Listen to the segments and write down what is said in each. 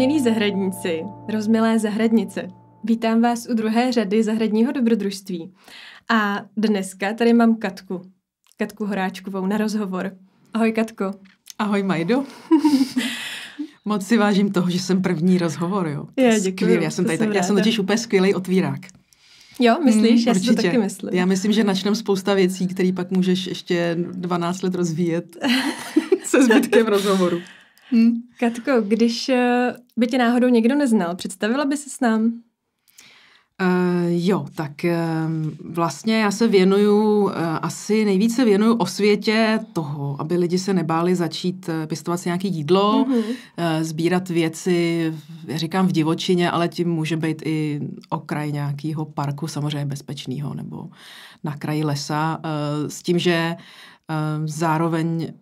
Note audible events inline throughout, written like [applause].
Milí zahradníci, rozmilé zahradnice, vítám vás u druhé řady zahradního dobrodružství. A dneska tady mám Katku, Katku Horáčkovou na rozhovor. Ahoj Katko. Ahoj Majdo. [laughs] Moc si vážím toho, že jsem první rozhovor, jo. Já děkuji. Já jsem, tady, jsem tak, já jsem totiž úplně skvělý otvírák. Jo, myslíš? Hmm, já si to taky myslím. Já myslím, že načnem spousta věcí, které pak můžeš ještě 12 let rozvíjet se [laughs] zbytkem rozhovoru. Hmm. Katko, když eh, by tě náhodou někdo neznal, představila by se s nám? Uh, jo, tak uh, vlastně já se věnuju, uh, asi nejvíce věnuju o světě toho, aby lidi se nebáli začít uh, pěstovat si nějaký jídlo, mm-hmm. uh, sbírat věci, já říkám v divočině, ale tím může být i okraj nějakého parku, samozřejmě bezpečného, nebo na kraji lesa, uh, s tím, že uh, zároveň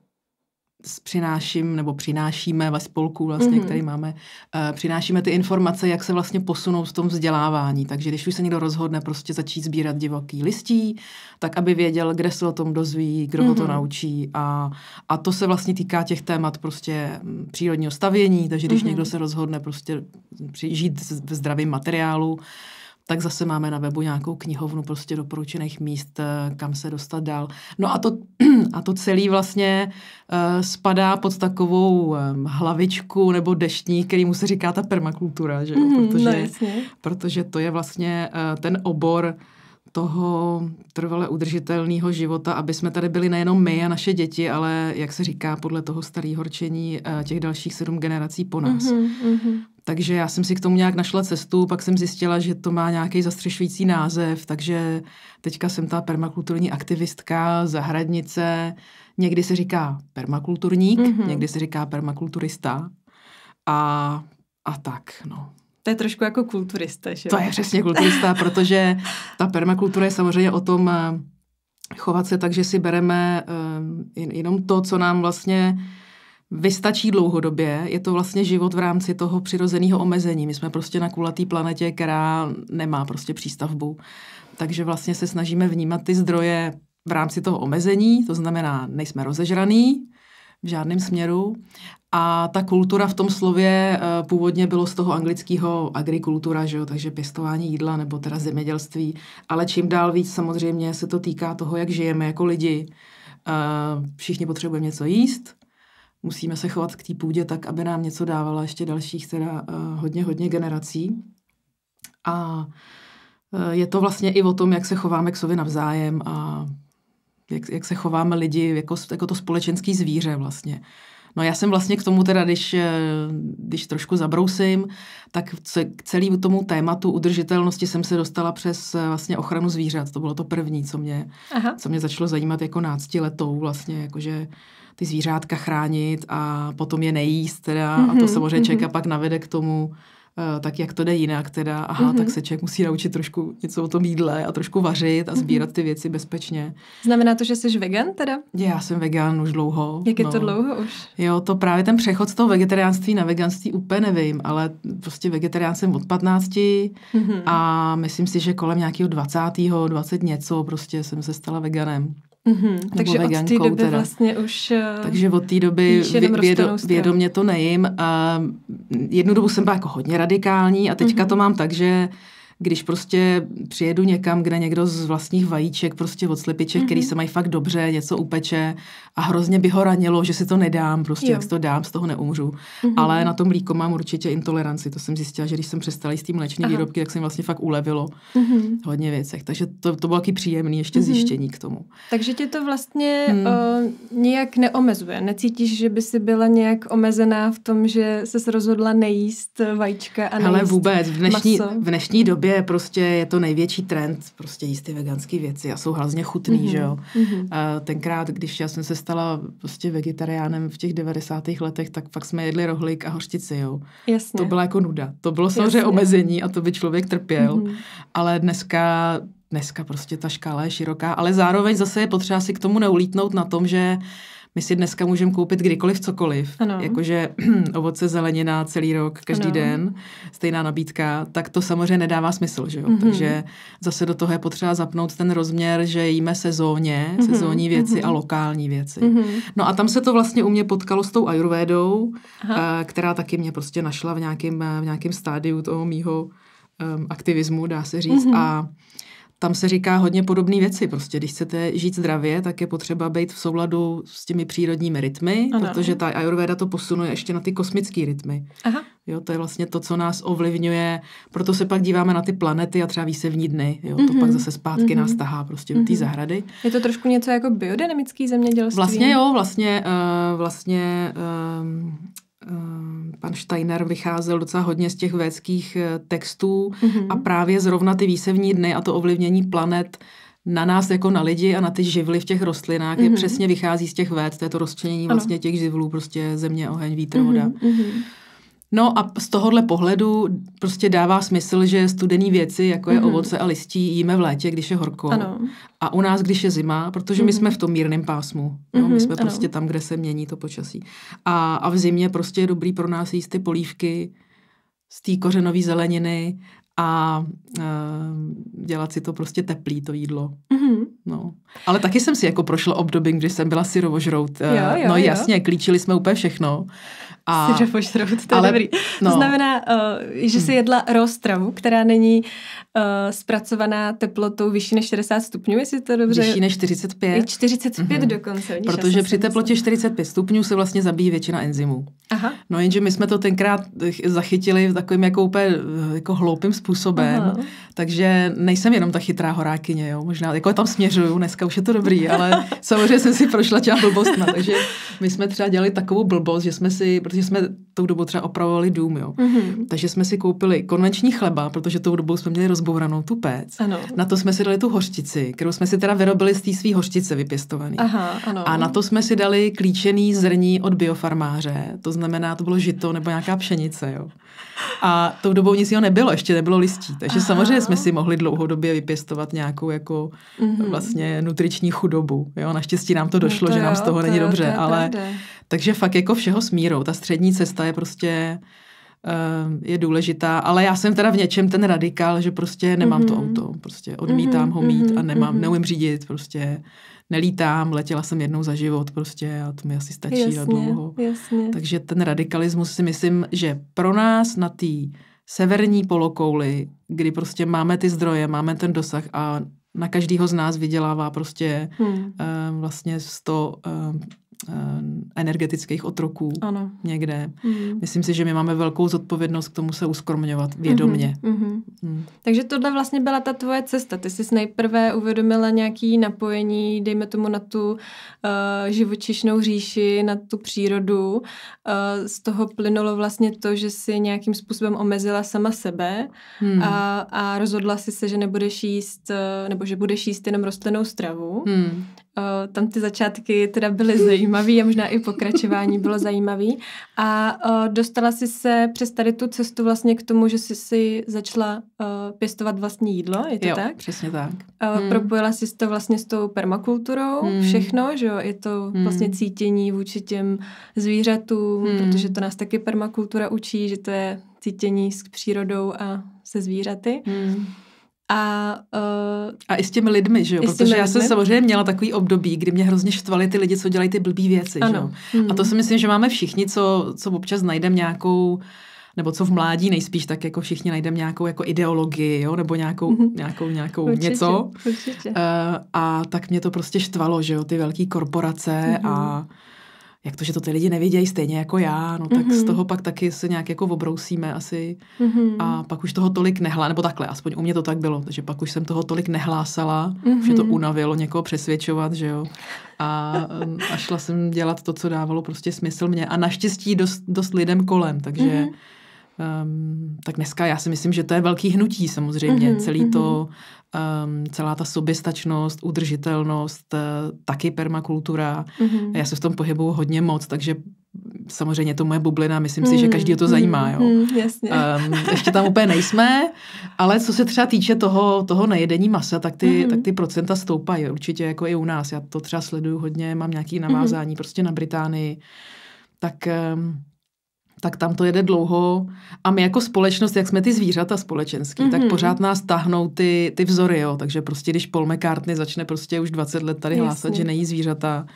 přináším nebo přinášíme ve spolku vlastně, mm-hmm. který máme, uh, přinášíme ty informace, jak se vlastně posunout v tom vzdělávání. Takže když už se někdo rozhodne prostě začít sbírat divoký listí, tak aby věděl, kde se o tom dozví, kdo mm-hmm. ho to mhm. naučí a, a to se vlastně týká těch témat prostě mm, přírodního stavění, takže když mm-hmm. někdo se rozhodne prostě žít v zdravém materiálu, tak zase máme na webu nějakou knihovnu prostě doporučených míst, eh, kam se dostat dál. No a to, [clears throat] a to celé vlastně eh, spadá pod takovou hlavičku nebo deštník, který mu se říká ta permakultura, že jo? Mhm, protože, no, protože to je vlastně eh, ten obor, toho trvale udržitelného života, aby jsme tady byli nejenom my a naše děti, ale jak se říká podle toho starého horčení eh, těch dalších sedm generací po nás. Mm-hmm, mm-hmm. Takže já jsem si k tomu nějak našla cestu, pak jsem zjistila, že to má nějaký zastřešující název, takže teďka jsem ta permakulturní aktivistka, zahradnice, někdy se říká permakulturník, mm-hmm. někdy se říká permakulturista a, a tak, no to je trošku jako kulturista, že? To je přesně kulturista, protože ta permakultura je samozřejmě o tom eh, chovat se tak, že si bereme eh, jenom to, co nám vlastně vystačí dlouhodobě. Je to vlastně život v rámci toho přirozeného omezení. My jsme prostě na kulatý planetě, která nemá prostě přístavbu. Takže vlastně se snažíme vnímat ty zdroje v rámci toho omezení, to znamená, nejsme rozežraný, v žádném směru. A ta kultura v tom slově eh, původně bylo z toho anglického agrikultura, že jo, takže pěstování jídla nebo teda zemědělství. Ale čím dál víc samozřejmě se to týká toho, jak žijeme jako lidi. Eh, všichni potřebujeme něco jíst, musíme se chovat k té půdě tak, aby nám něco dávala ještě dalších teda eh, hodně, hodně generací. A je to vlastně i o tom, jak se chováme k sobě navzájem a jak, jak se chováme lidi jako, jako to společenský zvíře vlastně. No já jsem vlastně k tomu teda, když, eh, když trošku zabrousím, tak k celému tomu tématu udržitelnosti jsem se dostala přes eh, vlastně ochranu zvířat. To bylo to první, co mě, Aha. co mě začalo zajímat jako náctiletou vlastně, jakože ty zvířátka chránit a potom je nejíst teda mm-hmm, a to mhm, samozřejmě mm-hmm. čeka pak navede k tomu, Eh, tak jak to jde jinak teda, aha, mm-hmm. tak se člověk musí naučit trošku něco o tom jídle a trošku vařit a sbírat mhm. ty věci bezpečně. Znamená to, že jsi vegan teda? Já jsem vegan už dlouho. Jak je no. to dlouho už? Jo, to právě ten přechod z toho vegetariánství na veganství úplně nevím, ale prostě vegetarián jsem od 15 mm-hmm. a myslím si, že kolem nějakého 20. 20 něco prostě jsem se stala veganem. Mm-hmm, takže vegankou, od té doby teda. vlastně už Takže od té eh, doby vědo, vědomě to nejím a jednu dobu jsem byla jako hodně radikální a teďka mm-hmm. to mám tak, že když prostě přijedu někam, kde někdo z vlastních vajíček, prostě od slepiček, mm-hmm. který mhm. se mají fakt dobře, něco upeče a hrozně by ho ranilo, že si to nedám, prostě jo. jak si to dám, z toho neumřu. Mm-hmm. Ale na tom mlíko mám určitě intoleranci. To jsem zjistila, že když jsem přestala jíst tím mléčné Aha. výrobky, tak jsem vlastně fakt ulevilo mm-hmm. hodně věcech. Takže to, to bylo taky příjemné ještě mm-hmm. zjištění k tomu. Takže tě to vlastně mm. o, eh, nějak neomezuje. Necítíš, že by si byla nějak omezená v tom, že se rozhodla nejíst vajíčka a nejíst Ale vůbec v dnešní, maso. v dnešní době době prostě je to největší trend, prostě jíst ty veganské věci a jsou hrozně chutný, mm-hmm. že jo. Mm-hmm. A tenkrát, když já jsem se stala prostě vegetariánem v těch 90. letech, tak fakt jsme jedli rohlík a hořtici, jo. Jasně. To byla jako nuda. To bylo samozřejmě omezení a to by člověk trpěl, mm-hmm. ale dneska dneska prostě ta škála je široká, ale zároveň zase je potřeba si k tomu neulítnout na tom, že uh, my si dneska můžeme koupit kdykoliv cokoliv, ano. jakože [clears throat] ovoce, zelenina celý rok, každý ano. den, stejná nabídka, tak to samozřejmě nedává smysl, že jo? Mm-hmm. Takže zase do toho je potřeba zapnout ten rozměr, že jíme sezóně, mm-hmm. sezónní věci mm-hmm. a lokální věci. Mm-hmm. No a tam se to vlastně u mě potkalo s tou ajurvédou, Aha. Eh, která taky mě prostě našla v nějakém eh, v nějakém stádiu toho mýho um, aktivismu, dá se říct, mm-hmm. a tam se říká hodně podobné věci. Prostě, když chcete žít zdravě, tak je potřeba být v souladu s těmi přírodními rytmy, ano. protože ta ayurveda to posunuje ještě na ty kosmické rytmy. Aha. Jo, to je vlastně to, co nás ovlivňuje. Proto se pak díváme na ty planety a třeba výsevní dny. Jo, to mm-hmm. pak zase zpátky mm-hmm. nás tahá prostě mm-hmm. do té mhm. zahrady. Je to trošku něco jako biodynamický zemědělství? Vlastně jo, vlastně, uh, vlastně ehm, Eh, pan Steiner vycházel docela hodně z těch védských eh, textů mm-hmm. a právě zrovna ty výsevní dny a to ovlivnění planet na nás jako na lidi a na ty živly v těch rostlinách mm-hmm. je mhm. přesně vychází z těch véd, to je to rozčlenění vlastně těch živlů, prostě země, oheň, vítr, voda. Mm-hmm. No a z tohohle pohledu prostě dává smysl, že studené věci, jako je mm-hmm. ovoce a listí, jíme v létě, když je horko. Ano. A u nás, když je zima, protože mm-hmm. my mhm. jsme v tom mírném pásmu. Mm-hmm. No, my mhm, jsme ano. prostě tam, kde se mění to počasí. A, a v zimě prostě je dobrý pro nás jíst ty polívky z té kořenové zeleniny a e, dělat si to prostě teplý, to jídlo. Mm-hmm. No. Ale taky jsem si jako prošla období, když jsem byla syrovožrout. Eh, jo, jo, no jasně, jo. klíčili jsme úplně všechno. A, Syropošrout, to je ale, dobrý. No. To znamená, eh, že si hm. jedla roztravu, která není uh, zpracovaná teplotou vyšší než 60 stupňů, jestli to dobře... Vyšší než 45. I 45 mm-hmm. dokonce. Protože při teplotě 45 stupňů se vlastně zabíjí většina enzymů. Aha. No jenže my jsme to tenkrát eh, zachytili v takovým jako úplně jako hloupým způsobem, Aha. takže nejsem jenom ta chytrá horákyně, jo, možná jako tam směřuju, dneska už je to dobrý, ale [laughs] samozřejmě jsem si prošla těma blbostma, takže my jsme třeba dělali takovou blbost, že jsme si, protože jsme tou dobou třeba opravovali dům, jo. Mm-hmm. Takže jsme si koupili konvenční chleba, protože tou dobou jsme měli rozbouranou tu pec. Ano. Na to jsme si dali tu hořčici, kterou jsme si teda vyrobili z té své hořčice vypěstované. Aha, ano. A na to jsme si dali klíčený zrní od biofarmáře, to znamená, to bylo žito nebo nějaká pšenice, jo. A tou dobou nic jiného nebylo, ještě nebylo listí. Takže Aha. samozřejmě jsme si mohli dlouhodobě vypěstovat nějakou jako mm-hmm. vlastně nutriční chudobu. Jo, naštěstí nám to no došlo, no to že jo, nám z toho to není dobře, to ale takže fakt jako všeho smírou. Ta střední cesta je prostě ehm, je důležitá, ale já jsem teda v něčem ten radikál, že prostě nemám mm-hmm. to mhm. auto, prostě mhm, odmítám mm-hmm, ho mít a mhm, nemám, mm-hmm. neumím řídit, prostě nelítám, letěla jsem jednou za život prostě a to mi asi stačí jasně, na dlouho. Jasně. Takže ten radikalismus si myslím, že pro nás na té severní polokouli, kdy prostě máme ty zdroje, máme ten dosah a na každýho z nás vydělává prostě hmm. uh, vlastně 100 uh, ehm, Eh, energetických otroků ano. někde. Mm. Myslím si, že my máme velkou zodpovědnost k tomu se uskromňovat vědomně. Mm-hmm. Mhm, mhm. Mm. Takže tohle vlastně byla ta tvoje cesta. Ty jsi nejprve uvědomila nějaké napojení, dejme tomu na tu uh, živočišnou říši, na tu přírodu. Uh, z toho plynulo vlastně to, že si nějakým způsobem omezila sama sebe mm. a, a rozhodla si se, že nebudeš jíst, nebo že budeš jíst jenom rostlinnou stravu. Mm tam ty začátky teda byly zajímavé a možná i pokračování bylo zajímavé. A dostala jsi se přes tady tu cestu vlastně k tomu, že jsi si začala uh, pěstovat vlastní jídlo, je to jo, tak? přesně tak. hmm. Propojila jsi to vlastně s tou permakulturou, hmm. všechno, že jo? Je to hmm. vlastně cítění vůči těm zvířatům, hmm. protože to nás taky permakultura učí, že to je cítění s přírodou a se zvířaty. Hmm. A, uh, a i s těmi lidmi, že jo? Protože lidmi. já jsem samozřejmě měla takový období, kdy mě hrozně štvali ty lidi, co dělají ty blbý věci, ano. že jo? Hmm. A to si myslím, že máme všichni, co, co občas najdeme nějakou nebo co v mládí nejspíš, tak jako všichni najdeme nějakou jako ideologii, jo, nebo nějakou, mhm. nějakou, nějakou určitě, něco. Určitě. Uh, a tak mě to prostě štvalo, že jo, ty velké korporace mm-hmm. a jak to, že to ty lidi nevidějí stejně jako já, no tak mm-hmm. z mhm. toho pak taky se nějak jako obrousíme asi mm-hmm. a pak už toho tolik nehla, nebo takhle, aspoň u mě to tak bylo, takže pak už jsem toho tolik nehlásala, mm-hmm. že to mhm. unavilo někoho přesvědčovat, že jo. A, a šla jsem dělat to, co dávalo prostě smysl mě a naštěstí dost, dost lidem kolem, takže mm-hmm. Um, tak dneska já si myslím, že to je velký hnutí samozřejmě. Mm-hmm, Celý mm-hmm. to, um, celá ta soběstačnost, udržitelnost, uh, taky permakultura. Mm-hmm. Já se v tom pohybuju hodně moc, takže samozřejmě to moje bublina, myslím mm, si, že mhm, každý to mhm, zajímá. Jo. Mm, jasně. Um, ještě tam úplně nejsme, ale co se třeba týče toho, toho nejedení masa, tak ty, mm. tak ty procenta stoupají určitě jako i u nás. Já to třeba sleduju hodně, mám nějaký mhm. navázání mm. prostě na Británii. Tak um, tak tam to jede dlouho a my jako společnost, jak jsme ty zvířata společenský, mm-hmm. tak mhm. pořád nás tahnou ty, ty vzory, jo. Takže prostě, když Paul McCartney začne prostě už 20 let tady Jasně. hlásat, že nejí zvířata,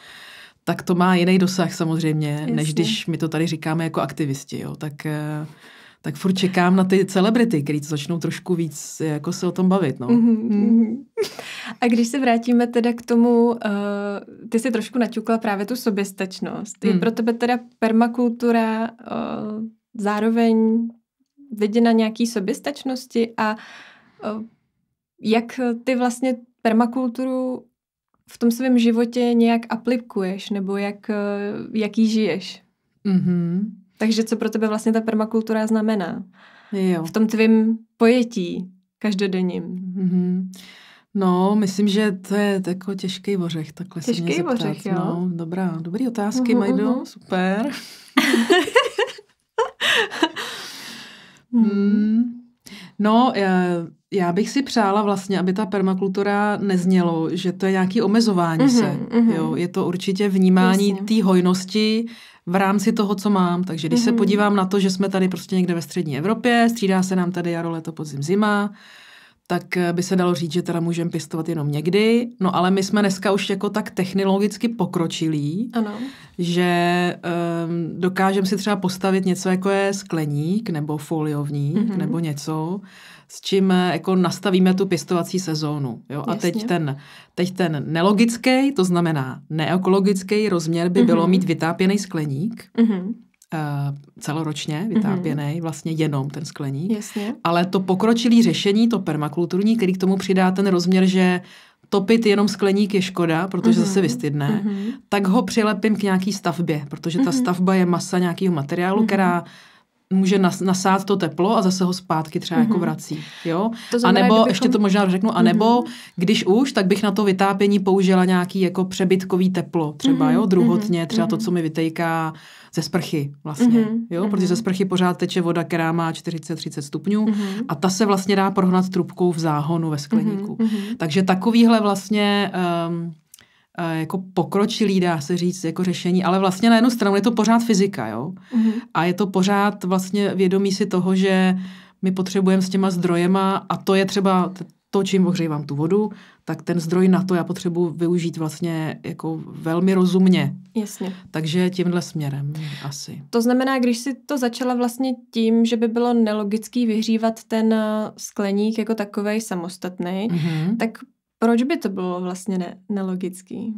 tak to má jiný dosah samozřejmě, Jasně. než když my to tady říkáme jako aktivisti, jo. Tak eh, tak furt čekám na ty celebrity, který začnou trošku víc jako se o tom bavit. No. Mm-hmm. A když se vrátíme teda k tomu, uh, ty jsi trošku naťukla právě tu soběstačnost. Mm. pro tebe teda permakultura uh, zároveň viděna nějaký soběstačnosti a uh, jak ty vlastně permakulturu v tom svém životě nějak aplikuješ nebo jak, jak ji žiješ? Mm-hmm. Takže co pro tebe vlastně ta permakultura znamená? Jo. V tom tvém pojetí každodenním. Mm-hmm. No, myslím, že to je jako těžký vořech, takhle těžký se mě zeptat. Vořech, jo. No, dobrá, dobrý otázky, uh-huh, Majdo, uh-huh. super. [laughs] Hmm. hmm. No, já, já bych si přála vlastně, aby ta permakultura neznělo, že to je nějaký omezování mm se. mm Jo, je to určitě vnímání té hojnosti, v rámci toho, co mám. Takže když mm-hmm. se mhm. podívám na to, že jsme tady prostě někde ve střední Evropě, střídá se nám tady jaro, leto, podzim, zima, tak eh, by se dalo říct, že teda můžeme pěstovat jenom někdy. No ale my jsme dneska už jako tak technologicky pokročilí, ano. že um, dokážeme si třeba postavit něco jako je skleník nebo foliovník mm-hmm. nebo něco, s čím eh, jako nastavíme tu pěstovací sezónu. Jo? A teď ten, teď ten nelogický, to znamená neekologický rozměr by mm-hmm. bylo mhm. mít vytápěný skleník, mm-hmm. Uh, celoročně vytápěný, mm-hmm. vlastně jenom ten skleník. Jasně. Ale to pokročilé řešení, to permakulturní, který k tomu přidá ten rozměr, že topit jenom skleník je škoda, protože mm-hmm. zase mhm. vystydne, mm-hmm. tak ho přilepím k nějaký stavbě, protože ta mm-hmm. stavba je masa nějakého materiálu, mm-hmm. která může nasát to teplo a zase ho zpátky třeba mm-hmm. jako mhm. vrací. Jo? To znamená, a nebo, kdybychom... ještě to možná řeknu, a nebo mm-hmm. když už, tak bych na to vytápění použila nějaký jako přebytkový teplo, třeba mm-hmm. jo, mhm, druhotně, mhm, třeba mm-hmm. to, co mi vytejká ze sprchy vlastně, mm-hmm. jo, protože ze sprchy pořád teče voda, která má 40-30 stupňů mm-hmm. a ta se vlastně dá prohnat trubkou v záhonu ve skleníku. Mm-hmm. Takže takovýhle vlastně um, Eh, jako pokročilý, dá se říct, jako řešení, ale vlastně na jednu stranu je to pořád fyzika, jo? Mm-hmm. A je to pořád vlastně vědomí si toho, že my potřebujeme s těma zdrojema, a to je třeba to, čím ohřívám tu vodu, tak ten zdroj na to já potřebuji využít vlastně jako velmi rozumně. Jasně. Takže tímhle směrem asi. To znamená, když si to začala vlastně tím, že by bylo nelogický vyhřívat ten eh, skleník jako takovej samostatný, mm-hmm. tak proč by to bylo vlastně ne, nelogický?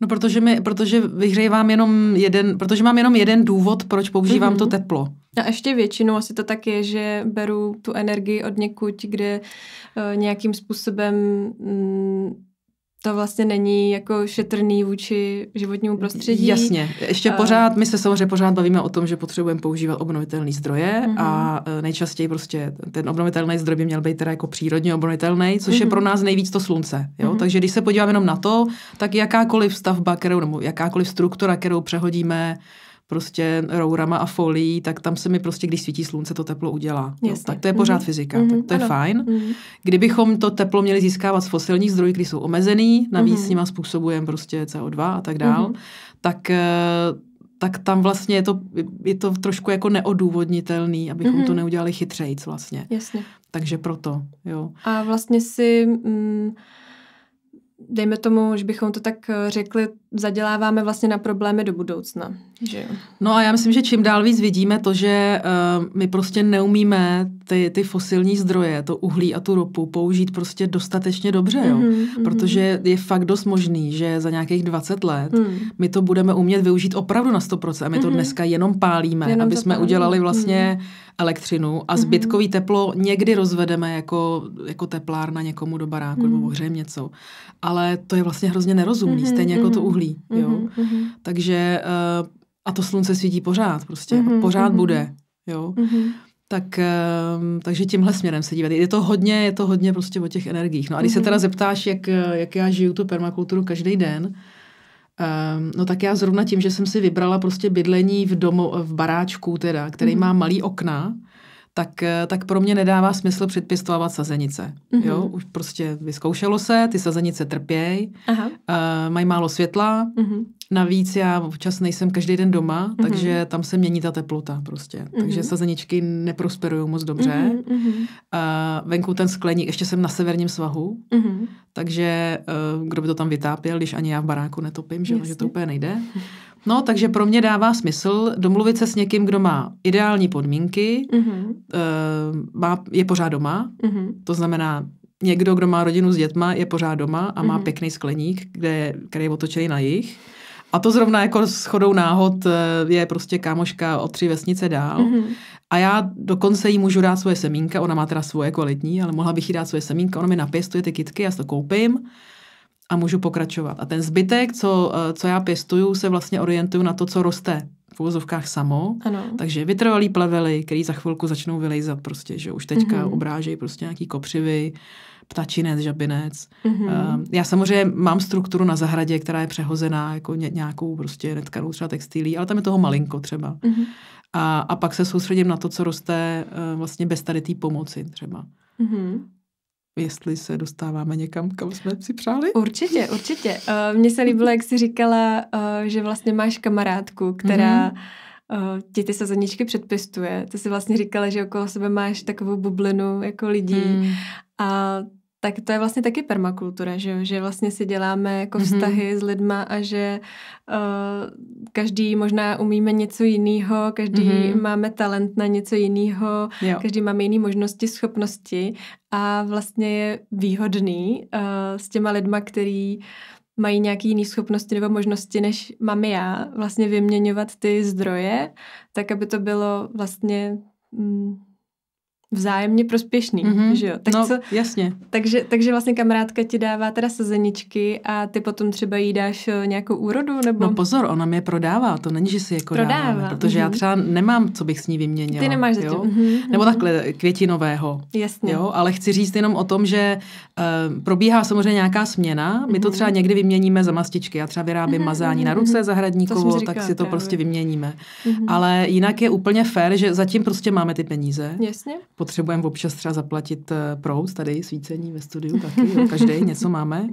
No, protože, mi, protože vyhřejvám jenom jeden, protože mám jenom jeden důvod, proč používám mm-hmm. to mhm. teplo. A ještě většinou asi to tak je, že beru tu energii od někud, kde uh, nějakým způsobem mm, to vlastně není jako šetrný vůči životnímu prostředí. Jasně, ještě eh, pořád, my se samozřejmě pořád bavíme o tom, že potřebujeme používat obnovitelné zdroje mm-hmm. a mhm. eh, nejčastěji prostě ten obnovitelný zdroj by měl být teda jako přírodně obnovitelný, což mm-hmm. je mhm. pro nás nejvíc to slunce. Jo? Mm-hmm. Takže když se podíváme jenom na to, tak jakákoliv stavba, kterou, nebo jakákoliv struktura, kterou přehodíme prostě rourama a folií, tak tam se mi prostě, když svítí slunce, to teplo udělá. Jo, tak to je pořád mm-hmm. fyzika, mm-hmm. tak to je ano. fajn. Mm-hmm. Kdybychom to teplo měli získávat z fosilních zdrojů, které jsou omezený, navíc mm-hmm. s nima způsobujeme prostě CO2 a tak dál, mm-hmm. tak eh, tak tam vlastně je to, je to trošku jako neodůvodnitelný, abychom mm-hmm. to mhm. neudělali chytřejc vlastně. Jasně. Takže proto, jo. A vlastně si, mm, dejme tomu, že bychom to tak eh, řekli, zaděláváme vlastně na problémy do budoucna. Že jo? No a já myslím, že čím dál víc vidíme to, že uh, my prostě neumíme ty, ty fosilní zdroje, to uhlí a tu ropu použít prostě dostatečně dobře, jo? Mm-hmm. protože je fakt dost možný, že za nějakých 20 let mm. my to budeme umět využít opravdu na 100% a my mm-hmm. to mhm. dneska jenom pálíme, jenom aby jsme pálí. udělali vlastně mm. elektřinu a mhm. zbytkový teplo někdy rozvedeme jako, jako teplárna někomu do baráku mm. nebo ohřejeme něco. Ale to je vlastně hrozně nerozumný, mm-hmm. stejně jako to uhlí netuhlí. Jo? Mm-hmm. mm-hmm. Takže uh, a to slunce svítí pořád prostě, jako mm-hmm. pořád mm-hmm. bude. Jo? Mm-hmm. Tak, um, takže tímhle směrem se dívat. Je to hodně, je to hodně prostě o těch energiích. No a když mm-hmm. se teda zeptáš, jak, jak já žiju tu permakulturu každý den, Um, no tak já zrovna tím, že jsem si vybrala prostě bydlení v domu, v baráčku teda, který mm-hmm. má malý okna, tak, eh, tak pro mě nedává smysl předpěstovávat sazenice. Mm-hmm. Jo, už prostě vyzkoušelo se, ty sazenice trpějí, uh, eh, mají málo světla, mm-hmm. navíc já občas nejsem každý den doma, mm-hmm. takže tam se mění ta teplota prostě. Mm-hmm. Takže sazeničky neprosperují moc dobře. Mm-hmm. Uh, venku ten skleník, ještě jsem na severním svahu, mm-hmm. takže uh, kdo by to tam vytápěl, když ani já v baráku netopím, že, Jasně. že to úplně nejde. No, takže pro mě dává smysl domluvit se s někým, kdo má ideální podmínky, mm-hmm. má, je pořád doma, mm-hmm. to znamená někdo, kdo má rodinu s dětma, je pořád doma a má mm-hmm. pěkný skleník, kde, který je otočený na jich. A to zrovna jako s chodou náhod eh, je prostě kámoška o tři vesnice dál. Mm-hmm. A já dokonce jí můžu dát svoje semínka, ona má teda svoje kvalitní, jako ale mohla bych jí dát svoje semínka, ona mi napěstuje ty kytky, já si to koupím a můžu pokračovat. A ten zbytek, co, eh, co já pěstuju, se vlastně orientuju na to, co roste v uvozovkách samo. Ano. Takže vytrvalý plevely, který za chvilku začnou vylejzat prostě, že už teďka mm-hmm. obrážejí prostě nějaký kopřivy, ptačinec, žabinec. Mm-hmm. Já samozřejmě mám strukturu na zahradě, která je přehozená jako nějakou prostě netkanou třeba textilí, ale tam je toho malinko třeba. Mm-hmm. A, a pak se soustředím na to, co roste eh, vlastně bez tady té pomoci třeba. Mm-hmm jestli se dostáváme někam, kam jsme si přáli? Určitě, určitě. Eh, mně se líbilo, jak jsi říkala, eh, že vlastně máš kamarádku, která mm-hmm. ti ty sazeničky předpistuje. Ty jsi vlastně říkala, že okolo sebe máš takovou bublinu jako lidí mm. a tak to je vlastně taky permakultura, že, že vlastně si děláme jako mhm. vztahy mm-hmm. s lidma a že uh, každý možná umíme něco jiného, každý mm-hmm. máme talent na něco jiného, každý máme jiné možnosti, schopnosti a vlastně je výhodný uh, s těma lidma, který mají nějaké jiné schopnosti nebo možnosti, než mám já, vlastně vyměňovat ty zdroje, tak aby to bylo vlastně... Mm, vzájemně prospěšný, mm-hmm. že jo? Tak no, co, jasně. Takže, takže vlastně kamarádka ti dává teda sazeničky a ty potom třeba jí dáš eh, nějakou úrodu, nebo... No pozor, ona mě prodává, to není, že si jako prodává. dáváme, protože mm-hmm. já třeba nemám, co bych s ní vyměnila. Ty nemáš zatím. Jo? Mm-hmm. Mhm. Nebo takhle eh, květinového. Jasně. Jo? Ale chci říct jenom o tom, že uh, probíhá samozřejmě nějaká směna, my mm-hmm. to mhm. třeba někdy vyměníme za mastičky, já třeba vyrábím mm-hmm. mazání mhm, na ruce zahradníkovo, tak si to právě. prostě vyměníme. Mm-hmm. Ale jinak je úplně fér, že zatím prostě máme ty peníze. Jasně potřebujeme občas třeba zaplatit eh, prout, tady svícení ve studiu taky, jo, každý [laughs] něco máme,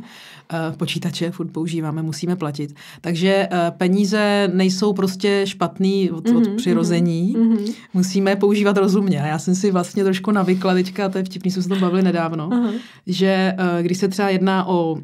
eh, počítače furt používáme, musíme platit. Takže eh, peníze nejsou prostě špatný od, od mhm, mhm, přirození, musíme je musíme používat rozumně. já jsem si vlastně trošku navykla teďka, to je vtipný, jsme se tom bavili nedávno, Aha. že když se třeba jedná o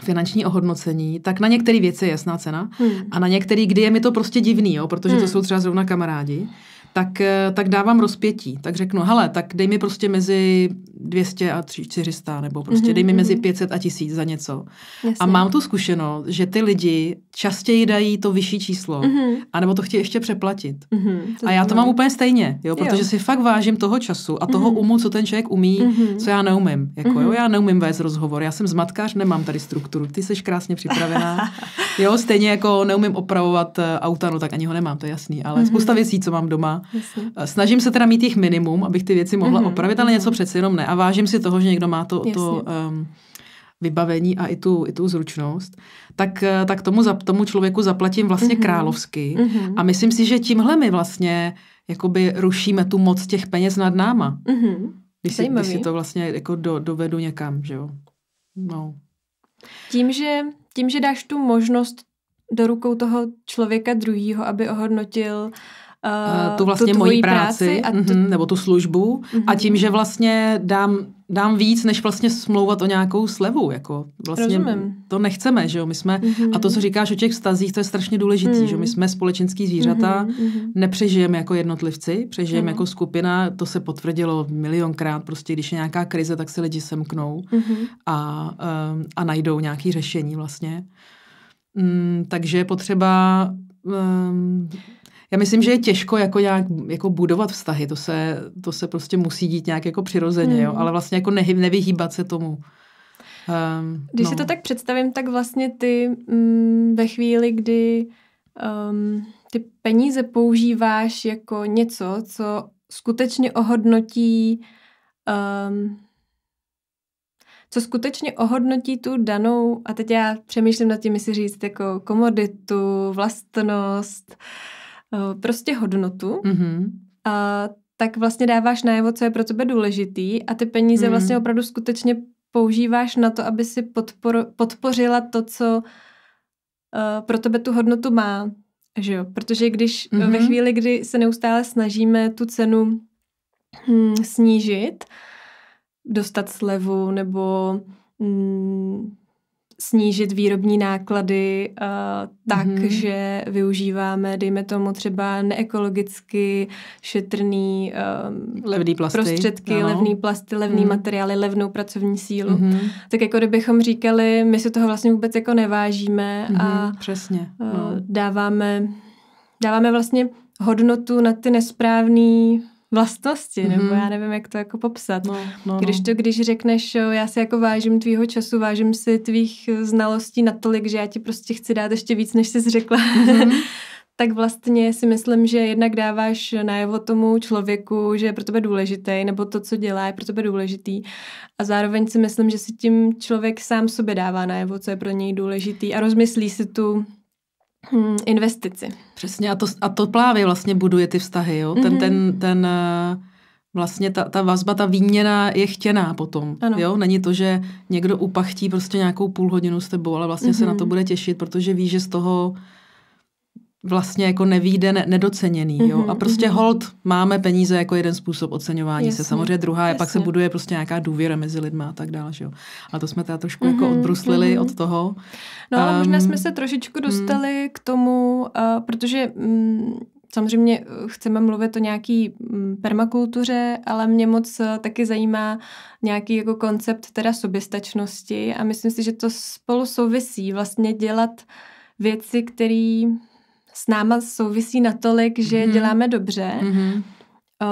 finanční ohodnocení, tak na některé věci je jasná cena hmm. a na některé, kdy je mi to prostě divný, jo, protože hmm. to jsou třeba zrovna kamarádi, tak, eh, tak dávám rozpětí. Tak řeknu, hele, tak dej mi prostě mezi 200 a 400, nebo prostě mm-hmm, dej mi mezi 500 mhm. a 1000 za něco. Jasně. A mám tu zkušenost, že ty lidi častěji dají to vyšší číslo, mm-hmm. anebo to chtějí ještě přeplatit. Mm-hmm, a já to mám úplně stejně, jo, protože jo. si fakt vážím toho času a toho mm-hmm. umu, co ten člověk umí, mm-hmm. co já neumím. Jako, mm-hmm. jo, mhm. já neumím vést rozhovor, já jsem zmatkář, nemám tady strukturu, ty jsi krásně připravená. [laughs] jo, stejně jako neumím opravovat eh, auta, no tak ani ho nemám, to je jasný, ale mm-hmm. spousta věcí, co mám doma, Jasně. Snažím se teda mít jich minimum, abych ty věci mohla mm-hmm. opravit, ale mm-hmm. něco mhm. přeci jenom ne. A vážím si toho, že někdo má to, to um, vybavení a i tu, i tu zručnost, tak, eh, tak tomu, za, tomu člověku zaplatím vlastně mm-hmm. královsky. Mm-hmm. A myslím si, že tímhle my vlastně jakoby rušíme tu moc těch peněz nad náma. Mm-hmm. Když, si, když si to vlastně jako do, dovedu někam, že jo. No. Tím, že, tím, že dáš tu možnost do rukou toho člověka druhýho, aby ohodnotil uh, tu vlastně tu moji práci, práci a tu... Mm-hmm, nebo tu službu mm-hmm. a mhm. tím, že vlastně dám, dám víc, než vlastně smlouvat o nějakou slevu, jako vlastně Rozumím. to nechceme, že jo, my jsme, mm-hmm. a to, mhm. co říkáš o těch vztazích, to je strašně důležitý, mm. že my mhm. jsme společenský zvířata, mm-hmm. nepřežijeme jako jednotlivci, přežijeme mm. jako skupina, to se potvrdilo milionkrát, prostě když je nějaká krize, tak se lidi semknou mm-hmm. a, um, a najdou nějaké řešení vlastně. Mm, takže je potřeba um, já myslím, že je těžko jako nějak jako budovat vztahy, to se, to se prostě musí dít nějak jako přirozeně, hmm. jo, ale vlastně jako ne, nevyhýbat se tomu. Um, Když no. si to tak představím, tak vlastně ty mm, ve chvíli, kdy um, ty peníze používáš jako něco, co skutečně ohodnotí um, co skutečně ohodnotí tu danou, a teď já přemýšlím nad tím, jestli říct jako komoditu, vlastnost, Eh, prostě hodnotu, mm-hmm. a tak vlastně dáváš najevo, co je pro tebe důležitý a ty peníze mm-hmm. vlastně opravdu skutečně používáš na to, aby si podpor, podpořila to, co uh, pro tebe tu hodnotu má. Že jo? Protože když eh, mm-hmm. ve chvíli, kdy se neustále snažíme tu cenu hm, snížit, dostat slevu nebo hm, snížit výrobní náklady uh, tak, mm-hmm. že využíváme, dejme tomu třeba neekologicky šetrný um, levný plasty. prostředky, ano. levný plasty, levný mm-hmm. materiály, levnou pracovní sílu. Mm-hmm. Tak jako kdybychom říkali, my se toho vlastně vůbec jako nevážíme mm-hmm. a Přesně. Eh, no. Uh, dáváme, dáváme vlastně hodnotu na ty nesprávný vlastnosti, mm-hmm. nebo mhm. já nevím, jak to jako popsat. No, no, když no. to, když řekneš, já si jako vážím tvýho času, vážím si tvých eh, znalostí natolik, že já ti prostě chci dát ještě víc, než jsi řekla, mm-hmm. [laughs] tak vlastně si myslím, že jednak dáváš najevo tomu člověku, že je pro tebe důležitý, nebo to, co dělá, je pro tebe důležitý. A zároveň si myslím, že si tím člověk sám sobě dává najevo, co je pro něj důležitý a rozmyslí si tu Hm, investici. Přesně a to, a to plávě vlastně buduje ty vztahy, jo? Ten, mm-hmm. ten, ten eh, vlastně ta, ta vazba, ta výměna je chtěná potom, ano. jo? Není to, že někdo upachtí prostě nějakou půl hodinu s tebou, ale vlastně mm-hmm. se na to mhm. bude těšit, protože ví, že z toho vlastně jako nevýjde ne, nedoceněný. Mm-hmm, jo? Mhm, a prostě mm-hmm. hold máme peníze jako jeden způsob oceňování jasně, se. Samozřejmě druhá je, pak se buduje prostě nějaká důvěra mezi lidmi a tak dále. Že jo? A to jsme teda trošku mm-hmm, jako mhm, odbruslili mm-hmm. od toho. No um, a možná jsme ehm, se trošičku mm. dostali mm. k tomu, uh, protože... Um, Samozřejmě eh, chceme mluvit o nějaký mm, permakultuře, ale mě moc eh, taky zajímá nějaký jako koncept teda soběstačnosti a myslím si, že to spolu souvisí vlastně dělat věci, které s náma souvisí natolik, že mm-hmm. děláme dobře. Mm-hmm.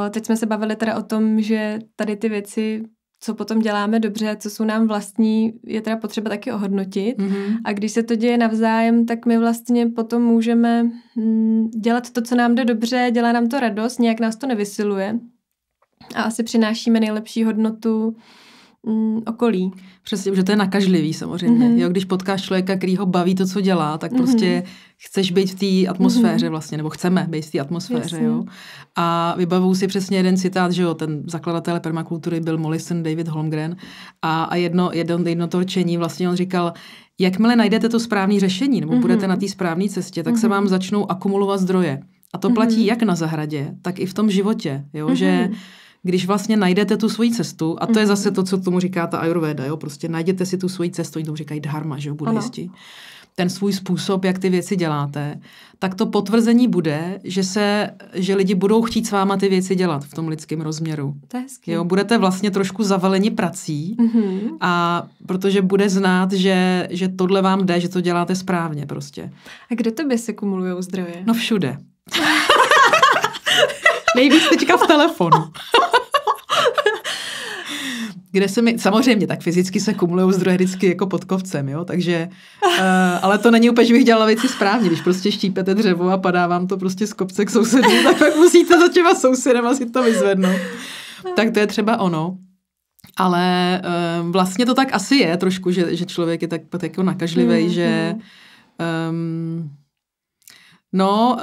O, teď jsme se bavili teda o tom, že tady ty věci, co potom děláme dobře, co jsou nám vlastní, je teda potřeba taky ohodnotit. Mm-hmm. A když se to děje navzájem, tak my vlastně potom můžeme mm, dělat to, co nám jde dobře, dělá nám to radost, nějak nás to nevysiluje. A asi přinášíme nejlepší hodnotu mm, okolí. Přesně, že to je nakažlivý samozřejmě. Mm-hmm. Jo, když potkáš člověka, který ho baví to, co dělá, tak mm-hmm. prostě chceš být v té atmosféře mm-hmm. vlastně, nebo chceme být v té atmosféře. Jo? A vybavuju si přesně jeden citát, že jo, ten zakladatel permakultury byl Mollison David Holmgren a, a jedno, jedno, jedno to řečení vlastně on říkal, jakmile najdete to správné řešení, nebo mm-hmm. budete na té správné cestě, tak mm-hmm. se mhm. vám začnou akumulovat zdroje. A to mhm. platí mm-hmm. jak na zahradě, tak i v tom životě, jo, mm-hmm. že mhm když vlastně najdete tu svoji cestu, a to je mhm. zase to, co tomu říká ta Ayurveda, jo, prostě najdete si tu svoji cestu, oni tomu říkají dharma, že jo, buddhisti. Ten svůj způsob, jak ty věci děláte, tak to potvrzení bude, že se, že lidi budou chtít s váma ty věci dělat v tom lidském rozměru. To je hezký. Jo, budete vlastně trošku zavaleni prací mm-hmm. a protože bude znát, že, že tohle vám jde, že to děláte správně prostě. A kde tobě se kumulují zdroje? No všude. [laughs] Nejvíc teďka v telefonu. [laughs] kde se mi, samozřejmě, tak fyzicky se kumulují zdroje vždycky jako pod kovcem, jo, takže, uh, ale to není úplně, že bych dělala věci správně, když prostě štípete dřevo a padá vám to prostě z kopce k sousedům, [laughs] tak pak musíte za těma sousedama si to vyzvednout. No. Tak to je třeba ono. Ale um, vlastně to tak asi je trošku, že, že člověk je tak, tak jako nakažlivý, mm-hmm. že um, no,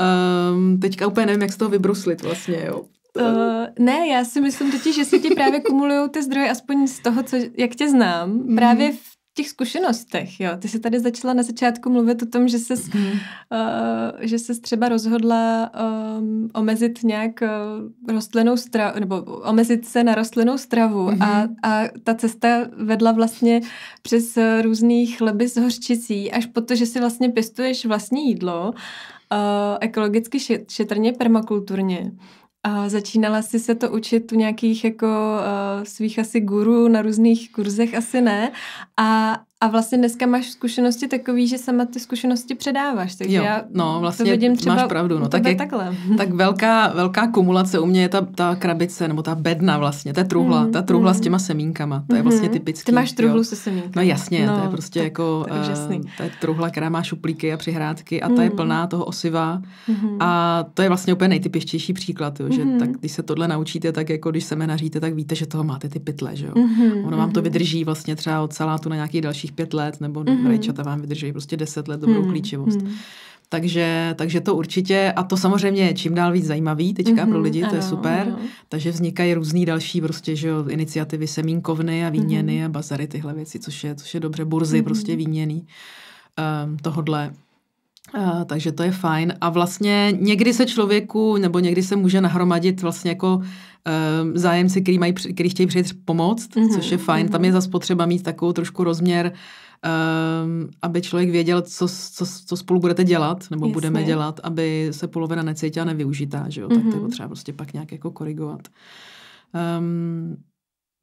um, teďka úplně nevím, jak z toho vybruslit vlastně, jo. Uh, uh, ne, já si myslím totiž, že se ti právě kumulují ty zdroje, aspoň z toho, co, jak tě znám, mm. právě v těch zkušenostech, jo. Ty jsi tady začala na začátku mluvit o tom, že jsi, mm. uh, že jsi třeba rozhodla um, omezit nějak uh, rostlinnou stravu, nebo omezit se na rostlinnou stravu mm. a, a ta cesta vedla vlastně přes různý chleby z hořčicí, až po to, že si vlastně pěstuješ vlastní jídlo uh, ekologicky šetrně, permakulturně. A začínala jsi se to učit u nějakých jako eh, svých asi gurů na různých kurzech, asi ne. A, a vlastně dneska máš zkušenosti takový, že sama ty zkušenosti předáváš, takže jo, já no, vlastně to vidím třeba máš pravdu, no, tak, je, takhle. [laughs] tak velká, velká kumulace u mě je ta, ta krabice, nebo ta bedna vlastně, ta truhla, mm, ta mhm, truhla mm. s mhm. těma semínkama, to je vlastně mhm. typický. Ty máš truhlu jo. se semínky. No jasně, no, to je no, prostě tak, jako, to je, eh, to je truhla, která má šuplíky a přihrádky a ta mm. je plná toho osiva mm. a to je vlastně úplně nejtypičtější příklad, jo, že mm. tak když se tohle naučíte, tak jako když se semenaříte, tak víte, že toho máte ty pytle, že jo. Mm. Ono vám to vydrží vlastně třeba od salátu na nějaký další dalších pět let, nebo mm-hmm. rajčata vám vydrží prostě deset let dobrou mm-hmm. klíčivost. Mm-hmm. Takže, takže to určitě, a to samozřejmě je čím dál víc zajímavý teďka mm-hmm, pro lidi, ano, to je super. Ano. Takže vznikají různý další prostě, že jo, iniciativy semínkovny a výměny mm-hmm. a bazary, tyhle věci, což je, což je dobře, burzy mm-hmm. prostě výměný um, ehm, tohodle. Uh, takže to je fajn. A vlastně někdy se člověku, nebo někdy se může nahromadit vlastně jako um, zájemci, který, mají, který chtějí přijít pomoct, mm-hmm. což je fajn. Mm-hmm. Tam mhm. je zase potřeba mít takovou trošku rozměr, um, aby člověk věděl, co, co, co spolu budete dělat, nebo Jasně. budeme dělat, aby se polovina necítila nevyužitá, že jo? Mm-hmm. Tak to je mhm. potřeba prostě pak nějak jako korigovat. Um,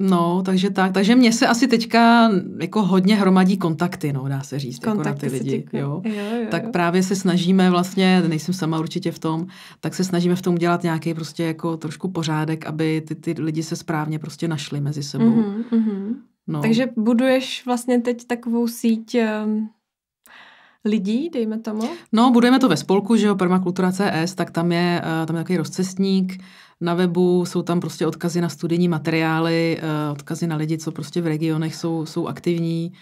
No, takže tak. Takže mě se asi teďka jako hodně hromadí kontakty, no, dá se říct, kontakty jako na ty lidi. Jo? Jo, jo, tak jo. právě se snažíme vlastně, nejsem sama určitě v tom, tak se snažíme v tom dělat nějaký prostě jako trošku pořádek, aby ty, ty lidi se správně prostě našli mezi sebou. Mm-hmm, mm-hmm. No. Takže buduješ vlastně teď takovou síť ehm, lidí, dejme tomu? No, budujeme to ve spolku, že jo, Permakultura CS, tak tam je, eh, tam je takový rozcestník, na webu, jsou tam prostě odkazy na studijní materiály, eh, odkazy na lidi, co prostě v regionech jsou, jsou aktivní,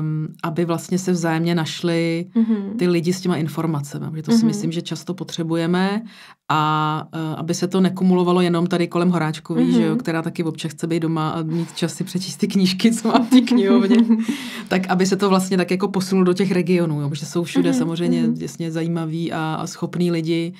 um, aby vlastně se vzájemně našli mm-hmm. ty lidi s těma informacemi. Že to si mm-hmm. myslím, že často potřebujeme a uh, aby se to nekumulovalo jenom tady kolem Horáčkový, mm-hmm. že jo, mm-hmm. která taky občas chce být doma a mít čas si přečíst ty knížky, co mám v té knihovně. [laughs] tak aby se to vlastně tak jako posunulo do těch regionů, jo, protože jsou všude mm-hmm. samozřejmě mm-hmm. jasně zajímaví a, a schopní lidi,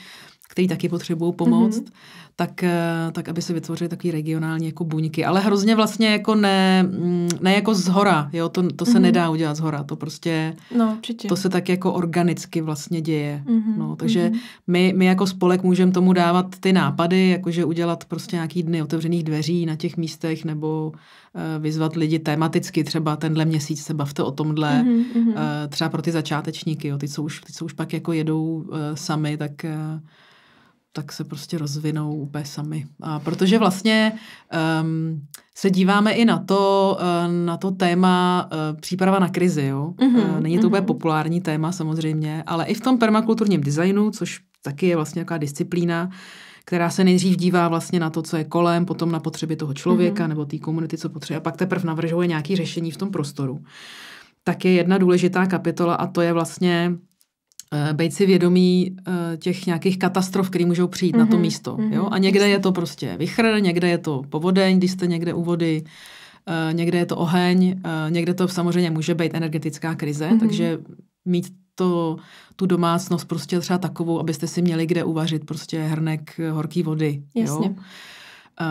kteří taky potřebují pomoct. Mm-hmm tak, eh, tak aby se vytvořily takové regionální jako buňky. Ale hrozně vlastně jako ne, mm, ne jako z hora, jo, to, to se mm-hmm. nedá udělat z hora, to prostě, no, to se tak jako organicky vlastně děje. Mm-hmm. No, takže mm-hmm. my, my jako spolek můžeme tomu dávat ty nápady, jakože udělat prostě nějaký dny otevřených dveří na těch místech nebo eh, vyzvat lidi tematicky, třeba tenhle měsíc se bavte o tomhle, mm-hmm. třeba pro ty začátečníky, jo, ty, co už, ty, co už pak jako jedou uh, sami, tak uh, tak se prostě rozvinou úplně sami. A protože vlastně um, se díváme i na to, eh, na to téma uh, příprava na krizi. Jo? Mm-hmm, Není to mm-hmm. populární téma samozřejmě, ale i v tom permakulturním designu, což taky je vlastně nějaká disciplína, která se nejdřív dívá vlastně na to, co je kolem, potom na potřeby toho člověka mm-hmm. nebo té komunity, co potřebuje, a pak teprve navržuje nějaké řešení v tom prostoru. Tak je jedna důležitá kapitola a to je vlastně Eh, být si vědomí eh, těch nějakých katastrof, které můžou přijít mm-hmm, na to mhm, místo. Mm-hmm, jo? Mhm, A někde je to prostě vychr, někde je to povodeň, když jste někde u vody, eh, někde je to oheň, někde to samozřejmě může být energetická krize, mm-hmm. takže mít to, tu domácnost prostě třeba takovou, abyste si měli kde uvařit prostě hrnek horký vody. Jasně. Jo?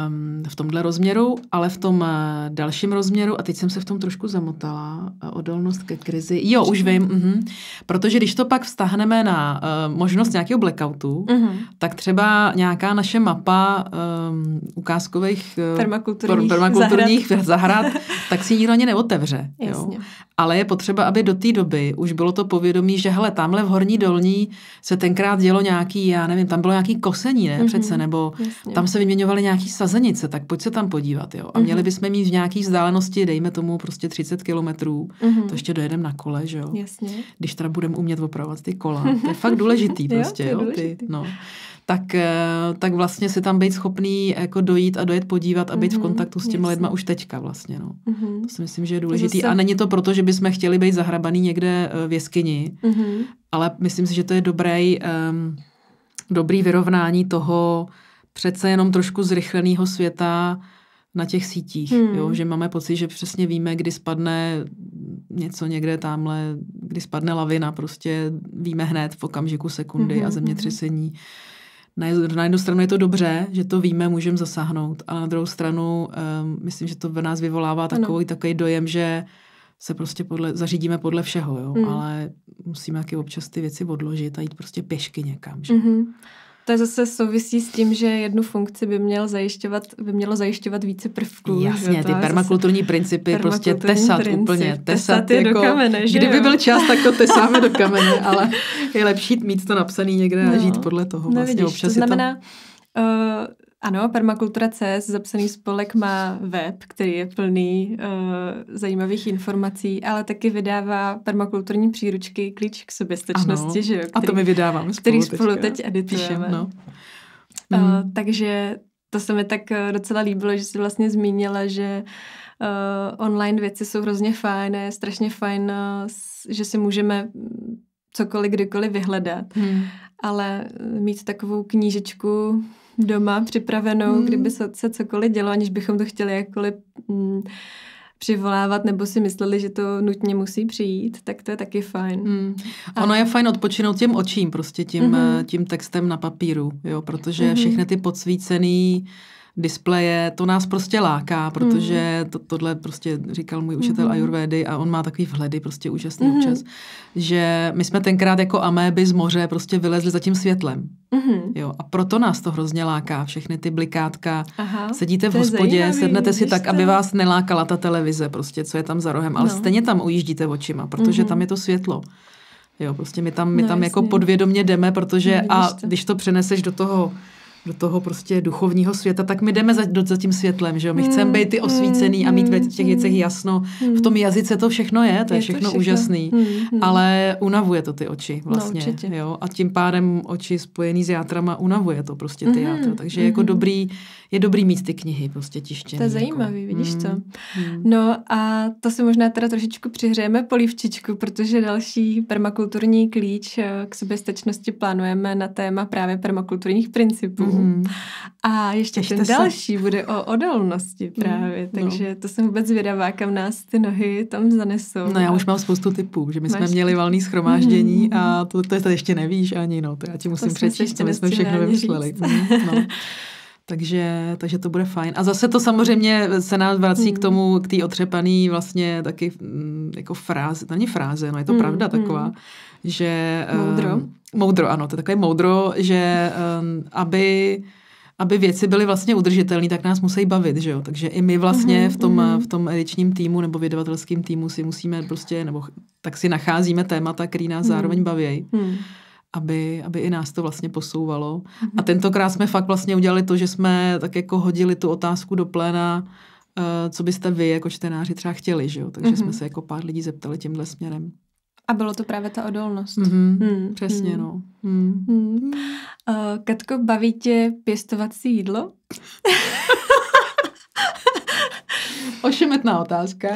um, v tomhle rozměru, ale v tom uh, dalším rozměru, a teď jsem se v tom trošku zamotala, uh, odolnost ke krizi. Jo, už vím, uh-huh. protože když to pak vztahneme na uh, možnost nějakého blackoutu, uh-huh. tak třeba nějaká naše mapa um, ukázkových uh, permakulturních, permakulturních zahrad, [laughs] zahrad tak si nikdo ani neotevře. Jasně. Jo? Ale je potřeba, aby do té doby už bylo to povědomí, že hele, tamhle v Horní Dolní se tenkrát dělo nějaký, já nevím, tam bylo nějaký kosení, ne? Mhm. Přece, nebo Jasně. tam se vyměňovaly nějaký sazenice, tak pojď se tam podívat. Jo? A mhm. měli bychom mít v nějaké vzdálenosti, dejme tomu prostě 30 kilometrů, mhm. to ještě dojedeme na kole, že jo? Jasně. Když teda budeme umět opravovat ty kola. To je fakt důležitý [laughs] prostě, jo? jo? Ty, no tak, eh, tak vlastně si tam být schopný jako dojít a dojet podívat a být mm-hmm, v mhm, kontaktu s těmi jasný. lidma už teďka vlastně. No. Mm-hmm. To si myslím, že je důležitý. Zase... A není to proto, že bychom chtěli být zahrabaný někde eh, v jeskyni, mm-hmm. ale myslím si, že to je dobrý, um, dobrý vyrovnání toho, přece jenom trošku zrychleného světa na těch sítích, hmm. jo? že máme pocit, že přesně víme, kdy spadne něco někde tamhle, kdy spadne lavina, prostě víme hned v okamžiku sekundy hmm. a hmm, zemětřesení. Hmm, hmm. Na, jednu stranu je to dobře, že to víme, můžeme zasáhnout, a na druhou stranu um, myslím, že to v nás vyvolává takový, takový dojem, že se prostě podle, zařídíme podle všeho, jo? Mm. ale musíme taky občas ty věci odložit a jít prostě pěšky někam. Že? Hmm to zase souvisí s tím, že jednu funkci by, měl zajišťovat, by mělo zajišťovat více prvků. Jasně, ty permakulturní principy, prostě tesat princip, úplně. Tesat, tesat je jako, do kamene, že Kdyby jo? byl čas, tak to tesáme do kamene, [laughs] ale je lepší mít to napsaný někde no, a žít podle toho. No vlastně nevidíš, občas to znamená, to... Uh, eh, ano, Permakultura.cz, zapsaný spolek, má web, který je plný uh, zajímavých informací, ale taky vydává permakulturní příručky Klíč k soběstačnosti, ano, že jo? Který, a to my vydáváme spolu Který spolu teď, teď editujeme. No. Mm. takže to se mi tak eh, docela líbilo, že jsi vlastně zmínila, že uh, online věci jsou hrozně fajn, je strašně fajn, že si můžeme cokoliv, kdykoliv vyhledat. Mm. Ale mít takovou knížečku doma připravenou, mm. kdyby se, se cokoliv dělo, aniž bychom to chtěli jakkoliv mm, přivolávat nebo si mysleli, že to nutně musí přijít, tak to je taky fajn. Mm. A... Ono je fajn odpočinout těm očím, prostě tím, mm-hmm. tím textem na papíru, jo, protože mm-hmm. všechny ty podsvícený displeje, to nás prostě láká, protože mhm. to, tohle prostě říkal můj učitel mm-hmm. a on má takový vhledy prostě úžasný mm-hmm. občas, že my jsme tenkrát jako améby z moře prostě vylezli za tím světlem. Mm-hmm. Jo, a proto nás to hrozně láká, všechny ty blikátka. Aha, Sedíte v hospodě, zajímavý, sednete si tak, to... aby vás nelákala ta televize prostě, co je tam za rohem, ale no. stejně tam ujíždíte očima, protože mm-hmm. tam je to světlo. Jo, prostě my tam, my no, tam jako jasně. jako podvědomě jdeme, protože no, a to. když to přeneseš do toho do toho prostě duchovního světa, tak my jdeme za, za tím světlem, že jo? My mm, chceme být ty hmm, osvícený mm, a mít ve hmm, těch věcech hmm. jasno. Mm. V tom jazyce to všechno je, to je, je všechno, to všechno úžasný, mm, ale unavuje to ty oči no, vlastně, no, jo? A tím pádem oči spojený s játrama unavuje to prostě ty mm, játra, takže mm. jako dobrý je dobrý mít ty knihy prostě tištěné. To je jako. zajímavý, jako. vidíš co? Mm-hmm. Mm. No a to si možná teda trošičku přihřejeme polívčičku, protože další permakulturní klíč eh, k soběstačnosti plánujeme na téma právě permakulturních principů. Mm. A ještě Těšte ten se. další bude o odolnosti mm, právě, mm. takže no. to jsem vůbec zvědavá, kam nás ty nohy tam zanesou. No já už mám spoustu typů, že my Máš jsme měli valný schromáždění mm. Mm-hmm. a to, to, to ještě nevíš ani, no, to já ti musím přečíst, my jsme všechno vymysleli. Mm, no. [laughs] Takže, takže to bude fajn. A zase to samozřejmě se nás vrací mm. k hmm. tomu, k té otřepaný vlastně taky mm, jako fráze, to není fráze, no je to mm. pravda hmm. taková, mm. že... Moudro. Um, moudro, ano, to je takové moudro, že um, aby aby věci byly vlastně udržitelné, tak nás musí bavit, že jo? Takže i my vlastně hmm, v tom, v tom edičním týmu nebo vydavatelském týmu si musíme prostě, nebo tak si nacházíme témata, který nás zároveň baví. Mm aby, aby i nás to vlastně posouvalo. Mm-hmm. A mhm. tentokrát jsme fakt vlastně udělali to, že jsme tak jako hodili tu otázku do pléna, eh, co byste vy jako čtenáři třeba chtěli, že jo? Takže mm-hmm. jsme mhm. se jako pár lidí zeptali tímhle směrem. A bylo to právě ta odolnost. Mm-hmm. Mm. Přesně, mm. no. Mm. hmm Uh, Katko, baví tě pěstovací jídlo? [laughs] Ošemetná otázka.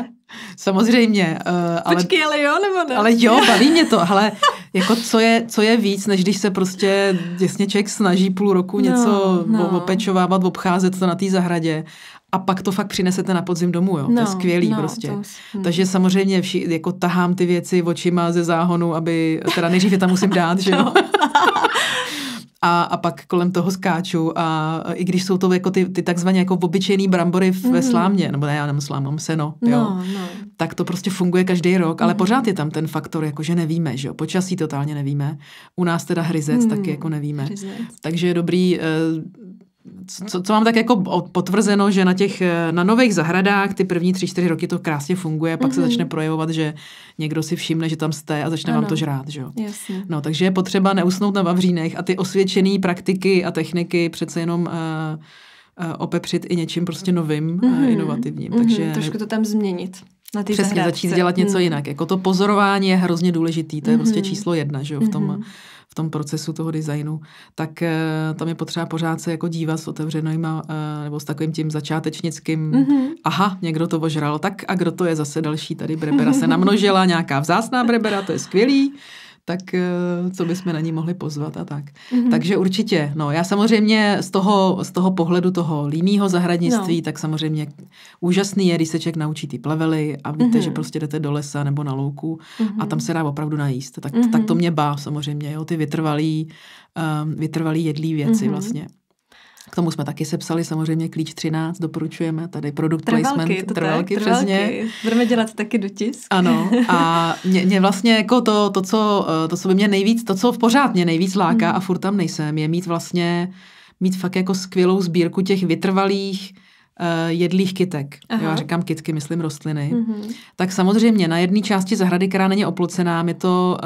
Samozřejmě. Uh, ale, Počkej, ale jo, nebo ne? Ale jo, baví mě to. Ale jako co je, co je víc, než když se prostě děsně člověk snaží půl roku no, něco no, no. opečovávat, obcházet to na té zahradě a pak to fakt přinesete na podzim domů, jo. No, to je no, skvělý no, prostě. To, hm. Takže samozřejmě vši, jako tahám ty věci očima ze záhonu, aby, teda nejdřív je tam musím dát, že jo. [laughs] a, a pak kolem toho skáču a, a i když jsou to jako ty, ty takzvané jako obyčejný brambory v, mm. ve mhm. slámě, nebo ne, já nemám slám, mám seno, no, jo, no. tak to prostě funguje každý rok, ale mm. pořád je tam ten faktor, jako že nevíme, že jo, počasí totálně nevíme, u nás teda hryzec mm. taky jako nevíme, hryzec. takže je dobrý... Eh, co, co mám tak jako potvrzeno, že na těch, eh, na nových zahradách ty první tři, čtyři roky to krásně funguje, pak mm-hmm. se mhm. začne projevovat, že někdo si všimne, že tam jste a začne ano. vám to žrát, že jo. Jasně. No, takže je potřeba neusnout na vavřínech a ty osvědčené praktiky a techniky přece jenom uh, uh, opepřit i něčím prostě novým, mm-hmm. uh, inovativním. Mm-hmm. Takže... Trošku to tam změnit. Na Přesně, zahrádce. začít dělat něco hmm. jinak. Jako to pozorování je hrozně důležitý, to je mm-hmm. prostě mhm. číslo jedna, že jo, v tom... Mm-hmm v tom procesu toho designu, tak eh, tam je potřeba pořád se jako dívat s otevřenýma eh, nebo s takovým tím začátečnickým mm-hmm. aha, někdo to ožral, tak a kdo to je zase další tady brebera se namnožila, nějaká vzácná brebera, to je skvělý tak eh, co bychom na ní mohli pozvat a tak. Mm-hmm. Takže určitě, no já samozřejmě z toho, z toho pohledu toho líního zahradnictví, no. tak samozřejmě úžasný je, když se člověk naučí ty plevely a víte, mm-hmm. že prostě jdete do lesa nebo na louku mm-hmm. a tam mhm. se dá opravdu najíst. Tak, mm-hmm. tak mhm. to mě bá samozřejmě, jo, ty vytrvalý, um, vytrvalý jedlý věci mm-hmm. vlastně. K tomu jsme taky sepsali samozřejmě klíč 13, doporučujeme tady produkt trvalky, placement, to trvalky, tak, přesně. Trvalky. Budeme dělat taky dotisk. Ano a mě, mě vlastně jako to, to, co, eh, to, co by mě nejvíc, to, co v pořád mě nejvíc láká hmm. a furt tam nejsem, je mít vlastně, mít fakt jako skvělou sbírku těch vytrvalých, uh, jedlých kytek. Aha. já říkám kytky, myslím rostliny. Mm-hmm. Tak samozřejmě na jedné části zahrady, která není oplocená, my to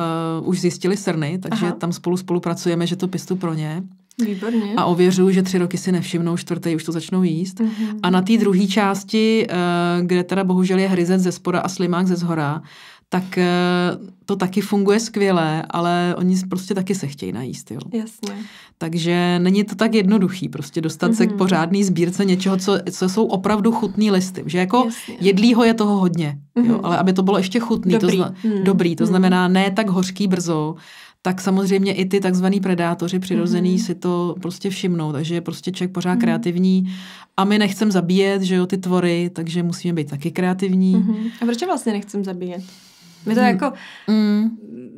uh, už zjistili srny, takže Aha. tam spolu spolupracujeme, že to pistu pro ně. Výborně. A ověřuju, že tři roky si nevšimnou, čtvrtý už to začnou jíst. Mm-hmm. A na té druhé části, eh, kde teda bohužel je hryzec ze spoda a slimák ze zhora, tak eh, to taky funguje skvěle, ale oni prostě taky se chtějí najíst. Jo. Jasně. Takže není to tak jednoduchý prostě dostat mm-hmm. se k mhm. pořádný sbírce něčeho, co, co jsou opravdu chutný listy. Že jako Jasně. jedlýho je toho hodně, mm-hmm. jo, mhm. ale aby to bylo ještě chutný, mhm. dobrý, to, zna- mm-hmm. dobrý, to znamená ne tak hořký brzo, tak samozřejmě i ty takzvaný predátoři přirozený mm-hmm. si to prostě všimnou, takže je prostě člověk pořád mm-hmm. kreativní a my nechcem zabíjet, že jo, ty tvory, takže musíme být taky kreativní. Mm-hmm. A proč vlastně nechcem zabíjet? My to mm. jako, mm.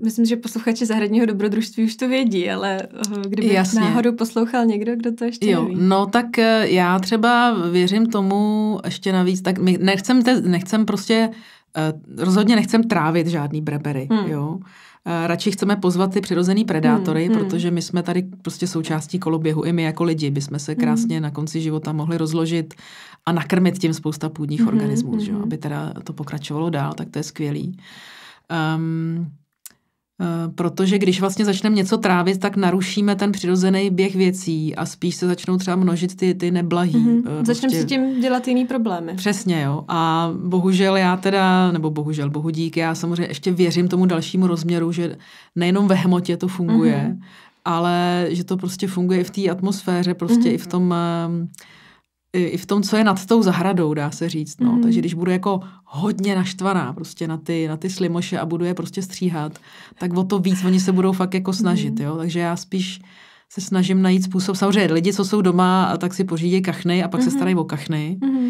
myslím, že posluchači zahradního dobrodružství už to vědí, ale eh, kdyby Jasně. náhodou poslouchal někdo, kdo to ještě jo, neví. No tak eh, já třeba věřím tomu ještě navíc, tak my nechcem, te, nechcem prostě, eh, rozhodně nechcem trávit žádný brebery, mm. jo Eh, radši chceme pozvat ty přirozený predátory, hmm, hmm, protože my jsme tady prostě součástí koloběhu. I my jako lidi bychom se krásně hmm. na konci života mohli rozložit a nakrmit tím spousta půdních hmm, organismů, hmm. hmm. aby teda to pokračovalo dál, tak to je skvělý. Um, Eh, protože když vlastně začneme něco trávit, tak narušíme ten přirozený běh věcí a spíš se začnou třeba množit ty, ty neblahý. Mm-hmm. Prostě... Začneme si tím dělat jiný problémy. Přesně, jo. A bohužel já teda, nebo bohužel, bohu díky, já samozřejmě ještě věřím tomu dalšímu rozměru, že nejenom ve hmotě to funguje, mm-hmm. ale že to prostě funguje i v té atmosféře, prostě mm-hmm. i v tom... Uh, i v tom, co je nad tou zahradou, dá se říct. No. Mm. Takže když budu jako hodně naštvaná prostě na ty, na ty slimoše a budu je prostě stříhat, tak o to víc oni se budou fakt jako snažit. Mm. Jo? Takže já spíš se snažím najít způsob. Samozřejmě lidi, co jsou doma, tak si pořídí kachny a pak mm se mhm. starají o kachny. mm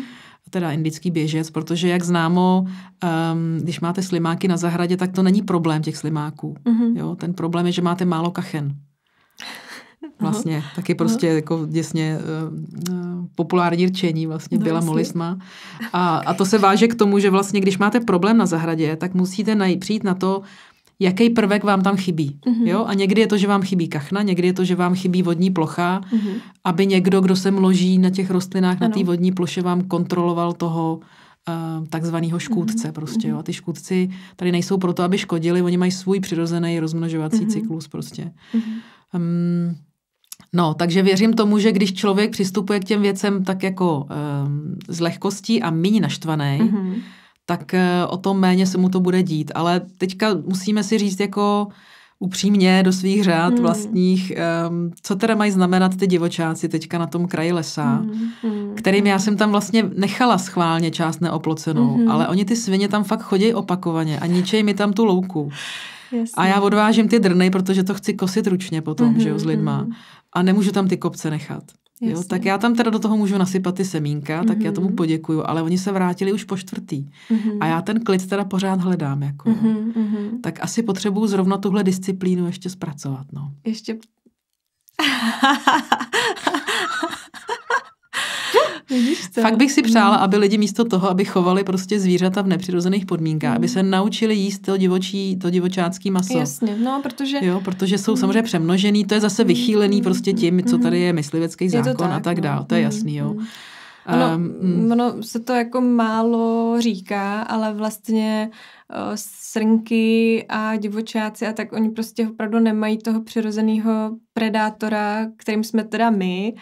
teda indický běžec, protože jak známo, um, když máte slimáky na zahradě, tak to není problém těch slimáků. mm Jo? Ten problém je, že máte málo kachen. [laughs] vlastně. Aha. Taky prostě Aha. jako děsně uh, populární rčení vlastně no, byla vlastně. molisma. A, a to se váže k tomu, že vlastně když máte problém na zahradě, tak musíte najít, přijít na to, jaký prvek vám tam chybí. Uh-huh. Jo? A někdy je to, že vám chybí kachna, někdy je to, že vám chybí vodní plocha, uh-huh. aby někdo, kdo se mloží na těch rostlinách, ano. na té vodní ploše, vám kontroloval toho uh, eh, takzvaného škůdce mm-hmm. prostě. Jo? Mhm. A ty škůdci tady nejsou proto, aby škodili, oni mají svůj přirozený rozmnožovací mm-hmm. cyklus prostě. Mm-hmm. Um, No, takže věřím tomu, že když člověk přistupuje k těm věcem tak jako um, z lehkostí a méně naštvaný, mm-hmm. tak uh, o to méně se mu to bude dít. Ale teďka musíme si říct jako upřímně do svých řád mm. vlastních, um, co teda mají znamenat ty divočáci teďka na tom kraji lesa, mm. kterým já jsem tam vlastně nechala schválně část neoplocenou, mm. ale oni ty svině tam fakt chodí opakovaně a ničej mi tam tu louku. Jasně. A já odvážím ty drny, protože to chci kosit ručně potom, mm-hmm. že jo, s lidma. Mhm a nemůžu tam ty kopce nechat. Jo, tak já tam teda do toho můžu nasypat ty semínka, tak mm-hmm. já tomu mhm. poděkuju, ale oni se vrátili už po čtvrtý. Mm-hmm. A já ten klid teda pořád hledám. Jako, mm-hmm. Tak asi potřebuju zrovna tuhle disciplínu ještě zpracovat. No. Ještě [laughs] No Fakt bych si mm. přála, aby lidi místo toho, aby chovali prostě zvířata v nepřirozených podmínkách, mm. aby se naučili jíst to divočí, to divočácký maso. Jasně, no, protože... Jo, protože jsou mm. samozřejmě přemnožený, to je zase vychýlený mm. prostě tím, co tady je myslivecký zákon je tak, a tak no. dál, no. to je jasný, jo. Ono, um, ono se to jako málo říká, ale vlastně uh, srnky a divočáci a tak oni prostě opravdu nemají toho přirozeného predátora, kterým jsme teda my, uh,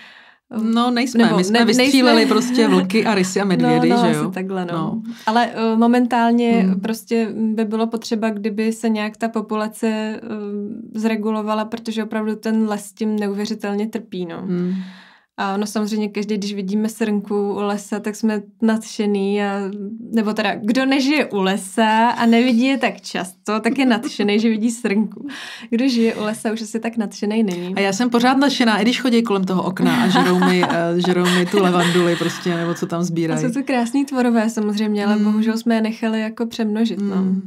No, nejsme. Nebo, My jsme ne, vystříleli nejsme. prostě vlky a rysy a medvědy, no, no, že jo? takhle, no. no. Ale uh, momentálně hmm. prostě by bylo potřeba, kdyby se nějak ta populace uh, zregulovala, protože opravdu ten les tím neuvěřitelně trpí, no. Hmm. A no samozřejmě každý, když vidíme srnku u lesa, tak jsme nadšený, a, nebo teda kdo nežije u lesa a nevidí je tak často, tak je nadšený, že vidí srnku. Kdo žije u lesa, už asi tak nadšený není. A já jsem pořád nadšená, i když chodí kolem toho okna a žerou mi, eh, žerou mi tu levanduli prostě, nebo co tam sbírají. A jsou to krásní tvorové samozřejmě, ale mm. bohužel jsme je nechali jako přemnožit. No. Mm.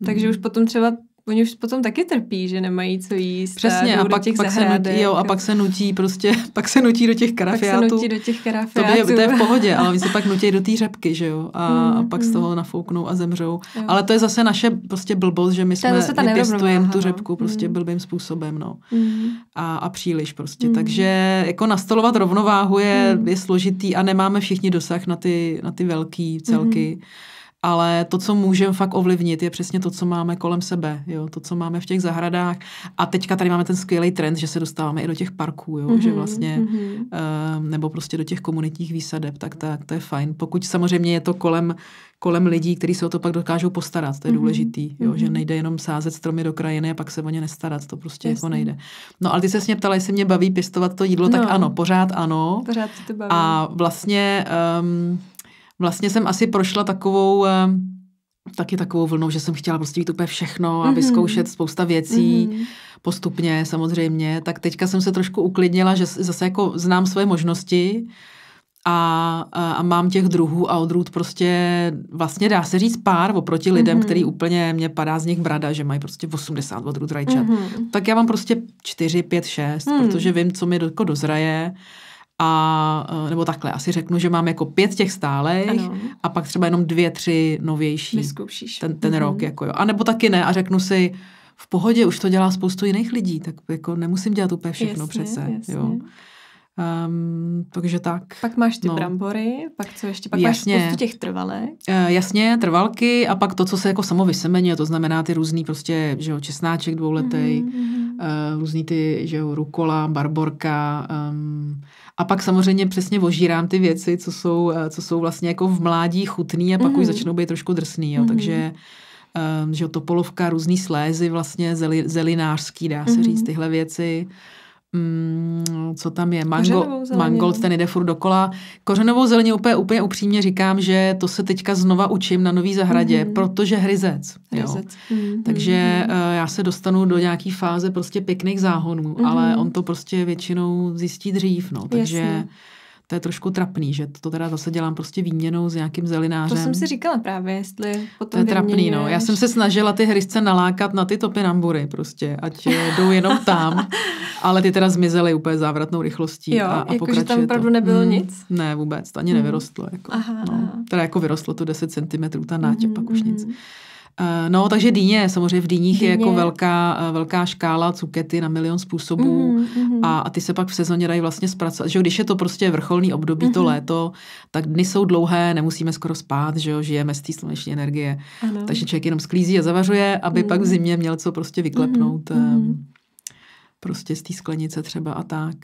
No. Takže mm. už potom třeba Oni už potom taky trpí, že nemají co jíst. Přesně, a, a pak, těch pak se nutí, jo, a pak se nutí prostě, [laughs] pak se nutí do těch karafiátů. Pak se nutí do těch karafiátů. To, je, to je v pohodě, ale oni se pak nutí do té řepky, že jo, a, mm, a pak mm. z toho nafouknou a zemřou. Jo. Ale to je zase naše prostě blbost, že my jsme, ta my pěstujeme tu no. řepku prostě mm. blbým způsobem, no. Mm. A, a příliš prostě. Mm. Takže jako nastolovat rovnováhu je, mm. je složitý a nemáme všichni dosah na ty, na ty velký celky. Mm ale to, co můžeme fakt ovlivnit, je přesně to, co máme kolem sebe, jo, to, co máme v těch zahradách. A teďka tady máme ten skvělý trend, že se dostáváme i do těch parků, jo, mm-hmm, že vlastně, mm-hmm. uh, nebo prostě do těch komunitních výsadeb, tak, tak to je fajn. Pokud samozřejmě je to kolem, kolem lidí, kteří se o to pak dokážou postarat, to je mm-hmm. důležitý, jo, mm-hmm. že nejde jenom sázet stromy do krajiny a pak se o ně nestarat, to prostě jako nejde. No ale ty se mě ptala, jestli mě baví pěstovat to jídlo, no. tak ano, pořád ano. Pořád to baví. A vlastně... Um, vlastně jsem asi prošla takovou eh, taky takovou vlnou, že jsem chtěla prostě mít úplně všechno a mhm. vyzkoušet mm-hmm. spousta věcí mm-hmm. postupně samozřejmě, tak teďka jsem se trošku uklidnila, že zase jako znám své možnosti a, a, mám těch druhů a odrůd prostě vlastně dá se říct pár oproti lidem, mm-hmm. který úplně mě padá z nich brada, že mají prostě 80 odrůd rajčat. Mm-hmm. Tak já mám prostě 4, 5, 6, mm-hmm. protože vím, co mi do, jako dozraje a e, nebo takhle, asi řeknu, že mám jako pět těch stálejch a pak třeba jenom dvě, tři novější. Vyzkoušíš. Ten, ten mm-hmm. rok, jako jo. A nebo taky ne a řeknu si, v pohodě, už to dělá spoustu jiných lidí, tak jako nemusím dělat úplně všechno jasně, přece. Jasně. Jo. Um, ehm, takže tak. Pak máš ty no. brambory, pak co ještě, pak jasně. máš spoustu těch trvalek. Uh, jasně, trvalky a pak to, co se jako samo vysemeně, to znamená ty různý prostě, že jo, česnáček dvouletej, mm-hmm. uh, různý ty, že jo, rukola, barborka, um, a pak samozřejmě přesně ožírám ty věci, co jsou, eh, co jsou vlastně jako v mládí chutný a pak mm. už mhm. začnou být trošku drsný. Jo. Mm. Takže um, že polovka různý slézy vlastně, zeli, zelinářský, dá se mm. říct, tyhle věci. Mm, co tam je, mango, mangold, ten jde furt dokola. Kořenovou zeleně úplně, úplně upřímně říkám, že to se teďka znova učím na Nový zahradě, mm-hmm. protože hryzec. hryzec. Jo. Mm-hmm. Takže uh, já se dostanu do nějaký fáze prostě pěkných záhonů, mm-hmm. ale on to prostě většinou zjistí dřív, no. Takže... Jasně to je trošku trapný, že to teda zase dělám prostě výměnou s nějakým zelinářem. To jsem si říkala právě, jestli potom To je trapný, no. Já jsem se snažila ty hryzce nalákat na ty topinambury prostě, ať eh, jdou jenom tam, [laughs] ale ty teda zmizely úplně závratnou rychlostí jo, a, a jako, že tam opravdu nebylo mm, nic? Ne, vůbec, to ani nevyrostlo. Mm. Jako, aha, no. Teda jako vyrostlo to 10 cm, ta nátěp, mm, pak už mm. nic. Mhm. Eh, no, takže dýně, samozřejmě v dýních dýně. je jako velká, eh, velká škála cukety na milion způsobů mm, mm. A, a ty se pak v sezóně dají vlastně zpracovat. Že když je to prostě vrcholný období, mm. to mm-hmm. léto, tak dny jsou dlouhé, nemusíme skoro spát, že jo, žijeme z té sluneční energie. Ano. Takže člověk jenom sklízí a zavařuje, aby mm. pak v zimě měl co prostě vyklepnout. Mm prostě z té sklenice třeba a tak.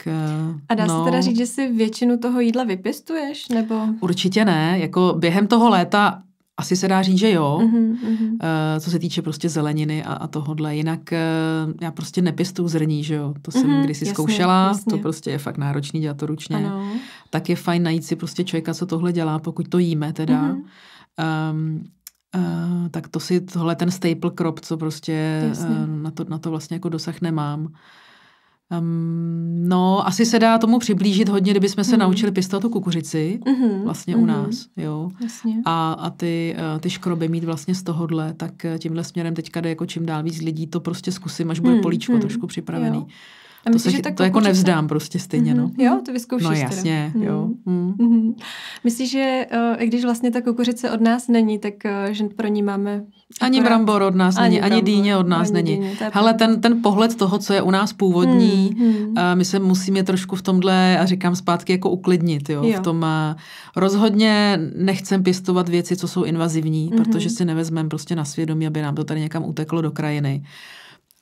A dá no. se teda říct, že si většinu toho jídla vypěstuješ? nebo? Určitě ne. Jako během toho léta asi se dá říct, že jo, mm-hmm, co se týče prostě zeleniny a, a tohodle. Jinak eh, já prostě nepěstuju zrní, že jo. To jsem mm-hmm, kdysi jasně, zkoušela, jasně. to prostě je fakt náročný dělat to ručně. Ano. Tak je fajn najít si prostě člověka, co tohle dělá, pokud to jíme teda. Mm-hmm. Um, Uh, tak to si tohle ten staple crop, co prostě uh, na, to, na to vlastně jako dosah nemám. Um, no, asi se dá tomu přiblížit hodně, kdybychom se mm. naučili pěstovat tu kukuřici mm-hmm. vlastně mm-hmm. u mhm. nás, jo. Jasně. A, a ty, e, ty škroby mít vlastně z tohohle, tak e, tímhle směrem teďka jde jako čím dál víc lidí, to prostě zkusím, až bude mhm, políčko mm. trošku připravený. Jo. A myslím, to, že tak to jako nevzdám nevzdám prostě stejně, no. mm-hmm. no. Jo, to vyzkoušíš. No jasně, teda. Mm-hmm. jo. Mm. Mm-hmm. Myslím, že eh, i když vlastně ta kukuřice od nás není, tak eh, že pro ní máme... Ani akorát... brambor od nás ani není, brambor, ani dýně od nás ani není. Ale ten, ten pohled toho, co je u nás původní, mm-hmm. a eh, my se musíme trošku v tomhle, a říkám zpátky, jako uklidnit, jo. jo. V tom a rozhodně nechcem pěstovat věci, co jsou invazivní, mm-hmm. protože si nevezmeme prostě na svědomí, aby nám to tady někam uteklo do krajiny.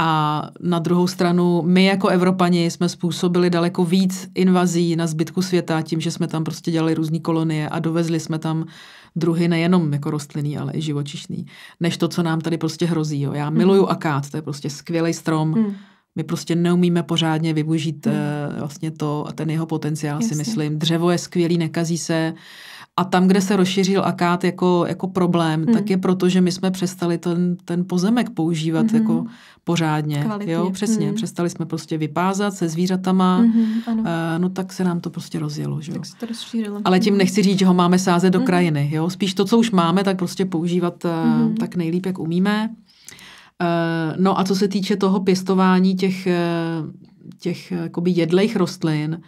A na druhou stranu, my jako Evropani jsme způsobili daleko víc invazí na zbytku světa tím, že jsme tam prostě dělali různé kolonie a dovezli jsme tam druhy nejenom jako rostlinný, ale i živočišný, než to, co nám tady prostě hrozí. Jo. Já mm. miluju hmm. akát, to je prostě skvělý strom. Hmm. My prostě neumíme pořádně využít hmm. vlastně to a ten jeho potenciál, Jasně. si myslím. Dřevo je skvělý, nekazí se. Uh, a tam, kde se rozšířil akát jako, jako problém, mm. tak hmm. je proto, že my jsme přestali ten, ten pozemek používat mm. jako pořádně. Kvalitně. Jo, přesně. Mm. Přestali jsme prostě vypázat se zvířatama. Mm. Ano. Uh, no tak se nám to prostě rozjelo. Že jo? Tak se to rozšířilo. Ale tím hmm. nechci říct, že ho máme sázet do mm. krajiny. Jo? Spíš to, co už máme, tak prostě používat uh, mm. tak nejlíp, jak umíme. Uh, no a co se týče toho pěstování těch, těch jakoby jedlejch rostlin,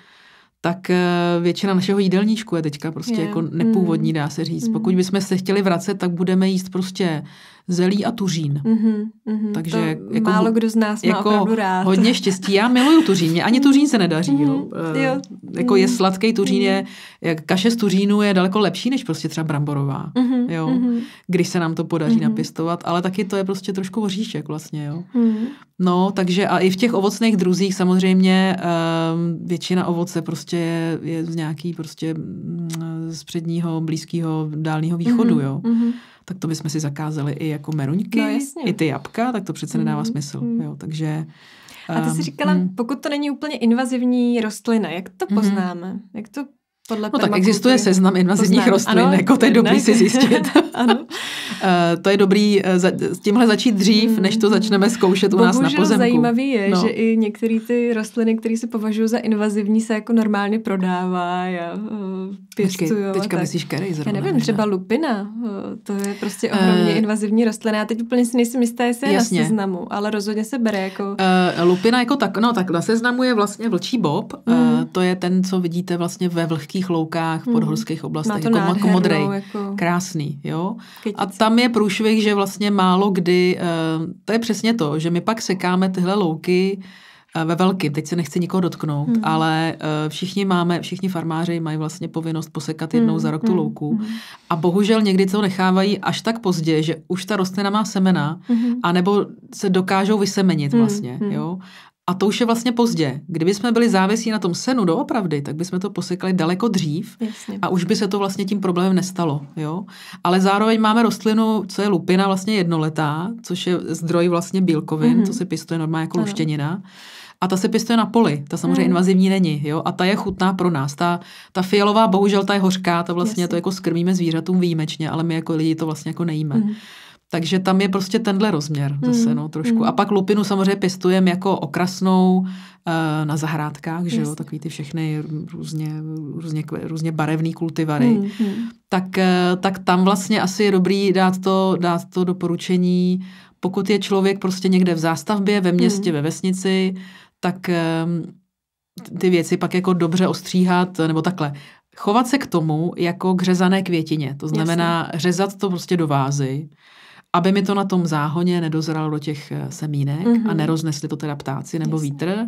tak eh, většina našeho jídelníčku je teďka prostě je. jako nepůvodní, dá se říct. Mm. Pokud bychom se chtěli vracet, tak budeme jíst prostě zelí a tuřín. Mm-hmm, mm-hmm, Takže to jako, málo kdo z nás jako má opravdu rád. hodně štěstí. Já miluju tuřín, mě ani mm-hmm. tuřín se nedaří. Mm-hmm, jo. Eh, jo. Jako je mm-hmm. sladký tuřín, je, mm-hmm. jak kaše z tuřínu je daleko lepší než prostě třeba bramborová, mm-hmm, jo. Mm-hmm. Když se nám to podaří mm-hmm. napěstovat, ale taky to je prostě trošku oříšek vlastně, jo. Mm-hmm. No, takže a i v těch ovocných druzích samozřejmě um, většina ovoce prostě je, je z nějaký prostě mm, z předního, blízkého, dálního východu, mm-hmm, jo tak to bychom si zakázali i jako meruňky, no, jasně. i ty jabka, tak to přece mm. nedává mhm, smysl. Mm. Jo, takže, A ty jsi um, říkala, mm. pokud to není úplně invazivní rostlina, jak to mhm. poznáme? Mm. Jak to podle no tak existuje seznam invazivních rostlin, ano, jako to je dobrý si zjistit. [laughs] [laughs] ano. Eh, to je dobrý uh, s tímhle začít dřív, než to hmm. začneme zkoušet u Bohužel nás na pozemku. zajímavý je, no. že i některé ty rostliny, které se považují za invazivní, se jako normálně prodává a eh, pěstují. Teďka tak. myslíš kerej zrovna? Já nevím, ne? třeba lupina, to je prostě ohromně uh, invazivní rostlina. Já teď úplně si nejsem jistá, jestli je jasně. na seznamu, ale rozhodně se bere jako... Uh, lupina jako tak, no tak na seznamu je vlastně vlčí bob, mm. uh, to je ten, co vidíte vlastně ve vlhký horských loukách, v hmm. podhorských oblastech, jako, jako modrý, jako... krásný. Jo? Kytice. A tam je průšvih, že vlastně málo kdy, uh, to je přesně to, že my pak sekáme tyhle louky eh, ve velkým, teď se nechci nikoho dotknout, hmm. ale uh, všichni máme, všichni farmáři mají vlastně povinnost posekat jednou hmm. za rok tu hmm, louku hmm. a bohužel někdy to nechávají až tak pozdě, že už ta rostlina má semena hmm. anebo se dokážou vysemenit hmm, vlastně, hmm. jo. A to už je vlastně pozdě. Kdyby jsme byli závisí na tom senu doopravdy, tak bychom to posekali daleko dřív Jasně. a už by se to vlastně tím problémem nestalo. Jo? Ale zároveň máme rostlinu, co je lupina, vlastně jednoletá, což je zdroj vlastně bílkovin, mm-hmm. co se pěstuje normálně jako luštěnina. A ta se pěstuje na poli, ta samozřejmě mm. invazivní není, jo, a ta je chutná pro nás. Ta, ta fialová, bohužel, ta je hořká, ta vlastně Jasně. to jako skrmíme zvířatům výjimečně, ale my jako lidi to vlastně jako nejíme. Mm. Takže tam je prostě tenhle rozměr zase, mm. no, trošku. Mm. A pak lupinu samozřejmě pěstujeme jako okrasnou uh, na zahrádkách, že jo, takový ty všechny různě, různě, různě barevný kultivary. Mm. Tak, eh, tak tam vlastně asi je dobrý dát to, dát to doporučení, pokud je člověk prostě někde v zástavbě, ve městě, mm. ve vesnici, tak eh, ty věci pak jako dobře ostříhat, nebo takhle, chovat se k tomu jako k řezané květině. To znamená Jasně. řezat to prostě do vázy, aby mi to na tom záhoně nedozralo do těch eh, semínek mm-hmm. a mhm. neroznesli to teda ptáci nebo Jasně. vítr.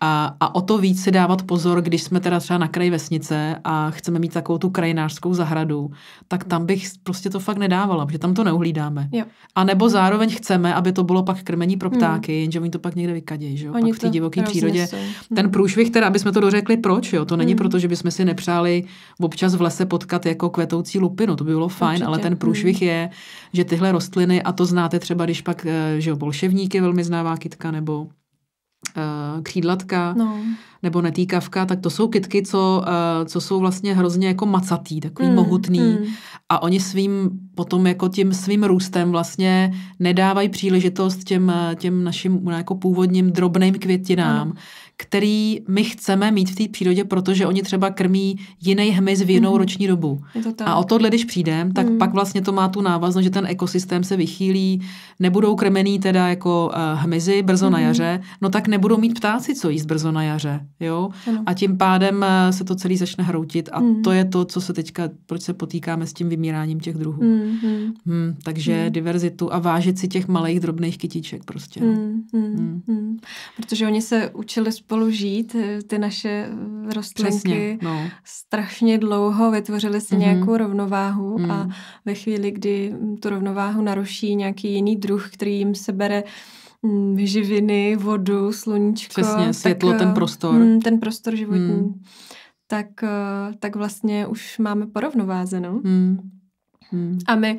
A, a o to víc si dávat pozor, když jsme teda třeba na kraji vesnice a chceme mít takovou tu krajinářskou zahradu, tak tam bych prostě to fakt nedávala, protože tam to neuhlídáme. Jo. A nebo zároveň chceme, aby to bylo pak krmení pro hmm. ptáky, hmm. jenže oni to pak někde vykadějí, že jo? Oni pak v té divoké přírodě. Hmm. Ten průšvih, teda, aby jsme to dořekli, proč, jo? To není hmm. proto, že bychom si nepřáli občas v lese potkat jako kvetoucí lupinu, to by bylo fajn, Určitě. ale ten hmm. průšvih hmm. je, že tyhle rostliny, a to znáte třeba, když pak, eh, že jo, bolševníky velmi znává kytka, nebo Eh, křídlatka no. nebo netýkavka, tak to jsou kitky, co, eh, co jsou vlastně hrozně jako macatý, takový mm, mohutný mm. a oni svým potom jako tím svým růstem vlastně nedávají příležitost těm, eh, těm našim no, jako původním drobným květinám, mm který my chceme mít v té přírodě, protože oni třeba krmí jiný hmyz v jinou mm. roční dobu. A o tohle, když přijdem, tak mm. pak vlastně to má tu návaznost, že ten ekosystém se vychýlí, nebudou krmený teda jako uh, hmyzy brzo mm. na mhm. jaře, no tak nebudou mít ptáci, co jíst brzo na jaře. Jo? Ano. A tím pádem eh, se to celý začne hroutit a mm. to je to, co se teďka, proč se potýkáme s tím vymíráním těch druhů. Mm. Hmm, takže mm. diverzitu a vážit si těch malých drobných kytiček prostě. Mm. Mm. Mm. Protože oni se učili spolu žít, eh, ty naše eh, rostlinky no. strašně dlouho vytvořily si mm-hmm. nějakou rovnováhu mm. a mhm. ve chvíli, kdy tu rovnováhu naruší nějaký jiný druh, který jim sebere mm, živiny, vodu, sluníčko. Přesně, světlo, tak, ten eh, prostor. Mm, ten prostor životní. Mm. Tak, tak vlastně už máme porovnovázenou. Mm. Hmm. A my uh,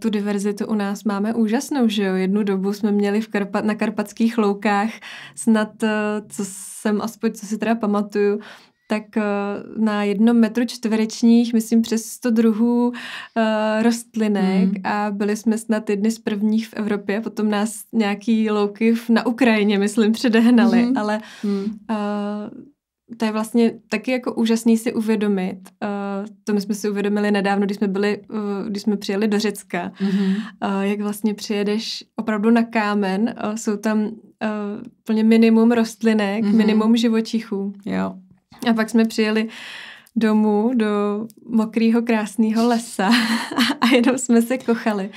tu diverzitu u nás máme úžasnou, že jo? Jednu dobu jsme měli v Karpa- na karpatských loukách snad, uh, co jsem aspoň, co si teda pamatuju, tak uh, na jednom metru čtverečních, myslím přes 100 druhů uh, rostlinek hmm. a byli jsme snad jedny z prvních v Evropě, potom nás nějaký louky na Ukrajině, myslím, předehnali, hmm. ale hmm. Uh, to je vlastně taky jako úžasný si uvědomit. Uh, to my jsme si uvědomili nedávno, když jsme byli, uh, když jsme přijeli do Řecka, mm-hmm. uh, jak vlastně přijedeš opravdu na kámen, uh, jsou tam uh, plně minimum rostlinek, mm-hmm. minimum živočichů. Jo. A pak jsme přijeli domů do mokrého krásného lesa [laughs] a jenom jsme se kochali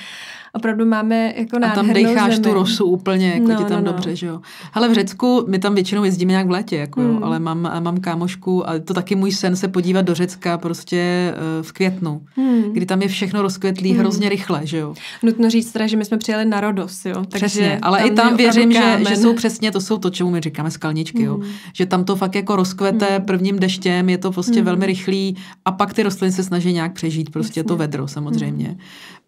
opravdu máme jako A tam decháš zemi. tu rosu úplně, jako no, ti tam no, no. dobře, že jo. Ale v Řecku, my tam většinou jezdíme nějak v létě, jako hmm. jo, ale mám, mám kámošku a to taky můj sen se podívat do Řecka prostě eh, v květnu, hmm. kdy tam je všechno rozkvětlý hmm. hrozně rychle, že jo. Nutno říct teda, že my jsme přijeli na Rodos, jo. Takže přesně, ale tam i tam věřím, že, že jsou přesně, to jsou to, čemu my říkáme skalničky, jo. Hmm. Že tam to fakt jako rozkvete hmm. prvním deštěm, je to prostě hmm. velmi rychlý a pak ty rostliny se snaží nějak přežít, prostě Jasně. to vedro samozřejmě. Hmm.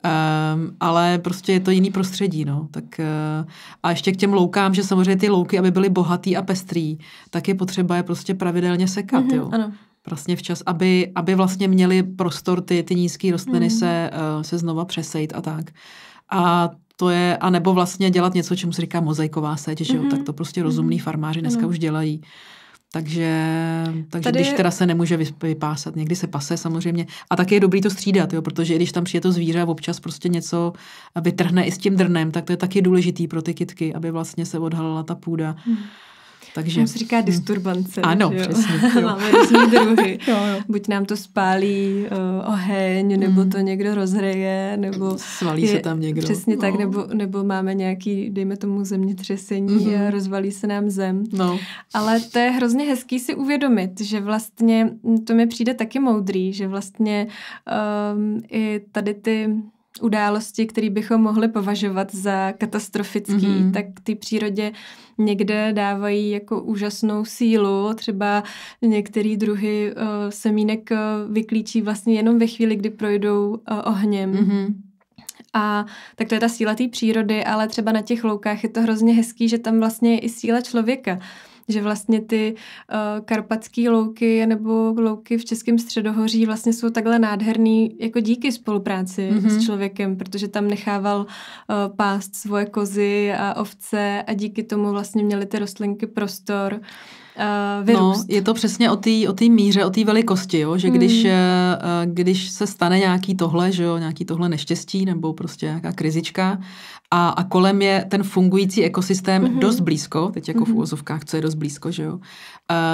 Um, ale prostě je to jiný prostředí, no. Tak, uh, a ještě k těm loukám, že samozřejmě ty louky, aby byly bohatý a pestrý, tak je potřeba je prostě pravidelně sekat, mm-hmm, jo. Ano. Vlastně včas, aby, aby vlastně měly prostor ty, ty nízké rostliny mm-hmm. se, uh, se znova přesejt a tak. A to je, a nebo vlastně dělat něco, čemu se říká mozaiková seť, mm-hmm. že jo, tak mhm. to prostě rozumní mhm. farmáři dneska mm-hmm. už dělají. Uh, takže, takže Tady... když teda se nemůže vypásat, někdy se pase samozřejmě. A taky je dobrý to střídat, jo, protože když tam přijde to zvíře a občas prostě něco vytrhne i s tím drnem, tak to je taky důležitý pro ty kitky, aby vlastně se odhalila ta půda. Hmm. Takže... Tam se říká hmm. disturbance. Ano, jo? přesně. Jo. [laughs] Máme druhy. [laughs] jo, jo. Buď nám to spálí uh, oheň, nebo hmm. to někdo rozhreje, nebo... Svalí je, se tam někdo. Přesně no. tak, nebo, nebo máme nějaký, dejme tomu, zemětřesení mm-hmm. a rozvalí se nám zem. No. Ale to je hrozně hezký si uvědomit, že vlastně, hm, to mi přijde taky moudrý, že vlastně um, i tady ty události, které bychom mohli považovat za katastrofický, mm-hmm. tak ty přírodě uh, někde dávají jako úžasnou sílu, třeba některé druhy uh, semínek eh, vyklíčí vlastně jenom ve chvíli, kdy projdou uh, ohněm. Mm-hmm. A tak to je ta síla té přírody, ale třeba na těch loukách je to hrozně hezký, že tam vlastně je i síla člověka. Uh, že vlastně ty uh, eh, karpatské louky nebo louky v Českém středohoří vlastně jsou takhle nádherný jako díky spolupráci mm-hmm. s mhm. člověkem, protože tam nechával uh, pást svoje kozy a ovce a díky tomu vlastně měly ty rostlinky prostor uh, No, je to přesně o té o tý míře, o té velikosti, jo? že mm. když, hmm. když se stane nějaký tohle, že jo, nějaký tohle neštěstí nebo prostě nějaká krizička, a, a kolem je ten fungující ekosystém mm-hmm. dost blízko, teď jako mm-hmm. v úvozovkách, mhm. co je dost blízko, že jo, uh,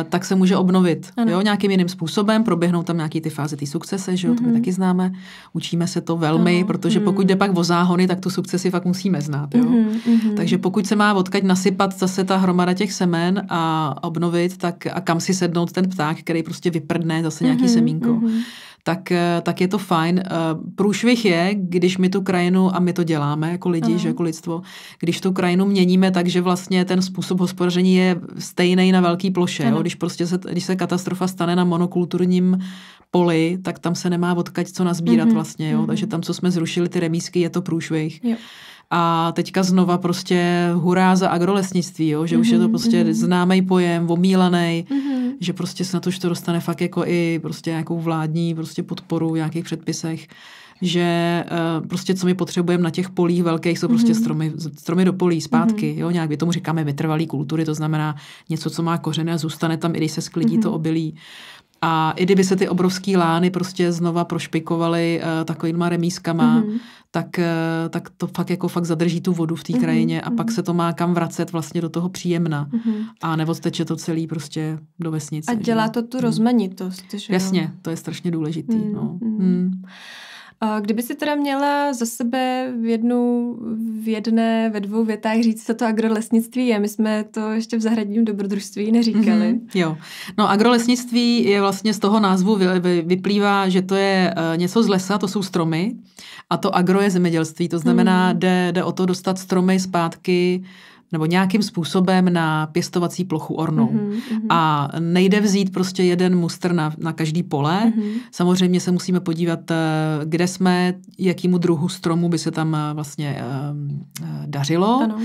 tak se může obnovit ano. jo, nějakým jiným způsobem, proběhnou tam nějaký ty fáze, ty sukcese, že jo, mm-hmm. to my mhm. taky známe, učíme se to velmi, ano. protože mm-hmm. pokud jde pak o záhony, tak tu sukcesi fakt musíme znát, jo. Mm-hmm. Takže pokud se má odkaď nasypat zase ta hromada těch semen a obnovit, tak a kam si sednout ten pták, který prostě vyprdne zase nějaký mm-hmm. semínko. Mm-hmm tak, eh, tak je to fajn. Eh, průšvih je, když my tu krajinu, a my to děláme jako lidi, uh-huh. že jako lidstvo, když tu krajinu měníme tak, že vlastně ten způsob hospodaření je stejný na velký ploše. Uh-huh. Jo? Když prostě se, když se katastrofa stane na monokulturním poli, tak tam se nemá odkaď co nazbírat uh-huh. vlastně. Jo? Uh-huh. Takže mhm. tam, co jsme zrušili, ty remísky, je to průšvih. Jo. A teďka znova prostě hurá za agrolesnictví, jo? že mm-hmm, už je to mhm, prostě mm-hmm. známý pojem, omílaný, mm-hmm. že prostě snad už to dostane fakt jako i prostě nějakou vládní prostě podporu v nějakých předpisech že uh, prostě co my potřebujeme na těch polích velkých, jsou mm-hmm. prostě mhm. stromy, stromy do polí zpátky, mm-hmm. jo, nějak my tomu říkáme vytrvalý kultury, to znamená něco, co má kořeny a zůstane tam, i když se sklidí mm-hmm. to mhm. obilí. A i kdyby se ty obrovské lány prostě znova prošpikovaly uh, takovýma remískama, mm-hmm tak, eh, tak to fakt jako fakt zadrží tu vodu v té mm-hmm. krajině a pak mhm. se to má kam vracet vlastně do toho příjemna. Mm-hmm. A nebo steče to celý prostě do vesnice. A dělá že? to tu mm. rozmanitost. Že Jasně, to je strašně důležitý. Mm-hmm. No. Mm. Kdyby si teda měla za sebe v jednu, v jedné, ve dvou větách říct, co to agrolesnictví je, my jsme to ještě v zahradním dobrodružství neříkali. Mm-hmm, jo, no agrolesnictví je vlastně z toho názvu vyplývá, že to je e, něco z lesa, to jsou stromy a to agro je zemědělství, to znamená, mm. jde, jde o to dostat stromy zpátky nebo nějakým způsobem na pěstovací plochu ornou. Mm-hmm, A nejde vzít prostě jeden mustr na, na každý pole. Mm-hmm. Samozřejmě se musíme podívat, eh, kde jsme, jakýmu druhu stromu by se tam eh, vlastně um, dařilo. Ano.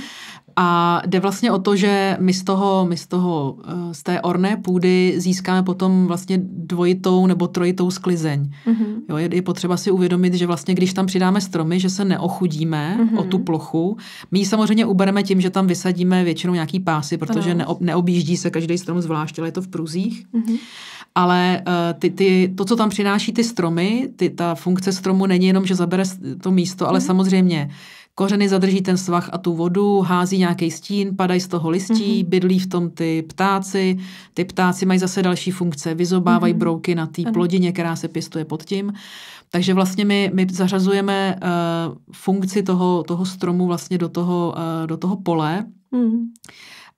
A jde vlastně o to, že my z toho, my z toho, eh, z té orné půdy získáme potom vlastně dvojitou nebo trojitou sklizeň. Mm-hmm. Jo, je, potřeba si uvědomit, že vlastně když tam přidáme stromy, že se neochudíme mm-hmm. o mhm. tu plochu. My ji samozřejmě ubereme tím, že tam vysadíme většinou nějaký pásy, protože no. neobjíždí se každý strom zvlášť, ale je to v průzích. Mm-hmm. Ale eh, ty, ty, to, co tam přináší ty stromy, ty, ta funkce stromu není jenom, že zabere to místo, ale mm-hmm. samozřejmě Kořeny zadrží ten svah a tu vodu, hází nějaký stín, padají z toho listí, mm-hmm. bydlí v tom ty ptáci. Ty ptáci mají zase další funkce, vyzobávají mm-hmm. brouky na té plodině, která se pěstuje pod tím. Takže vlastně my, my zařazujeme uh, funkci toho, toho stromu vlastně do toho, uh, do toho pole. Mm-hmm.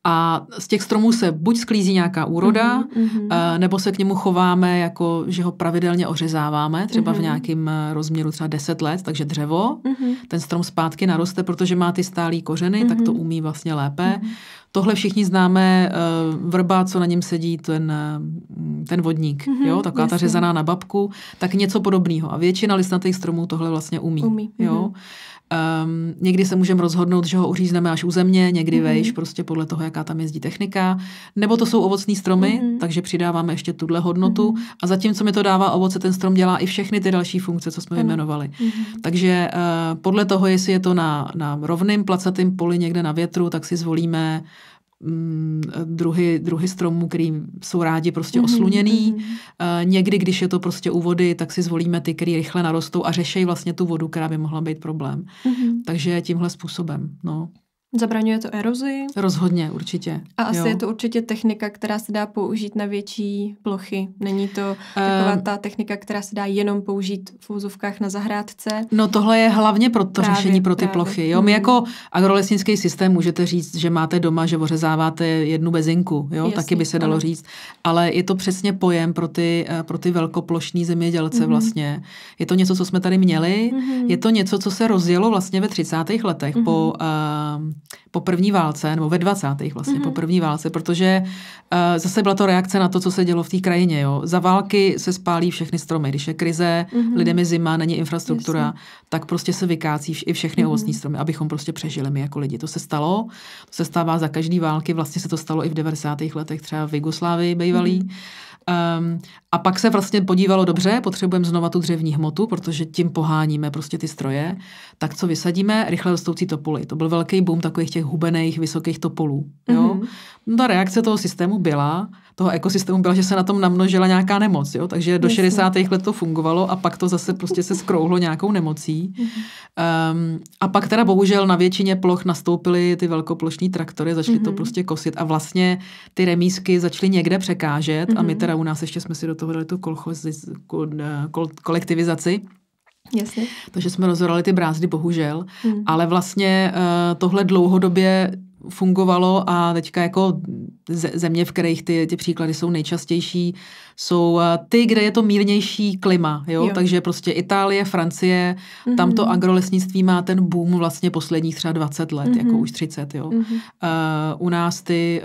A z těch stromů se buď sklízí nějaká úroda, mm-hmm. nebo se k němu chováme, jako že ho pravidelně ořezáváme, třeba mm-hmm. v mhm. nějakém eh, rozměru třeba 10 let, takže dřevo. Mm-hmm. Ten strom zpátky naroste, protože má ty stálé kořeny, mm-hmm. tak to mhm. umí vlastně lépe. Mm-hmm. Tohle všichni známe, eh, vrba, co na něm sedí, ten, mm, ten vodník, mm-hmm, jo, taková Jasně. ta řezaná na babku, tak něco podobného. A většina listnatých stromů tohle vlastně umí. umí. Jo? Mm-hmm. Um, někdy se můžeme rozhodnout, že ho uřízneme až u země, někdy mm-hmm. vejš, prostě podle toho, jaká tam jezdí technika. Nebo to jsou ovocní stromy, mm-hmm. takže přidáváme ještě tuhle hodnotu. Mm-hmm. A zatímco mi to dává ovoce, ten strom dělá i všechny ty další funkce, co jsme ano. jmenovali. Mm-hmm. Takže uh, podle toho, jestli je to na, na rovným placatým poli někde na větru, tak si zvolíme uh, Mm, druhy, druhy stromů, který jsou rádi prostě mhm, osluněný. Mm-hmm. Někdy, když je to prostě u vody, tak si zvolíme ty, které rychle narostou a řeší vlastně tu vodu, která by mohla být problém. Mm-hmm. Takže tímhle způsobem. No. Zabraňuje to erozi? Rozhodně, určitě. A asi jo. je to určitě technika, která se dá použít na větší plochy. Není to taková ehm, ta technika, která se dá jenom použít v úzovkách na zahrádce? No tohle je hlavně pro to právě, řešení pro ty právě. plochy. Jo? My hmm. jako agrolesnický systém můžete říct, že máte doma, že ořezáváte jednu bezinku. Jo? Jasný, Taky by se dalo ano. říct. Ale je to přesně pojem pro ty, eh, pro ty velkoplošní zemědělce hmm. vlastně. Je to něco, co jsme tady měli. Hmm. Je to něco, co se rozjelo vlastně ve 30. letech hmm. po... Uh, po první válce, nebo ve 20. vlastně, mm-hmm. po mhm. první válce, protože uh, zase byla to reakce na to, co se dělo v té krajině. Jo. Za války se spálí všechny stromy. Když je krize, mm-hmm. lidem je zima, není infrastruktura, Jasně. tak prostě se vykácí i všechny mm-hmm. ovocní stromy, abychom prostě přežili my jako lidi. To se stalo, to se stává za každý války, vlastně se to stalo i v 90. letech, třeba v Jugoslávii bývalý. Mm-hmm. Um, a pak se vlastně podívalo dobře, potřebujeme znova tu dřevní hmotu, protože tím poháníme prostě ty stroje. Tak co vysadíme? Rychle rostoucí topoly. To byl velký boom takových těch hubených, vysokých topolů. Jo? Mm-hmm. No, ta reakce toho systému byla, toho ekosystému byla, že se na tom namnožila nějaká nemoc. Jo? Takže do Myslím. 60. let to fungovalo a pak to zase prostě se skrouhlo nějakou nemocí. Mm-hmm. Um, a pak teda bohužel na většině ploch nastoupily ty velkoplošní traktory, začaly mm-hmm. to mhm. prostě kosit a vlastně ty remísky začaly někde překážet mm-hmm. a my mhm. teda u nás ještě jsme si do toho tu kolchoz, kol, kol, kolektivizaci. Jasně. Takže jsme rozorali ty brázdy, bohužel. Hmm. Ale vlastně uh, tohle dlouhodobě fungovalo a teďka jako země, v kterých ty, ty příklady jsou nejčastější, jsou eh, ty, kde je to mírnější klima, jo? jo. takže prostě Itálie, Francie, mm-hmm. tam to mhm. agrolesnictví má ten boom vlastně posledních třeba 20 let, mm-hmm. jako mhm. už 30, jo. Mm-hmm. Uh, u, nás ty,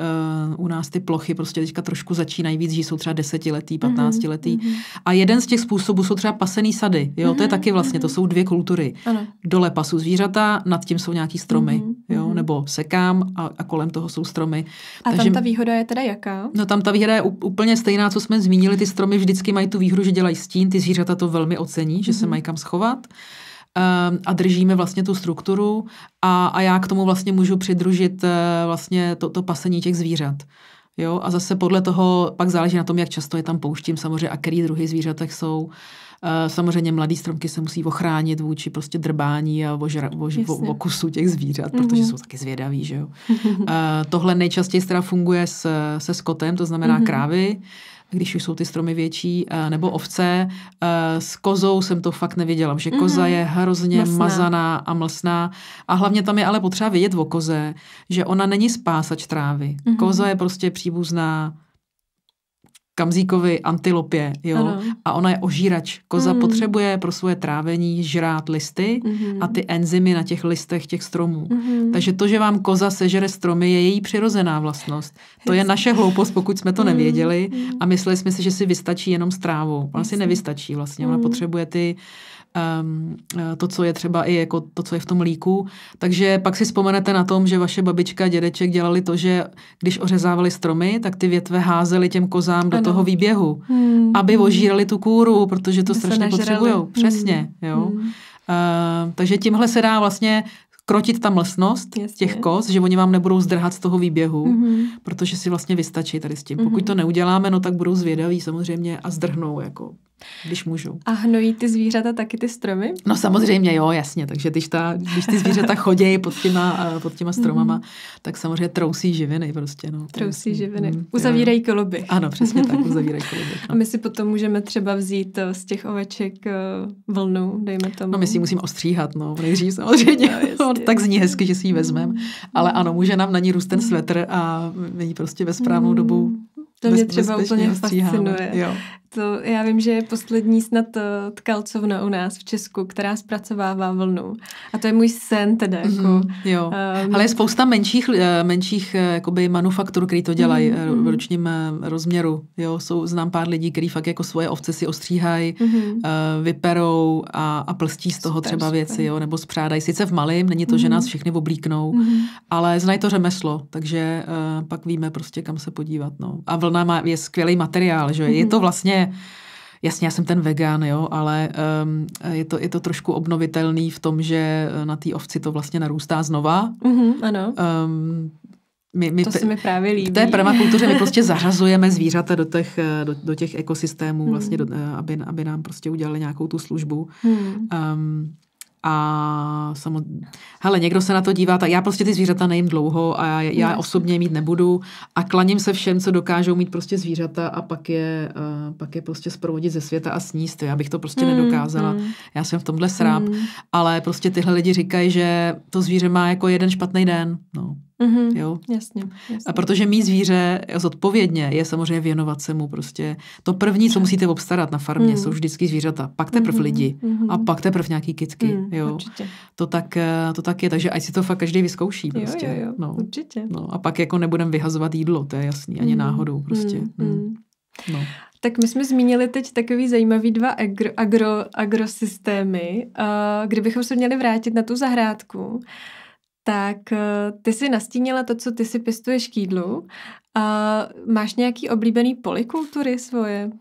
uh, u nás ty plochy prostě teďka trošku začínají víc, že jsou třeba desetiletý, mhm. patnáctiletý. Mm-hmm. A jeden z těch způsobů jsou třeba pasený sady, jo, mm-hmm. to je taky vlastně, to jsou dvě kultury. Ano. Dole pasu zvířata, nad tím jsou nějaký stromy, mm-hmm. jo, nebo sekám a, a kolem toho jsou stromy. A Takže, tam ta výhoda je teda jaká? No tam ta výhoda je úplně stejná, co jsme zmínili zmínili, ty stromy vždycky mají tu výhru, že dělají stín, ty zvířata to velmi ocení, že mm-hmm. se mhm. mají kam schovat ehm, a držíme vlastně tu strukturu a, a já k tomu vlastně můžu přidružit eh, vlastně to, to pasení těch zvířat. Jo, a zase podle toho pak záleží na tom, jak často je tam pouštím samozřejmě a který druhy zvířatek jsou. Eh, samozřejmě mladý stromky se musí ochránit vůči prostě drbání a ožra, ož, o, o kusu těch zvířat, mm-hmm. protože mhm. jsou taky zvědaví, že jo. Mm-hmm. [laughs] tohle nejčastěji teda funguje s, se skotem, to znamená mm-hmm. krávy když už jsou ty stromy větší, eh, nebo ovce. Eh, s kozou jsem to fakt neviděla, že koza mhm. je hrozně mlsná. mazaná a mlsná. A hlavně tam je ale potřeba vědět o koze, že ona není spásač trávy. Mm-hmm. Koza je prostě příbuzná Kamzíkovi antilopě, jo, ano. a ona je ožírač. Koza mm. potřebuje pro svoje trávení žrát listy mm-hmm. a ty enzymy na těch listech těch stromů. Mm-hmm. Takže to, že vám koza sežere stromy, je její přirozená vlastnost. To je naše hloupost, pokud jsme to hmm. nevěděli hmm. a mysleli jsme si, že si vystačí jenom s trávou. Ona si nevystačí vlastně, ona hmm. potřebuje ty uh, um, to, co je třeba i jako to, co je v tom líku. Takže pak si vzpomenete na tom, že vaše babička a dědeček dělali to, že když ořezávali stromy, tak ty větve házely těm kozám do ano. toho výběhu, hmm. aby ožírali tu kůru, protože to By strašně potřebují. Hmm. Přesně, hmm. jo. Hmm. Uh, takže tímhle se dá vlastně krotit tam lesnost Jasně. těch koz, že oni vám nebudou zdrhat z toho výběhu, mm-hmm. protože si vlastně vystačí tady s tím. Hmm. Pokud to neuděláme, no tak budou zvědaví samozřejmě a zdrhnou jako když můžu. A hnojí ty zvířata taky ty stromy? No samozřejmě, jo, jasně. Takže když, ta, když ty zvířata chodí pod těma, eh, pod těma stromama, mm. tak samozřejmě trousí živiny prostě. No. Trousí živiny. Mm, uzavírají koloby. Ano, přesně tak, [laughs] uzavírají koloby. No. A my si potom můžeme třeba vzít eh, z těch oveček eh, vlnu, dejme tomu. No my si musím ostříhat, no, nejdřív samozřejmě. No, On [laughs] tak zní hezky, že si ji mhm. vezmeme. Ale ano, může nám na ní růst ten svetr a není prostě ve správnou mhm. dobu to mě třeba úplně fascinuje. Jo. To já vím, že je poslední snad eh, tkalcovna u nás v Česku, která zpracovává vlnu. A to je můj sen teda. Jako, mm-hmm, jo. Um, Ale je spousta menších, eh, menších jakoby manufaktur, který to dělají mm-hmm. v mhm. ročním rozměru. Jo, jsou, znám pár lidí, kteří fakt jako svoje ovce si ostříhají, mm-hmm. vyperou a, a plstí z toho super, třeba super. věci, jo, nebo spřádají. Sice v malém, není to, mm-hmm. že mhm. nás všechny oblíknou, mm-hmm. ale znají to řemeslo, takže uh, pak víme prostě, kam se podívat. No. A vlna má, je skvělý materiál, že je mhm. to vlastně Jasně, já jsem ten vegan, jo, ale um, je, to, je to trošku obnovitelný v tom, že eh, na té ovci to vlastně narůstá znova. Mm-hmm, ano. Um, my, my to se mi právě líbí. V té permakultuře my prostě [laughs] zařazujeme zvířata do těch, eh, do, do těch ekosystémů, vlastně, mhm. do, eh, aby, aby nám prostě udělali nějakou tu službu. Mm. Um, a samozřejmě, hele, někdo se na to dívá, tak já prostě ty zvířata nejím dlouho a já, já no. osobně mít nebudu a klaním se všem, co dokážou mít prostě zvířata a pak je, uh, pak je prostě sprovodit ze světa a sníst. Já bych to prostě mm, nedokázala. Mm. Já jsem v tomhle sráb, mm. ale prostě tyhle lidi říkají, že to zvíře má jako jeden špatný den. No. Mm-hmm. Jo? Jasně, jasně. A protože mít zvíře zodpovědně je samozřejmě věnovat se mu prostě. To první, co musíte obstarat na farmě, mm. jsou vždycky zvířata. Pak teprve mm-hmm. lidi mm-hmm. a pak teprve nějaký kytky. Mm, jo? To, tak, eh, to tak je, takže ať si to fakt každý vyzkouší. Prostě. Jo, jo, prostě, jo. No. Určitě. No. A pak jako nebudem vyhazovat jídlo, to je jasný, ani mm. náhodou mm, prostě. Mm, mm. No. Tak my jsme zmínili teď takový zajímavý dva agro, agro, agrosystémy. Eh, kdybychom se měli vrátit na tu zahrádku, tak eh, ty si nastínila to, co ty si pěstuješ k jídlu. A máš nějaký oblíbený polikultury svoje?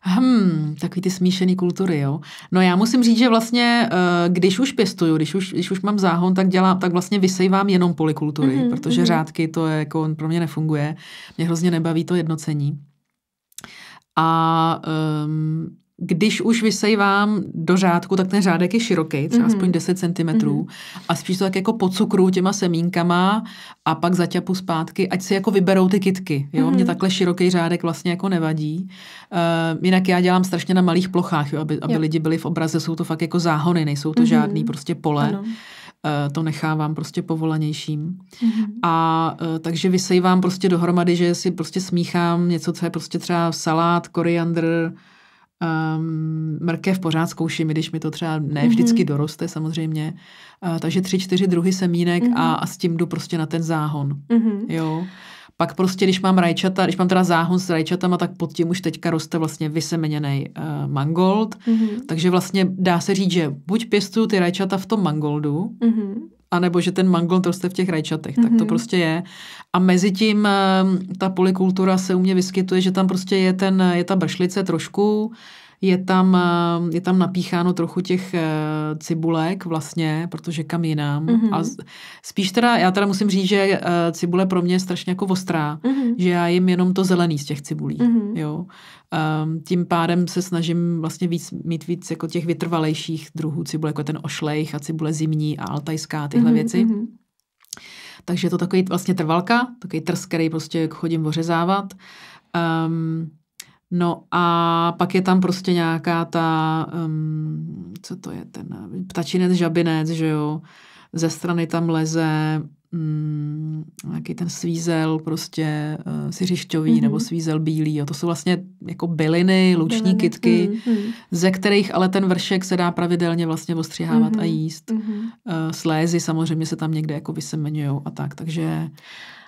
Hmm, takový ty smíšený kultury, jo. No já musím říct, že vlastně, eh, když už pěstuju, když už, když už mám záhon, tak dělám, tak vlastně vysejvám jenom polikultury, mm-hmm, protože mhm. řádky to je, jako pro mě nefunguje. Mě hrozně nebaví to jednocení. A um, když už vysejvám do řádku, tak ten řádek je široký, třeba mm-hmm. aspoň 10 cm. Mm-hmm. A spíš to tak jako cukru těma semínkama a pak zaťapu zpátky, ať si jako vyberou ty kitky. Jo? Mm-hmm. Mě takhle široký řádek vlastně jako nevadí. Uh, jinak já dělám strašně na malých plochách, jo? aby, aby jo. lidi byli v obraze. Jsou to fakt jako záhony, nejsou to mm-hmm. žádný prostě pole. Ano ehm, to nechávám prostě povolanějším. Mm-hmm. A e, takže vysejvám prostě dohromady, že si prostě smíchám něco, co je prostě třeba salát, koriandr, Um, mrkev pořád zkouším, i když mi to třeba ne vždycky mm-hmm. doroste samozřejmě. Uh, takže tři, čtyři druhy semínek mm-hmm. a, mhm. a s tím jdu prostě na ten záhon. Mm-hmm. Jo. Pak prostě, když mám rajčata, když mám teda záhon s rajčatama, tak pod tím už teďka roste vlastně vysemeněný uh, eh, mangold. Mm-hmm. Takže vlastně dá se říct, že buď pěstuju ty rajčata v tom mangoldu, mm-hmm anebo že ten mangon roste v těch rajčatech. Mm-hmm. Tak to mhm. prostě je. A mezi tím ehm, ta polikultura se u mě vyskytuje, že tam prostě je, ten, je ta bršlice trošku, je tam, eh, je tam napícháno trochu těch eh, cibulek vlastně, protože kam jinam. Mm-hmm. A spíš teda, já teda musím říct, že eh, cibule pro mě je strašně jako ostrá, mm-hmm. že já jim jenom to zelený z těch cibulí, mm-hmm. jo. Ehm, tím pádem se snažím vlastně víc, mít víc jako těch vytrvalejších druhů cibule, jako ten ošlejch a cibule zimní a altajská, tyhle mm-hmm. věci. Mhm. Takže je to takový vlastně trvalka, takový trs, který prostě chodím ořezávat. Um, No a pak je tam prostě nějaká ta, um, co to je ten, ptačinec, žabinec, že jo, ze strany tam leze um, mm, nějaký ten svízel prostě uh, siřišťový mm-hmm. nebo svízel bílý, jo. to jsou vlastně jako byliny, luční byliny. Mhm, kytky, mm-hmm. ze kterých ale ten vršek se dá pravidelně vlastně ostřihávat mm-hmm. a mhm, jíst. Mm-hmm. Uh, slézy samozřejmě se tam někde jako vysemenujou a tak, takže...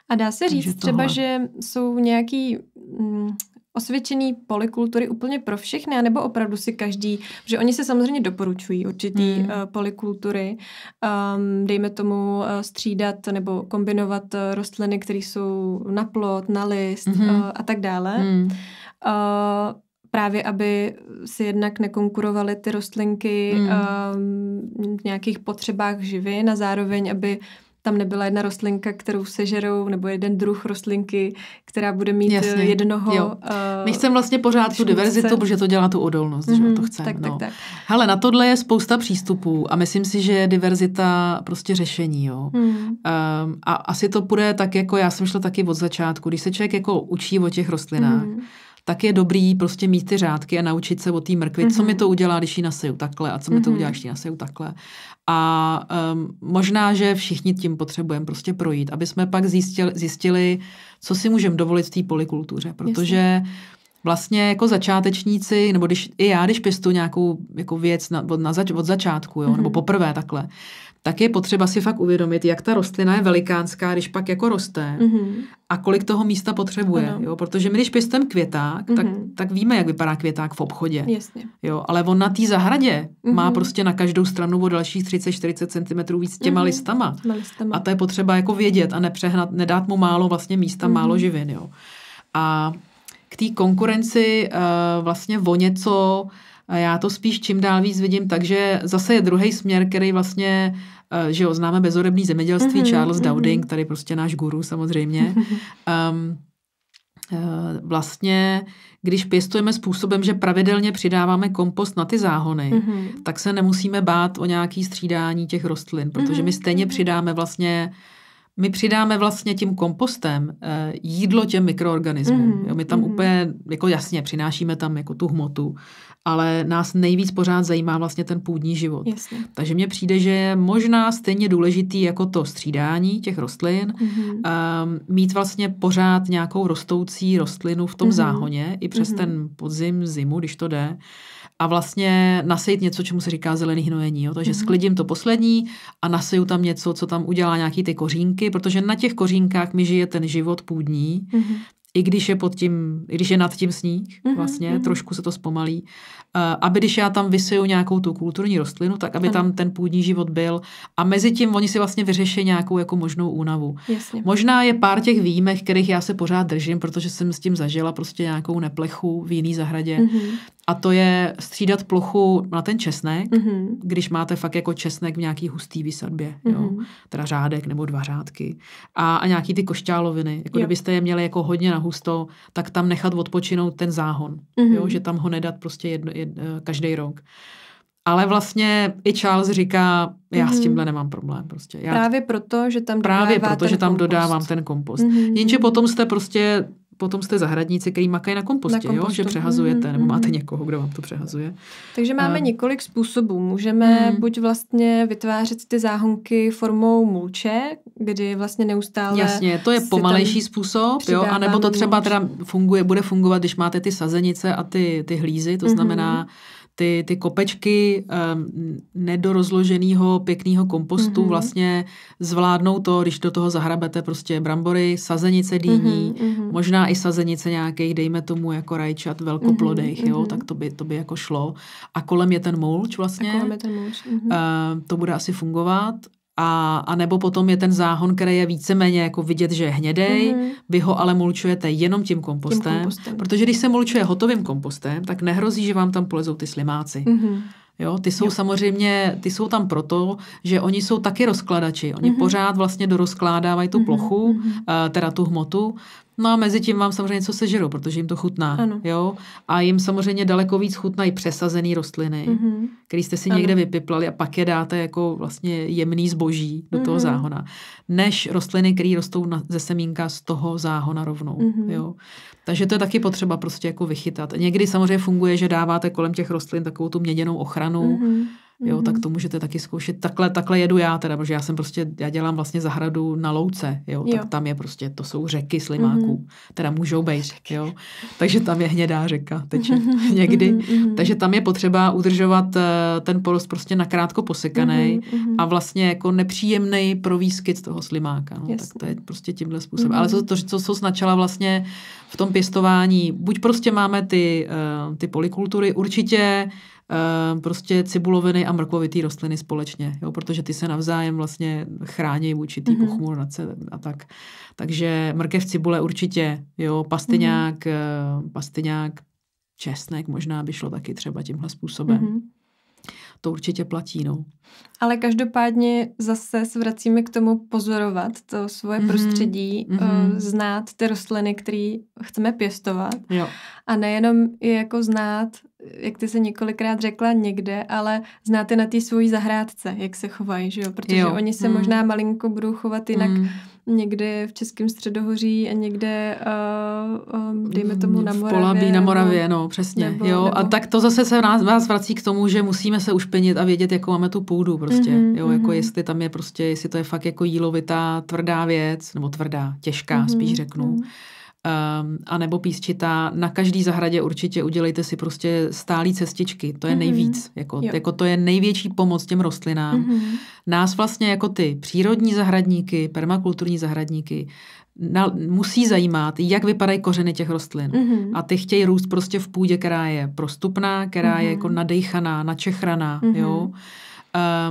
A dá se říct tohle. třeba, že jsou nějaký mm, osvědčený polikultury úplně pro všechny, anebo opravdu si každý, že oni se samozřejmě doporučují určitý mm. uh, polikultury, um, dejme tomu uh, střídat nebo kombinovat uh, rostliny, které jsou na plot, na list mm-hmm. uh, a tak dále. Mm. Uh, právě aby si jednak nekonkurovaly ty rostlinky mm. uh, v nějakých potřebách živy, na zároveň, aby uh, tam nebyla jedna rostlinka, kterou sežerou, nebo jeden druh rostlinky, která bude mít eh, Jasně, jednoho. Jo. Eh, My chceme vlastně pořád tu diverzitu, protože to dělá tu odolnost, mm-hmm, že to mhm, chceme. Tak, no. tak, tak. Hele, na tohle je spousta přístupů a myslím si, že je diverzita prostě řešení. Jo. Mm. Um, a asi to bude tak, jako já jsem šla taky od začátku, když se člověk jako učí o těch rostlinách, mm tak je dobrý prostě mít ty řádky a naučit se o té mrkvi, mm-hmm. co mi to udělá, mhm. když ji naseju takhle a co mm-hmm. mi to udělá, když ji naseju takhle. A um, možná, že všichni tím potřebujeme prostě projít, aby jsme pak zjistili, zjistili co si můžeme dovolit v té polikultuře, protože Jasně vlastně jako začátečníci, nebo když, i já, když pěstu nějakou jako věc na, od, na zač, od začátku, jo, mm-hmm. nebo mhm. poprvé takhle, tak je potřeba si fakt uvědomit, jak ta rostlina je velikánská, když pak jako roste mm-hmm. a kolik toho místa potřebuje. Jo? Protože my, když pěstujeme květák, mm-hmm. tak, mhm. tak víme, jak vypadá květák v obchodě. Jasně. Jo? Ale on na té zahradě mm-hmm. má mhm. prostě na každou stranu o dalších 30-40 cm víc těma mm-hmm. listama. listama. A to je potřeba jako vědět a nepřehnat, nedát mu málo vlastně místa, mm-hmm. málo živin. Jo? A k té konkurenci uh, vlastně o něco eh, já to spíš čím dál víc vidím, takže zase je druhý směr, který vlastně Eh, že jo, známe bezorebný zemědělství, mm-hmm, Charles mhm. Dowding, tady prostě náš guru samozřejmě. Um, [laughs] vlastně, když pěstujeme způsobem, že pravidelně přidáváme kompost na ty záhony, mm-hmm. tak se nemusíme bát o nějaký střídání těch rostlin, protože my mhm, stejně mm-hmm. přidáme vlastně my přidáme vlastně tím kompostem eh, jídlo těm mikroorganismům. Mm, jo, my tam mm. úplně, jako jasně, přinášíme tam jako tu hmotu, ale nás nejvíc pořád zajímá vlastně ten půdní život. Jasně. Takže mně přijde, že je možná stejně důležitý jako to střídání těch rostlin, mm-hmm. um, mít vlastně pořád nějakou rostoucí rostlinu v tom mm-hmm. záhoně, i přes mm-hmm. ten podzim, zimu, když to jde a vlastně nasejt něco, čemu se říká zelený hnojení. Jo? Takže mm-hmm. sklidím to poslední a naseju tam něco, co tam udělá nějaký ty kořínky, protože na těch kořínkách mi žije ten život půdní. Mm-hmm i když je pod tím, i když je nad tím sníh, mm-hmm, vlastně, mm-hmm. trošku se to zpomalí, uh, aby když já tam vyseju nějakou tu kulturní rostlinu, tak aby ano. tam ten půdní život byl a mezi tím oni si vlastně vyřeší nějakou jako možnou únavu. Jasně. Možná je pár těch výjimek, kterých já se pořád držím, protože jsem s tím zažila prostě nějakou neplechu v jiný zahradě, mm-hmm. A to je střídat plochu na ten česnek, mm-hmm. když máte fakt jako česnek v nějaký hustý výsadbě, mm-hmm. jo? Mhm. teda řádek nebo dva řádky. A, a nějaký ty košťáloviny, jako jo. kdybyste je měli jako hodně na husto, tak tam nechat odpočinout ten záhon, mm-hmm. jo? Mhm. že tam ho nedat prostě jedno, jed, eh, každý rok. Ale vlastně i Charles říká, já mm-hmm. s mhm. tímhle nemám problém prostě. Já, právě proto, že tam právě proto, že tam kompost. dodávám ten kompost. Mm-hmm. Jenže potom jste prostě potom jste zahradníci, který makají na kompostě, na kompostu. jo? že přehazujete, mm-hmm. nebo máte mhm. někoho, kdo vám to přehazuje. Takže máme a... několik způsobů. Můžeme mm. buď vlastně vytvářet ty záhonky formou mulče, kdy vlastně neustále... Jasně, to je pomalejší způsob, jo? a nebo to třeba teda funguje, bude fungovat, když máte ty sazenice a ty, ty hlízy, to mm-hmm. znamená ty, ty kopečky um, ehm, nedorozloženého pěkného kompostu mm-hmm. vlastně zvládnou to, když do toho zahrabete prostě brambory, sazenice dýní, mm-hmm. možná i sazenice nějakých, dejme tomu jako rajčat velkoplodejch, mm-hmm. jo, mhm. tak to by, to by jako šlo. A kolem je ten mulč vlastně. A kolem je ten mulč. Mm-hmm. Uh, to bude asi fungovat a, a nebo potom je ten záhon, který je víceméně jako vidět, že je hnědej, mm. vy ho ale mulčujete jenom tím kompostem, tím kompostem, protože když se mulčuje hotovým kompostem, tak nehrozí, že vám tam polezou ty slimáci. Mm. Jo, ty jsou jo. samozřejmě, ty jsou tam proto, že oni jsou taky rozkladači. Oni mm-hmm. pořád vlastně dorozkládávají tu mhm, plochu, mm-hmm. teda tu hmotu. No a mezi tím vám samozřejmě něco sežerou, protože jim to chutná. Ano. Jo? A jim samozřejmě daleko víc chutnají přesazený rostliny, mm-hmm. který jste si ano. někde vypiplali a pak je dáte jako vlastně jemný zboží do mm-hmm. toho mhm. záhona, než rostliny, které rostou na, ze semínka z toho záhona rovnou. Mm-hmm. Jo? Takže to je taky potřeba prostě jako vychytat. Někdy samozřejmě funguje, že dáváte kolem těch rostlin takovou tu měděnou ochranu, mm-hmm jo, mm-hmm. tak mhm. to můžete taky zkoušet. Takhle, takhle jedu já teda, protože já jsem prostě, já dělám vlastně zahradu na louce, jo, jo. tak tam je prostě, to jsou řeky slimáků, mm-hmm. teda můžou být, řeky. jo, takže tam je hnědá řeka, teče mhm. [laughs] někdy, mm-hmm. takže tam je potřeba udržovat eh, ten porost prostě nakrátko posekaný mm-hmm. a vlastně jako nepříjemný pro výskyt toho slimáka, no, tak to je prostě tímhle způsobem. Mm-hmm. Ale to, to, co jsou značala vlastně v tom pěstování, buď prostě máme ty, eh, ty polikultury, určitě Eh, prostě cibuloviny a mrkvovitý rostliny společně, jo, protože ty se navzájem vlastně chrání vůči té mm-hmm. pochmurnace a tak. Takže mrkev, cibule určitě, jo, pastyňák, mm-hmm. Eh, pastyňák, česnek možná by šlo taky třeba tímhle způsobem. Mm-hmm. To určitě platí, no. Ale každopádně zase svracíme vracíme k tomu pozorovat to svoje mm-hmm. prostředí, mm-hmm. znát ty rostliny, které chceme pěstovat. Jo. A nejenom je jako znát jak ty se několikrát řekla někde, ale znáte na té svojí zahrádce, jak se chovají, že jo? Protože jo. oni se hmm. možná malinko budou chovat jinak hmm. někde v Českém středohoří a někde, uh, um, dejme hmm, tomu, na Moravě. V Polabí, na Moravě, no, přesně. Nebo, jo. Nebo... A tak to zase se nás, nás vrací k tomu, že musíme se ušpinit a vědět, jakou máme tu půdu prostě. Mm-hmm, jo, jako mm-hmm. jestli tam je prostě, jestli to je fakt jako jílovitá, tvrdá věc, nebo tvrdá, těžká, mm-hmm, spíš řeknu. Mm-hmm Ehm, a nebo písčitá. Na každý zahradě určitě udělejte si prostě stálý cestičky. To je mm-hmm. nejvíc. Jako, jako to je největší pomoc těm rostlinám. Mm-hmm. Nás vlastně jako ty přírodní zahradníky, permakulturní zahradníky, na, musí zajímat, jak vypadají kořeny těch rostlin. Mm-hmm. A ty chtějí růst prostě v půdě, která je prostupná, která mm-hmm. je mhm. jako nadejchaná, načechraná. Mm-hmm. Jo?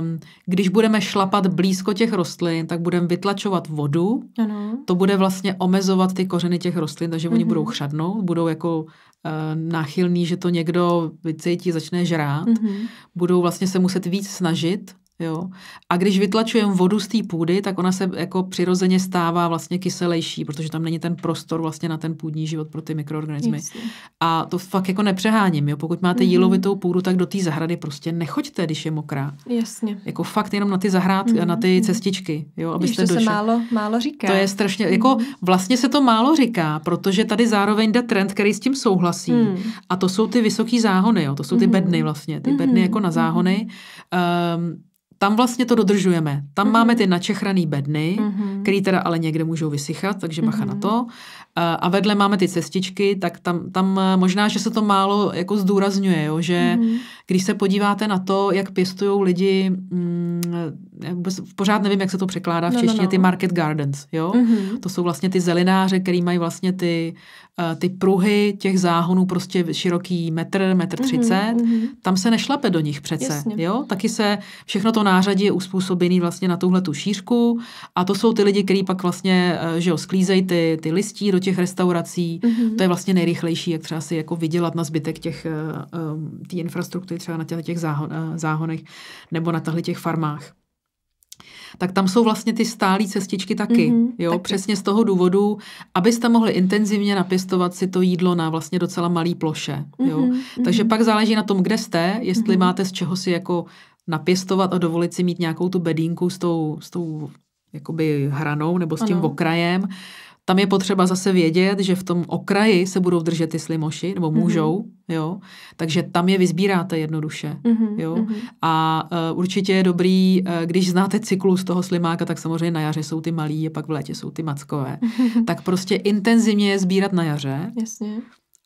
Um, když budeme šlapat blízko těch rostlin, tak budeme vytlačovat vodu. Ano. To bude vlastně omezovat ty kořeny těch rostlin, takže mm-hmm. oni mhm. budou chřadnout, budou jako uh, náchylní, že to někdo vycítí, začne žrát. Mm-hmm. Budou vlastně se muset víc snažit Jo. A když vytlačujeme vodu z té půdy, tak ona se jako přirozeně stává vlastně kyselejší, protože tam není ten prostor vlastně na ten půdní život pro ty mikroorganismy. A to fakt jako nepřeháním. Jo. Pokud máte mm-hmm. jílovitou půdu, tak do té zahrady prostě nechoďte, když je mokrá. Jasně. Jako fakt jenom na ty zahrádky, mm-hmm. na ty mhm. cestičky. Jo, abyste to došel. se málo, málo říká. To je strašně, mm-hmm. jako vlastně se to málo říká, protože tady zároveň jde trend, který s tím souhlasí. Mm. A to jsou ty vysoké záhony, jo. to jsou ty mm-hmm. bedny vlastně. Ty mm-hmm. bedny mhm. jako na záhony. Um, tam vlastně to dodržujeme. Tam mm-hmm. máme ty načechraný bedny, mm-hmm. které teda ale někde můžou vysychat, takže bacha mm-hmm. na mhm. to. A vedle máme ty cestičky, tak tam, tam eh, možná, že se to málo jako zdůrazňuje, jo, že mm-hmm. když se podíváte na to, jak pěstují lidi, mm, eh, pořád nevím, jak se to překládá v no, no češtině, no, no. ty market gardens, jo? Mm-hmm. To jsou vlastně ty zelináře, který mají vlastně ty Eh, ty pruhy těch záhonů prostě široký metr, metr mhm, třicet, mm-hmm. tam se nešlape do nich přece, Jasně. jo? Taky se všechno to nářadí je uspůsobený vlastně na tuhle tu šířku a to jsou ty lidi, kteří pak vlastně, eh, že jo, sklízejí ty, ty listí do těch restaurací, mm-hmm. to je vlastně nejrychlejší, jak třeba si jako vydělat na zbytek těch, eh, té infrastruktury třeba na těch záhon, záhonech nebo na těch farmách tak tam jsou vlastně ty stálé cestičky taky. Mm-hmm, jo, taky. přesně z toho důvodu, abyste mohli intenzivně napěstovat si to jídlo na vlastně docela malý ploše. Jo. Mm-hmm, Takže mm-hmm. pak záleží na tom, kde jste, jestli mm-hmm. máte z čeho si jako napěstovat a dovolit si mít nějakou tu bedínku s tou, s tou jakoby hranou nebo s tím ano. okrajem, tam je potřeba zase vědět, že v tom okraji se budou držet ty slimoši, nebo mhm. můžou, mm-hmm. jo. Takže tam je vyzbíráte jednoduše, mm-hmm. jo. Mhm. A uh, určitě je dobrý, uh, když znáte cyklus toho slimáka, tak samozřejmě na jaře jsou ty malí a pak v létě jsou ty mackové. Mm-hmm. Tak prostě intenzivně je sbírat na jaře. Jasně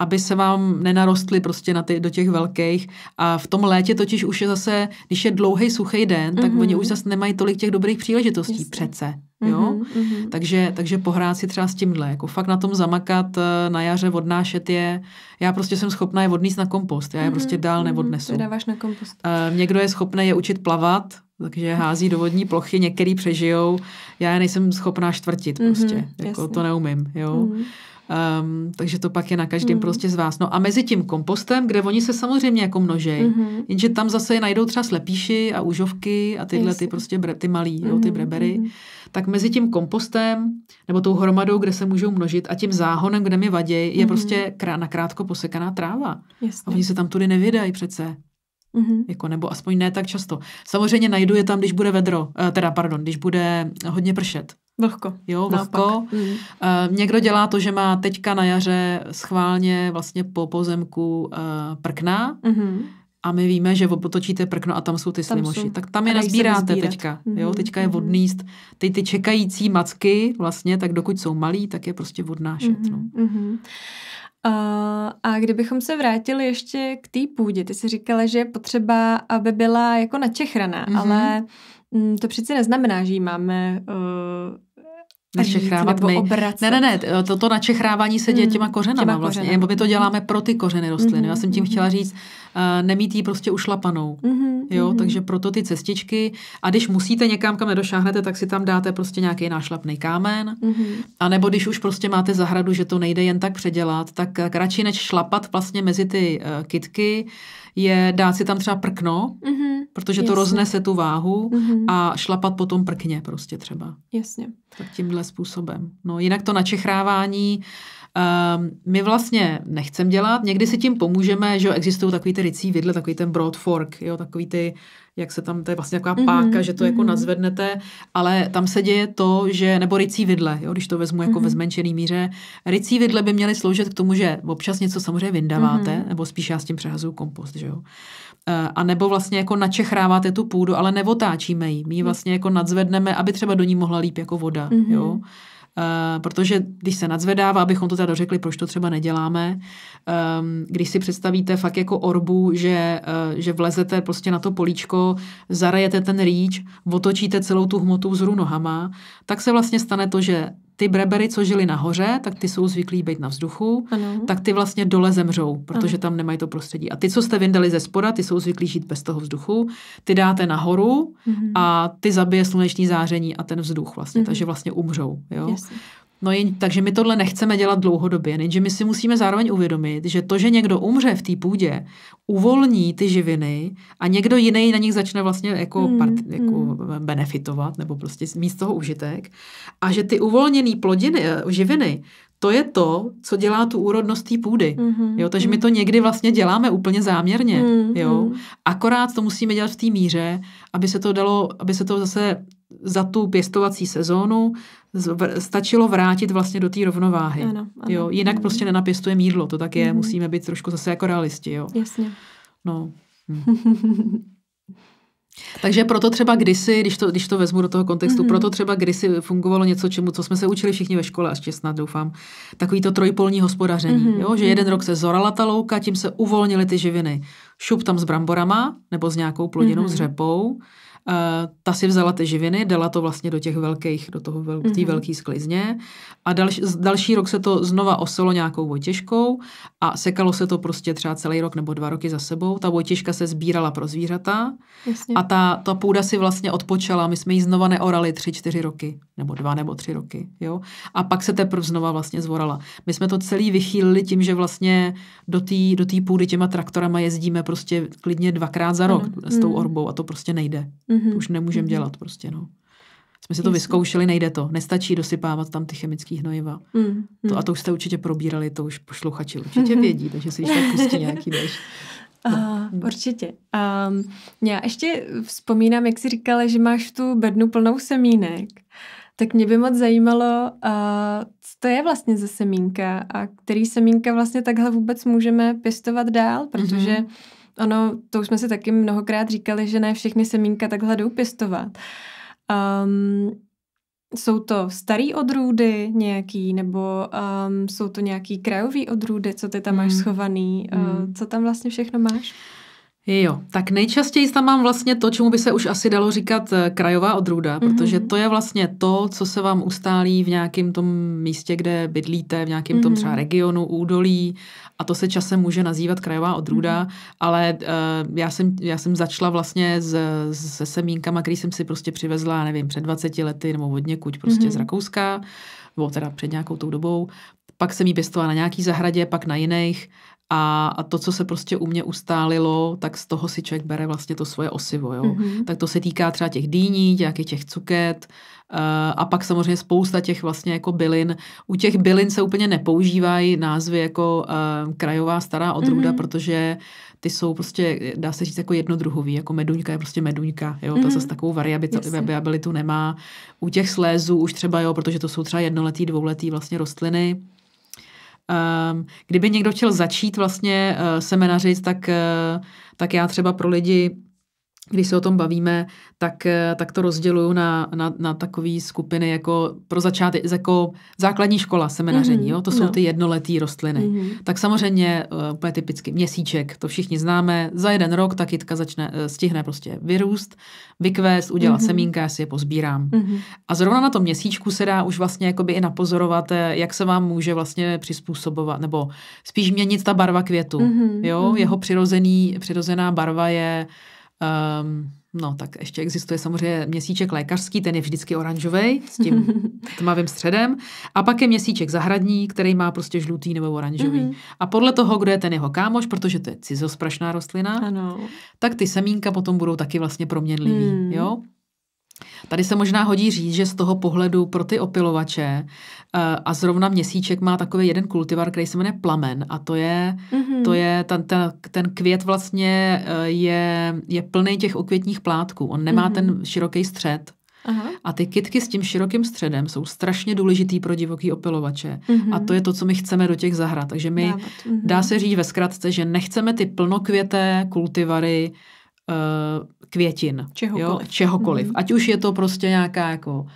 aby se vám nenarostly prostě na ty, do těch velkých. A v tom létě totiž už je zase, když je dlouhý suchý den, tak mm-hmm. oni už zase nemají tolik těch dobrých příležitostí Jistě. přece. Jo? Mm-hmm, mm-hmm. Takže, takže pohrát si třeba s tímhle, jako fakt na tom zamakat, eh, na jaře odnášet je. Já prostě jsem schopná je odníst na kompost, já je mm-hmm. prostě dál mm-hmm, neodnesu. To dáváš na kompost. Uh, někdo je schopný je učit plavat, takže hází do vodní plochy, některý přežijou, já je nejsem schopná štvrtit mm-hmm, prostě, mm-hmm, jako to neumím, jo. Mm-hmm. Um, takže to pak je na každém mm. prostě z vás. No a mezi tím kompostem, kde oni se samozřejmě jako množejí, mm-hmm. jenže tam zase najdou třeba slepíši a užovky a tyhle ty prostě bre, ty malí, mm-hmm. jo, ty brebery. Mm-hmm tak mezi tím kompostem nebo tou hromadou, kde se můžou množit a tím záhonem, kde mi vadí, je mm-hmm. prostě krá, nakrátko posekaná tráva. Jasně. A oni se tam tudy nevydají přece. Mm-hmm. Jako, nebo aspoň ne tak často. Samozřejmě najdu je tam, když bude vedro, eh, teda pardon, když bude hodně pršet. Vlhko. Jo, vlhko. Mm. Uh, někdo dělá to, že má teďka na jaře schválně vlastně po pozemku uh, prkna. Mm-hmm a my víme, že mhm. potočíte prkno a tam jsou ty slimoši. Tak tam je nazbíráte teďka. Mm-hmm. Jo, mhm, teďka je vodníst. Mhm. Ty, ty čekající macky vlastně, tak dokud jsou malí, tak je prostě vodnášet. Mm-hmm. No. Mm-hmm. Uh, a kdybychom se vrátili ještě k té půdě, ty jsi říkala, že je potřeba, aby byla jako načehraná, mm-hmm. ale mm, to přece neznamená, že ji máme uh, Načechrávat my. Obracet. Ne, ne, ne, toto načechrávání se děje hmm. těma kořenama těma vlastně, kořenama. nebo my to děláme pro ty kořeny rostliny. Mm-hmm. Já jsem tím chtěla říct, uh, nemít ji prostě ušlapanou. Mm-hmm. Jo, hmm. takže proto ty cestičky. A když musíte někam, kam nedošáhnete, tak si tam dáte prostě nějaký nášlapný kámen. Mm-hmm. A nebo když už prostě máte zahradu, že to nejde jen tak předělat, tak radši než šlapat vlastně mezi ty uh, kitky, uh, je dát si tam třeba prkno, mm-hmm. protože Jasně. to roznese tu váhu mm-hmm. a šlapat potom prkně prostě třeba. Jasně. Tak tímhle způsobem. No jinak to načechrávání um, my vlastně nechcem dělat. Někdy si tím pomůžeme, že existují takový ty rycí vidle, takový ten broad fork, jo, takový ty jak se tam, to je vlastně taková mm-hmm, páka, že to mm-hmm. jako mhm. nazvednete, ale tam se děje to, že, nebo rycí vidle, jo, když to vezmu jako mm-hmm. ve mhm. zmenšený míře, rycí vidle by měly sloužit k tomu, že občas něco samozřejmě vyndáváte, mm-hmm. nebo spíš já s tím přehazuju kompost, že jo. Eh, a nebo vlastně jako načechráváte tu půdu, ale nevotáčíme ji. My ji mhm. vlastně jako nadzvedneme, aby třeba do ní mohla líp jako voda, mm-hmm. jo. Eh, protože když se nadzvedává, abychom to teda dořekli, proč to třeba neděláme, ehm, když si představíte fakt jako orbu, že, eh, že vlezete prostě na to políčko, zarejete ten rýč, otočíte celou tu hmotu vzhůru nohama, tak se vlastně stane to, že ty brebery, co žili nahoře, tak ty jsou zvyklí být na vzduchu, ano. tak ty vlastně dole zemřou, protože ano. tam nemají to prostředí. A ty, co jste vyndali ze spoda, ty jsou zvyklí žít bez toho vzduchu, ty dáte nahoru ano. Mhm. a ty zabije sluneční záření a ten vzduch vlastně, ano. Mhm. takže vlastně umřou. Jo? Jasně. No jen, takže my tohle nechceme dělat dlouhodobě, jenže my si musíme zároveň uvědomit, že to, že někdo umře v té půdě, uvolní ty živiny a někdo jiný na nich začne vlastně jako, mm, part, hmm. jako mm. benefitovat nebo prostě mít z toho užitek a že ty uvolněné plodiny, eh, živiny, to je to, co dělá tu úrodnost té půdy. Mm-hmm. Jo, takže mm. my mhm. to někdy vlastně děláme úplně záměrně. mm Jo. Hmm. Akorát to musíme dělat v té míře, aby se to dalo, aby se to zase za tu pěstovací sezónu stačilo vrátit vlastně do té rovnováhy. Ano, ano, jo, jinak ano. Mhm. prostě nenapěstuje mídlo, to tak je, ano. Mhm. musíme být trošku zase jako realisti. Jo. Jasně. No. Hm. [laughs] Takže proto třeba kdysi, když to, když to vezmu do toho kontextu, mm-hmm. proto třeba kdysi fungovalo něco, čemu, co jsme se učili všichni ve škole, až snad doufám, takový to trojpolní hospodaření, mm-hmm. jo? že jeden mhm. rok se zorala ta louka, tím se uvolnily ty živiny. Šup tam s bramborama, nebo s nějakou plodinou, mm-hmm. s řepou, Eh, ta si vzala ty živiny, dala to vlastně do těch velkých, do toho vel, mm-hmm. velký sklizně a další, další rok se to znova oselo nějakou otěžkou a sekalo se to prostě třeba celý rok nebo dva roky za sebou. Ta otěžka se sbírala pro zvířata Jasně. a ta, ta půda si vlastně odpočala. My jsme ji znova neorali tři, čtyři roky nebo dva nebo tři roky. Jo? A pak se teprve znova vlastně zvorala. My jsme to celý vychýlili tím, že vlastně do té do půdy těma traktorama jezdíme prostě klidně dvakrát za rok ano. s tou mhm. orbou a to prostě nejde. Mm-hmm. To už nemůžeme mm-hmm. dělat prostě, no. Jsme si to vyzkoušeli, nejde to. Nestačí dosypávat tam ty chemické hnojiva. Mm, mm. To, a to už jste určitě probírali, to už posluchači určitě mm-hmm. vědí, takže si ještě pustí nějaký deš. No. Uh, určitě. Um, já ještě vzpomínám, jak jsi říkala, že máš tu bednu plnou semínek. Tak mě by moc zajímalo, uh, co to je vlastně za semínka a který semínka vlastně takhle vůbec můžeme pěstovat dál, protože mm-hmm ono, to už jsme si taky mnohokrát říkali, že ne všechny semínka takhle jdou pěstovat. Um, jsou to starý odrůdy nějaký, nebo um, jsou to nějaký krajový odrůdy, co ty tam mm. máš hmm. schovaný, mm. uh, co tam vlastně všechno máš? Jo, tak nejčastěji tam mám vlastně to, čemu by se už asi dalo říkat eh, krajová odrůda, mm-hmm. protože to je vlastně to, co se vám ustálí v nějakém tom místě, kde bydlíte, v nějakém mm-hmm. tom mhm. třeba regionu, údolí a to se časem může nazývat krajová odrůda, mm-hmm. ale uh, já, jsem, já jsem začala vlastně s, se semínkama, který jsem si prostě přivezla, nevím, před 20 lety nebo od někud prostě mm-hmm. z mhm. Rakouska, nebo teda před nějakou tou dobou, pak jsem ji pěstovala na nějaký zahradě, pak na jiných a, a to, co se prostě u mě ustálilo, tak z toho si člověk bere vlastně to svoje osivo. Jo? Mm-hmm. Tak to se týká třeba těch dýní, nějakých těch cuket eh, a pak samozřejmě spousta těch vlastně jako bylin. U těch bylin se úplně nepoužívají názvy jako uh, krajová stará odrůda, mm-hmm. protože ty jsou prostě, dá se říct, jako jednodruhový, jako meduňka je prostě meduňka, jo, mm-hmm. ta mhm. zase takovou variabilitu nemá. U těch slézů už třeba, jo, protože to jsou třeba jednoletý, dvouletý vlastně rostliny, Ehm, kdyby někdo chtěl začít vlastně eh, semenařit, tak, eh, tak já třeba pro lidi když se o tom bavíme, tak, eh, tak to rozděluju na, na, na takové skupiny jako pro začátek, jako základní škola semenaření, mm-hmm, jo? to jsou no. ty jednoletý rostliny. Mm-hmm. Tak samozřejmě eh, úplně typicky měsíček, to všichni známe, za jeden rok ta kytka začne, eh, stihne prostě vyrůst, vykvést, udělat mm-hmm. semínka, já si je pozbírám. Mm-hmm. A zrovna na tom měsíčku se dá už vlastně jakoby i napozorovat, jak se vám může vlastně přizpůsobovat, nebo spíš měnit ta barva květu. Mm-hmm, jo, mm-hmm. jeho přirozený, přirozená barva je Um, no tak ještě existuje samozřejmě měsíček lékařský, ten je vždycky oranžový s tím [laughs] tmavým středem. A pak je měsíček zahradní, který má prostě žlutý nebo oranžový. Mm-hmm. A podle toho, kdo je ten jeho kámoš, protože to je cizosprašná rostlina, ano. tak ty semínka potom budou taky vlastně proměnlivý. Mm. Jo? Tady se možná hodí říct, že z toho pohledu pro ty opilovače eh, a zrovna měsíček má takový jeden kultivar, který se jmenuje plamen a to je, mm-hmm. to je ten, ten, ten květ vlastně eh, je, je plný těch okvětních plátků. On nemá mm-hmm. ten mhm. široký střed. Aha. A ty kitky s tím širokým středem jsou strašně důležitý pro divoký opilovače. Mm-hmm. A mhm. to je to, co my chceme do těch zahrad. Takže my, Dávat. Mm-hmm. dá se říct ve zkratce, že nechceme ty plnokvěté kultivary, Eh, květin. Čehokoliv. Jo? Čehokoliv. Mm-hmm. Ať už je to prostě nějaká jako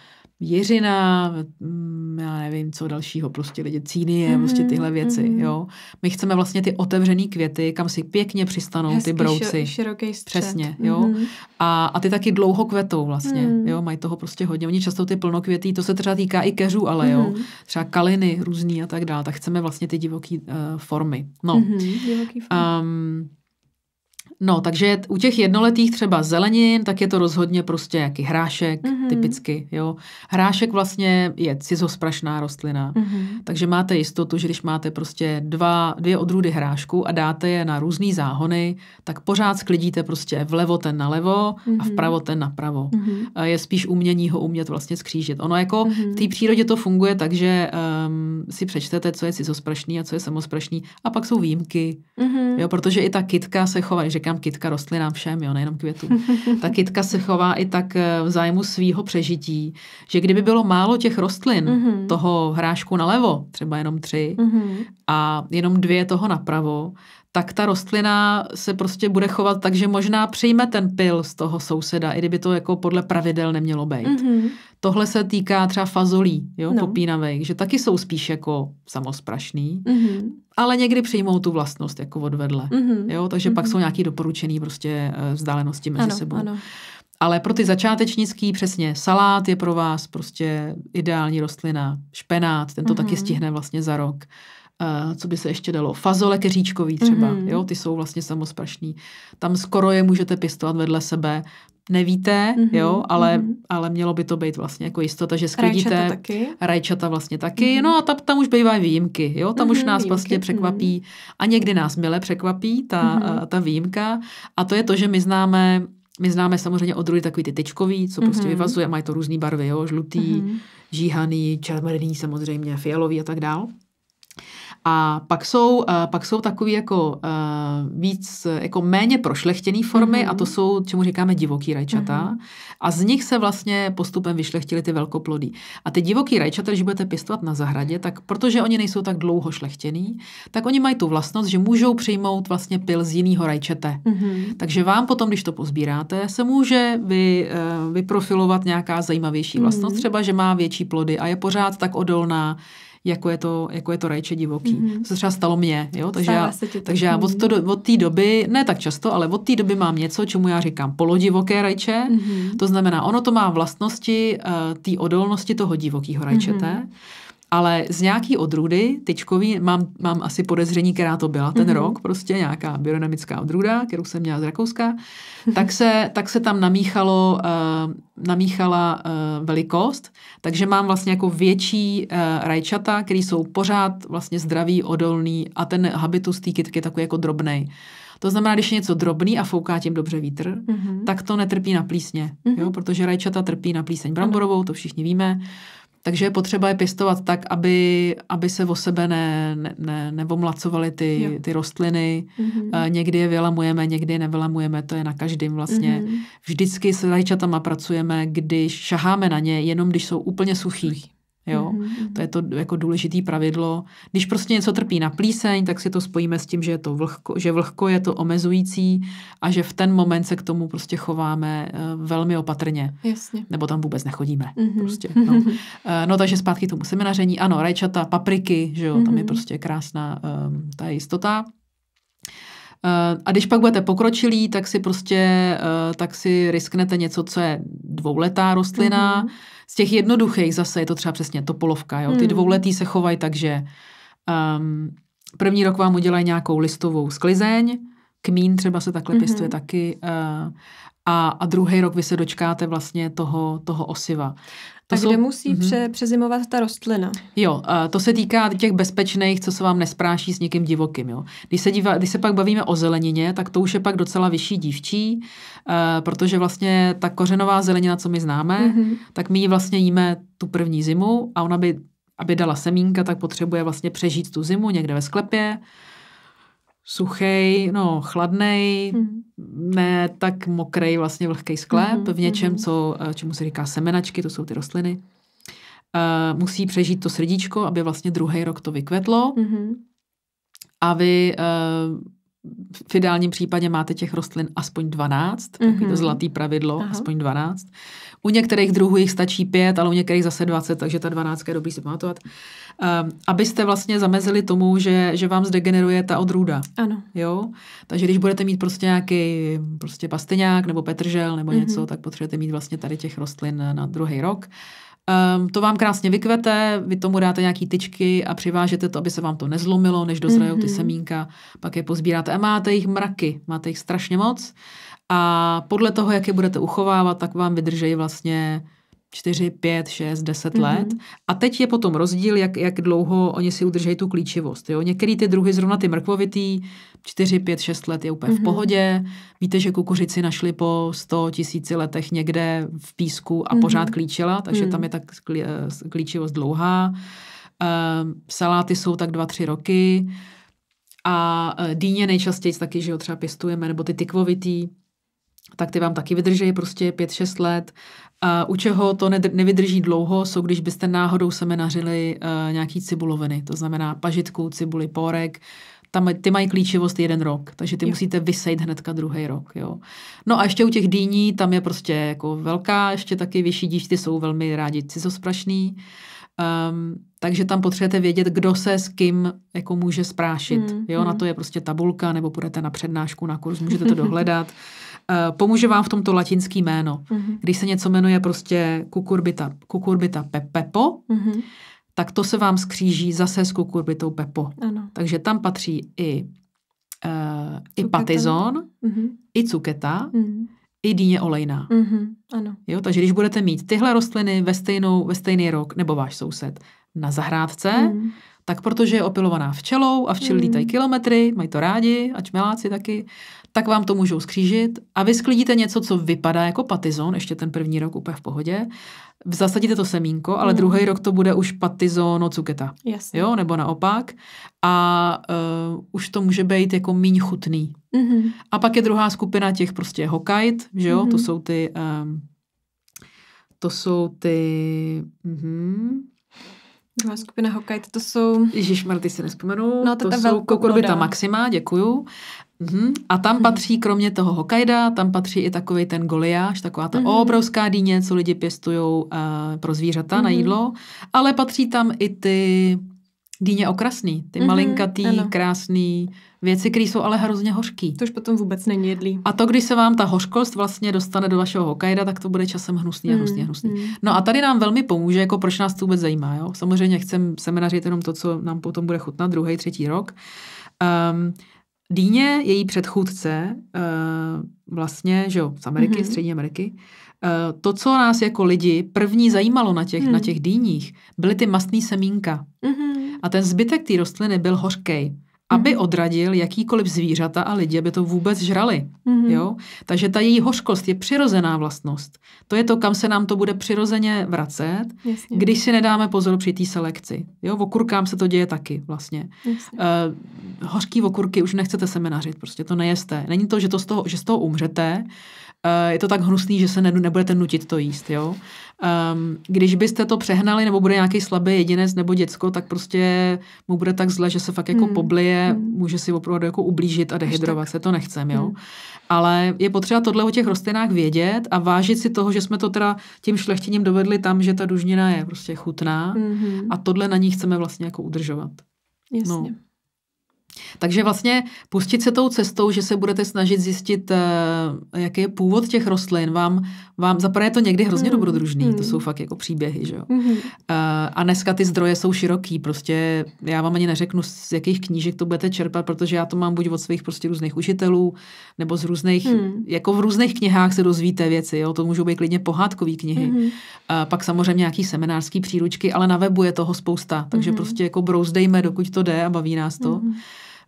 jeřina, mm, já nevím, co dalšího, prostě lidi cínie, mm-hmm. prostě tyhle věci, mm-hmm. jo. My chceme vlastně ty otevřený květy, kam si pěkně přistanou Hezky, ty brouci. Šo- široký střed. Přesně, jo. Mm-hmm. A, a ty taky dlouho kvetou vlastně, mm-hmm. jo, mají toho prostě hodně. Oni často ty plnokvětý, to se třeba týká i keřů, ale mm-hmm. jo, mhm. třeba kaliny různý a tak dále, tak chceme vlastně ty divoký uh, formy. No. Mm-hmm, divoký formy. Um, No, mhm. takže u těch jednoletých třeba zelenin, tak je to rozhodně prostě jaký hrášek, mm-hmm. typicky, jo. Hrášek vlastně je cizosprašná rostlina, mm-hmm. takže máte jistotu, že když máte prostě dva, dvě odrůdy hrášku a dáte je na různé záhony, tak pořád sklidíte prostě vlevo ten nalevo mm-hmm. a mhm. vpravo ten napravo. Mm-hmm. je spíš umění ho umět vlastně skřížit. Ono jako mm-hmm. v té přírodě to funguje tak, že um, si přečtete, co je cizosprašný a co je samosprašný a pak jsou výjimky, mm-hmm. jo, protože i ta kytka se chová, že říkám kitka rostlinám všem, jo, nejenom květům. [laughs] Ta kitka se chová i tak eh, v zájmu svýho přežití, že kdyby bylo málo těch rostlin, mm-hmm. toho hrášku nalevo, třeba jenom tři, mm-hmm. a jenom dvě toho napravo, tak ta rostlina se prostě bude chovat tak, že možná přijme ten pil z toho souseda, i kdyby to jako podle pravidel nemělo být. Mm-hmm. Tohle se týká třeba fazolí, jo, no. popínavých, že taky jsou spíš jako samosprašný, mm-hmm. ale někdy přijmou tu vlastnost jako odvedle, mm-hmm. jo, takže mm-hmm. pak jsou mhm. nějaký doporučený prostě eh, vzdálenosti mezi ano, sebou. Ano. Ale pro ty začátečnický přesně, salát je pro vás prostě ideální rostlina, špenát, ten to mm-hmm. taky mhm. stihne vlastně za rok co by se ještě dalo? Fazole keříčkový třeba, mm-hmm. jo, ty jsou vlastně samosprašní. Tam skoro je můžete pěstovat vedle sebe. Nevíte, mm-hmm. jo, ale, mm-hmm. ale mělo by to být vlastně jako jistota, že sklidíte. Rajčata Rajčata vlastně taky. Mm-hmm. No a tam, tam už bývají výjimky, jo, tam mm-hmm, už mhm, nás výjimky. vlastně překvapí mhm. a někdy nás mile překvapí ta, mm-hmm. a, ta výjimka. A to je to, že my známe my známe samozřejmě odrůdy takový ty tyčkový, co mm-hmm. prostě mhm. vyvazuje, mají to různé barvy, jo, žlutý, mm-hmm. žíhaný, červený samozřejmě, fialový a tak dál. A pak jsou, eh, pak jsou takové jako eh, víc, eh, jako méně prošlechtěné formy mm-hmm. a to mhm. jsou, čemu říkáme divoký rajčata. Mm-hmm. A z nich se vlastně postupem vyšlechtily ty velkoplodí. A ty divoký rajčata, když budete pěstovat na zahradě, tak protože oni nejsou tak dlouho šlechtěný, tak oni mají tu vlastnost, že můžou přijmout vlastně pil z jiného rajčete. Mm-hmm. Takže vám potom, když to pozbíráte, se může vy, vyprofilovat nějaká zajímavější mhm. vlastnost, mm-hmm. třeba, že má větší plody a je pořád tak odolná jako je to, jako je to rajče divoký. Mm-hmm. To se třeba stalo mně, jo? takže, já, takže já od, mhm. to, od té doby, ne tak často, ale od té doby mám něco, čemu já říkám polodivoké rajče. Mm-hmm. To znamená, ono to má vlastnosti uh, té odolnosti toho divokého rajčete. Mm-hmm ale z nějaký odrůdy, tyčkový, mám, mám asi podezření, která to byla ten mm-hmm. rok, prostě nějaká biodynamická odrůda, kterou jsem měla z Rakouska, tak se, tak se tam namíchalo, uh, namíchala uh, velikost, takže mám vlastně jako větší uh, rajčata, které jsou pořád vlastně zdravý, odolný a ten habitus té kytky je takový jako drobný. To znamená, když je něco drobný a fouká tím dobře vítr, mm-hmm. tak to netrpí na plísně, mm-hmm. jo, mhm. protože rajčata trpí na plíseň bramborovou, to všichni víme. Takže je potřeba je pěstovat tak, aby, aby se o sebe ne, ne, ne, nevomlacovaly ty, ty rostliny. Mm-hmm. Někdy je vylamujeme, někdy je nevylamujeme, to je na každém vlastně. Mm-hmm. Vždycky s rajčatama pracujeme, když šaháme na ně, jenom když jsou úplně suchý. suchý. Jo? Mm-hmm. To je to jako důležitý pravidlo. Když prostě něco trpí na plíseň, tak si to spojíme s tím, že, je to vlhko, že vlhko je to omezující a že v ten moment se k tomu prostě chováme eh, velmi opatrně. Jasně. Nebo tam vůbec nechodíme. Mm-hmm. Prostě, no. [laughs] Eh, no takže zpátky k tomu seminaření. Ano, rajčata, papriky, že jo, mm-hmm. tam je mm-hmm. prostě krásná um, ta jistota. Eh, a když pak budete pokročilí, tak si prostě tak si risknete něco, co je dvouletá rostlina, mm-hmm. Z těch jednoduchých zase je to třeba přesně polovka. Jo? Ty hmm. dvouletý se chovají tak, že um, první rok vám udělají nějakou listovou sklizeň, kmín třeba se takhle mm-hmm. pěstuje taky uh, a, a druhý rok vy se dočkáte vlastně toho, toho osiva. To a jsou... kde musí mm-hmm. pře- přezimovat ta rostlina? Jo, to se týká těch bezpečných, co se vám nespráší s někým divokým. Jo. Když, se dívá, když se pak bavíme o zelenině, tak to už je pak docela vyšší dívčí, eh, protože vlastně ta kořenová zelenina, co my známe, mm-hmm. tak my ji vlastně jíme tu první zimu a ona by, aby dala semínka, tak potřebuje vlastně přežít tu zimu někde ve sklepě suchej, no chladnej, mm. ne tak mokrej vlastně vlhký sklep mm. v něčem, mhm. co, eh, čemu se říká semenačky, to jsou ty rostliny. Uh, musí přežít to srdíčko, aby vlastně druhý rok to vykvetlo. Mm. A vy uh, v ideálním případě máte těch rostlin aspoň 12, mm-hmm. takový to mhm. zlatý pravidlo, Aha. aspoň 12. U některých druhů jich stačí 5, ale u některých zase 20, takže ta 12 je dobrý si pamatovat. Uh, Ehm, abyste vlastně zamezili tomu, že, že vám zdegeneruje ta odrůda. Ano. Jo? Takže když budete mít prostě nějaký prostě pastyňák nebo petržel nebo mm-hmm. něco, tak potřebujete mít vlastně tady těch rostlin na druhý rok. Um, to vám krásně vykvete, vy tomu dáte nějaký tyčky a přivážete to, aby se vám to nezlomilo, než dozrajou mm-hmm. ty mhm. semínka, pak je pozbíráte a máte jich mraky, máte jich strašně moc a podle toho, jak je budete uchovávat, tak vám vydržejí vlastně čtyři pět šest deset mm-hmm. let. A teď je potom rozdíl, jak, jak dlouho oni si udržejí tu klíčivost. Jo? Některý ty druhy, zrovna ty mrkvovitý, čtyři pět šest let je úplně mm-hmm. v mhm. pohodě. Víte, že kukuřici našli po sto tisíci letech někde v písku a mm-hmm. pořád klíčila, takže mm-hmm. tam je tak eh, klíčivost dlouhá. Um, saláty jsou tak dva tři roky. A eh, dýně nejčastěji taky, že ho třeba pěstujeme, nebo ty tykvovitý, tak ty vám taky vydrží prostě 5-6 let. A u čeho to nevydrží dlouho, jsou když byste náhodou semenařili uh, eh, nějaký cibuloviny, to znamená pažitku, cibuli, pórek, tam, ty mají klíčivost jeden rok, takže ty jo. musíte vysejt hnedka druhý rok. Jo. No a ještě u těch dýní, tam je prostě jako velká, ještě taky vyšší díšty jsou velmi rádi cizosprašný. Um, ehm, takže tam potřebujete vědět, kdo se s kým jako může sprášit. Mm, jo, mm. na hmm. to je prostě tabulka, nebo půjdete na přednášku, na kurz, můžete to dohledat. [laughs] Eh, pomůže vám v tomto latinský jméno. Mm-hmm. Když se něco jmenuje prostě kukurbita, kukurbita pe, pepo, mm-hmm. tak to se vám skříží zase s kukurbitou pepo. Ano. Takže tam patří i, uh, eh, i patizon, mm-hmm. i cuketa, mm-hmm i dýně olejná. Mm-hmm, ano. Jo, takže když budete mít tyhle rostliny ve, stejnou, ve stejný rok nebo váš soused na zahrádce, mm. tak protože je opilovaná včelou a včely mm. lítají mhm. kilometry, mají to rádi a čmeláci taky, tak vám to můžou skřížit a vy sklidíte něco, co vypadá jako patizon, ještě ten první rok úplně v pohodě, zasadíte to semínko, ale mm. druhý rok to bude už patizono cuketa. Jasně. Jo, nebo naopak. A uh, už to může být jako míň chutný. Mm-hmm. A pak je druhá skupina těch prostě hokajt, že jo, mm-hmm. to jsou ty um, to jsou ty mm-hmm. Druhá skupina hokajt. to jsou... Ježišmar, ty si nespomenu. No, to, to jsou kokorbita maxima, děkuju. Mm-hmm. A tam mhm. patří kromě toho Hokkaida, tam patří i takový ten goliáš, taková ta mm-hmm. obrovská dýně, co lidi pěstují uh, eh, pro zvířata mm-hmm. na mhm. jídlo, ale patří tam i ty dýně okrasný, ty mm-hmm, malinkatý, ano. krásný věci, které jsou ale hrozně hořký. To už potom vůbec není jedlý. A to, když se vám ta hořkost vlastně dostane do vašeho Hokkaida, tak to bude časem hnusný a mhm. hnusný a hnusný. Mm, mm. No a tady nám velmi pomůže, jako proč nás to vůbec zajímá. Jo? Samozřejmě chcem seminařit jenom to, co nám potom bude chutnat druhý, třetí rok. Um, Dýně, její předchůdce, eh, vlastně, že jo, z Ameriky, mm-hmm. Střední Ameriky, eh, to, co nás jako lidi první zajímalo na těch, mm. na hmm. těch dýních, byly ty mastné semínka. Mm-hmm. A ten zbytek té rostliny byl hořkej aby mhm. odradil jakýkoliv zvířata a lidi, aby to vůbec žrali. Mm-hmm. Jo? Takže ta její hořkost je přirozená vlastnost. To je to, kam se nám to bude přirozeně vracet, Jasně. když si nedáme pozor při té selekci. Jo? V okurkám se to děje taky vlastně. Jasně. Uh, hořký okurky už nechcete semenařit, prostě to nejeste. Není to, že, to z, toho, že z toho umřete, Eh, je to tak hnusný, že se nebudete nutit to jíst. Jo? Um, když byste to přehnali, nebo bude nějaký slabý jedinec nebo děcko, tak prostě mu bude tak zle, že se fakt jako hmm. poblije, hmm. může si opravdu jako ublížit a dehydrovat se, to nechcem, jo. Hmm. Ale je potřeba tohle o těch rostlinách vědět a vážit si toho, že jsme to teda tím šlechtěním dovedli tam, že ta dužnina je prostě chutná hmm. a tohle na ní chceme vlastně jako udržovat. No. Jasně. No. Takže vlastně pustit se tou cestou, že se budete snažit zjistit, eh, jaký je původ těch rostlin, vám, vám zaprvé je to někdy hrozně hmm. dobrodružný, to hmm. jsou fakt jako příběhy, že jo. Hmm. Eh, a dneska ty zdroje jsou široký, prostě já vám ani neřeknu, z jakých knížek to budete čerpat, protože já to mám buď od svých prostě různých učitelů, nebo z různých, hmm. jako v různých knihách se dozvíte věci, jo, to můžou být klidně pohádkové knihy, hmm. A eh, pak samozřejmě nějaký seminářský příručky, ale na webu je toho spousta, takže hmm. prostě jako brouzdejme, dokud to jde a baví nás to. Hmm.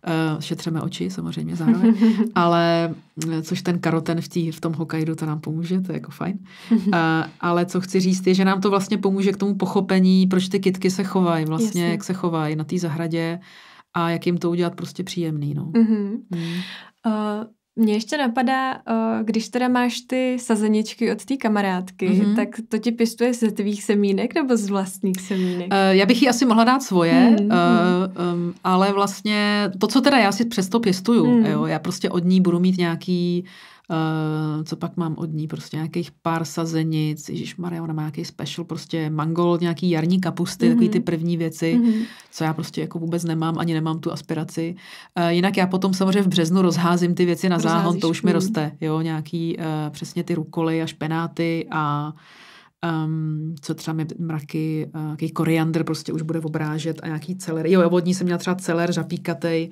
Uh, šetřeme oči samozřejmě zároveň, [laughs] ale eh, což ten karoten v, tí, v tom Hokkaidu, to nám pomůže, to je jako fajn. Uh, [laughs] ale co chci říct je, že nám to vlastně pomůže k tomu pochopení, proč ty kitky se chovají vlastně, Jasně. jak se chovají na té zahradě a jak jim to udělat prostě příjemný. No. Mm-hmm. Mm. Uh, mně ještě napadá, eh, když teda máš ty sazeničky od té kamarádky, mm-hmm. tak to ti pěstuje ze tvých semínek nebo z vlastních semínek? Uh, já bych jí asi mohla dát svoje, mm-hmm. uh, um, ale vlastně to, co teda já si přesto pěstuju, mm. jo, já prostě od ní budu mít nějaký uh, Eh, co pak mám od ní, prostě nějakých pár sazenic, Ježíš Maria, ona má nějaký special, prostě mangol, nějaký jarní kapusty, mm-hmm. takový ty mhm. první věci, mm-hmm. co já prostě jako vůbec nemám, ani nemám tu aspiraci. Uh, jinak já potom samozřejmě v březnu rozházím ty věci na Rozházíš, záhon, to už mi mhm. roste, jo, nějaký uh, přesně ty rukoly a špenáty a Um, co třeba mi mraky, uh, koriandr prostě už bude obrážet a nějaký celer. Jo, vodní jsem měla třeba celer zapíkatej,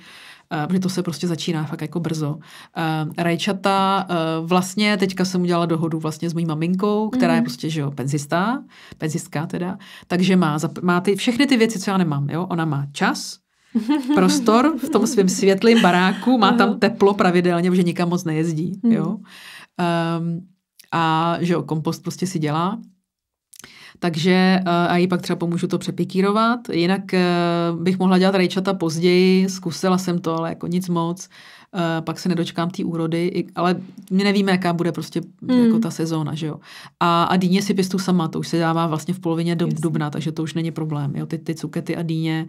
Eh, protože to se prostě začíná fakt jako brzo. Eh, rajčata, eh, vlastně teďka jsem udělala dohodu vlastně s mojí maminkou, která mm. je mhm. prostě, že jo, penzista, penzistka teda, takže má, má ty, všechny ty věci, co já nemám, jo, ona má čas, [laughs] prostor v tom svém světlém baráku, má tam teplo pravidelně, protože nikam moc nejezdí, mhm. jo. Um, a že jo, kompost prostě si dělá takže eh, a ji pak třeba pomůžu to přepikírovat. Jinak eh, bych mohla dělat rajčata později, zkusila jsem to, ale jako nic moc. Eh, pak se nedočkám té úrody, ale my nevíme, jaká bude prostě hmm. jako ta sezóna, že jo. A, a dýně si pěstu sama, to už se dává vlastně v polovině do, yes. dubna, takže to už není problém, jo. Ty, ty cukety a dýně,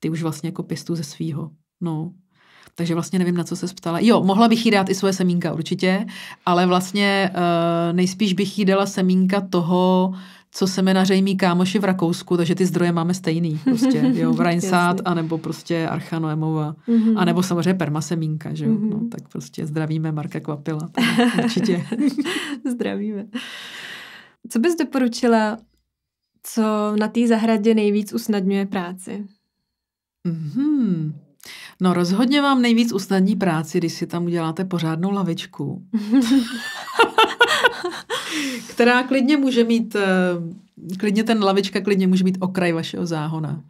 ty už vlastně jako pěstu ze svýho, no. Takže vlastně nevím, na co se ptala. Jo, mohla bych jí dát i svoje semínka určitě, ale vlastně uh, nejspíš bych jí dala semínka toho, co mi mý kámoši v Rakousku, takže ty zdroje máme stejný. Prostě, [laughs] jo, a anebo prostě archanoemova mm-hmm. anebo samozřejmě Permasemínka, že jo. Mm-hmm. No, tak prostě zdravíme Marka Kvapila. Určitě. [laughs] zdravíme. Co bys doporučila, co na té zahradě nejvíc usnadňuje práci? Mm-hmm. No rozhodně vám nejvíc usnadní práci, když si tam uděláte pořádnou lavičku. [laughs] která klidně může mít, eh, klidně ten lavička klidně může mít okraj vašeho záhona.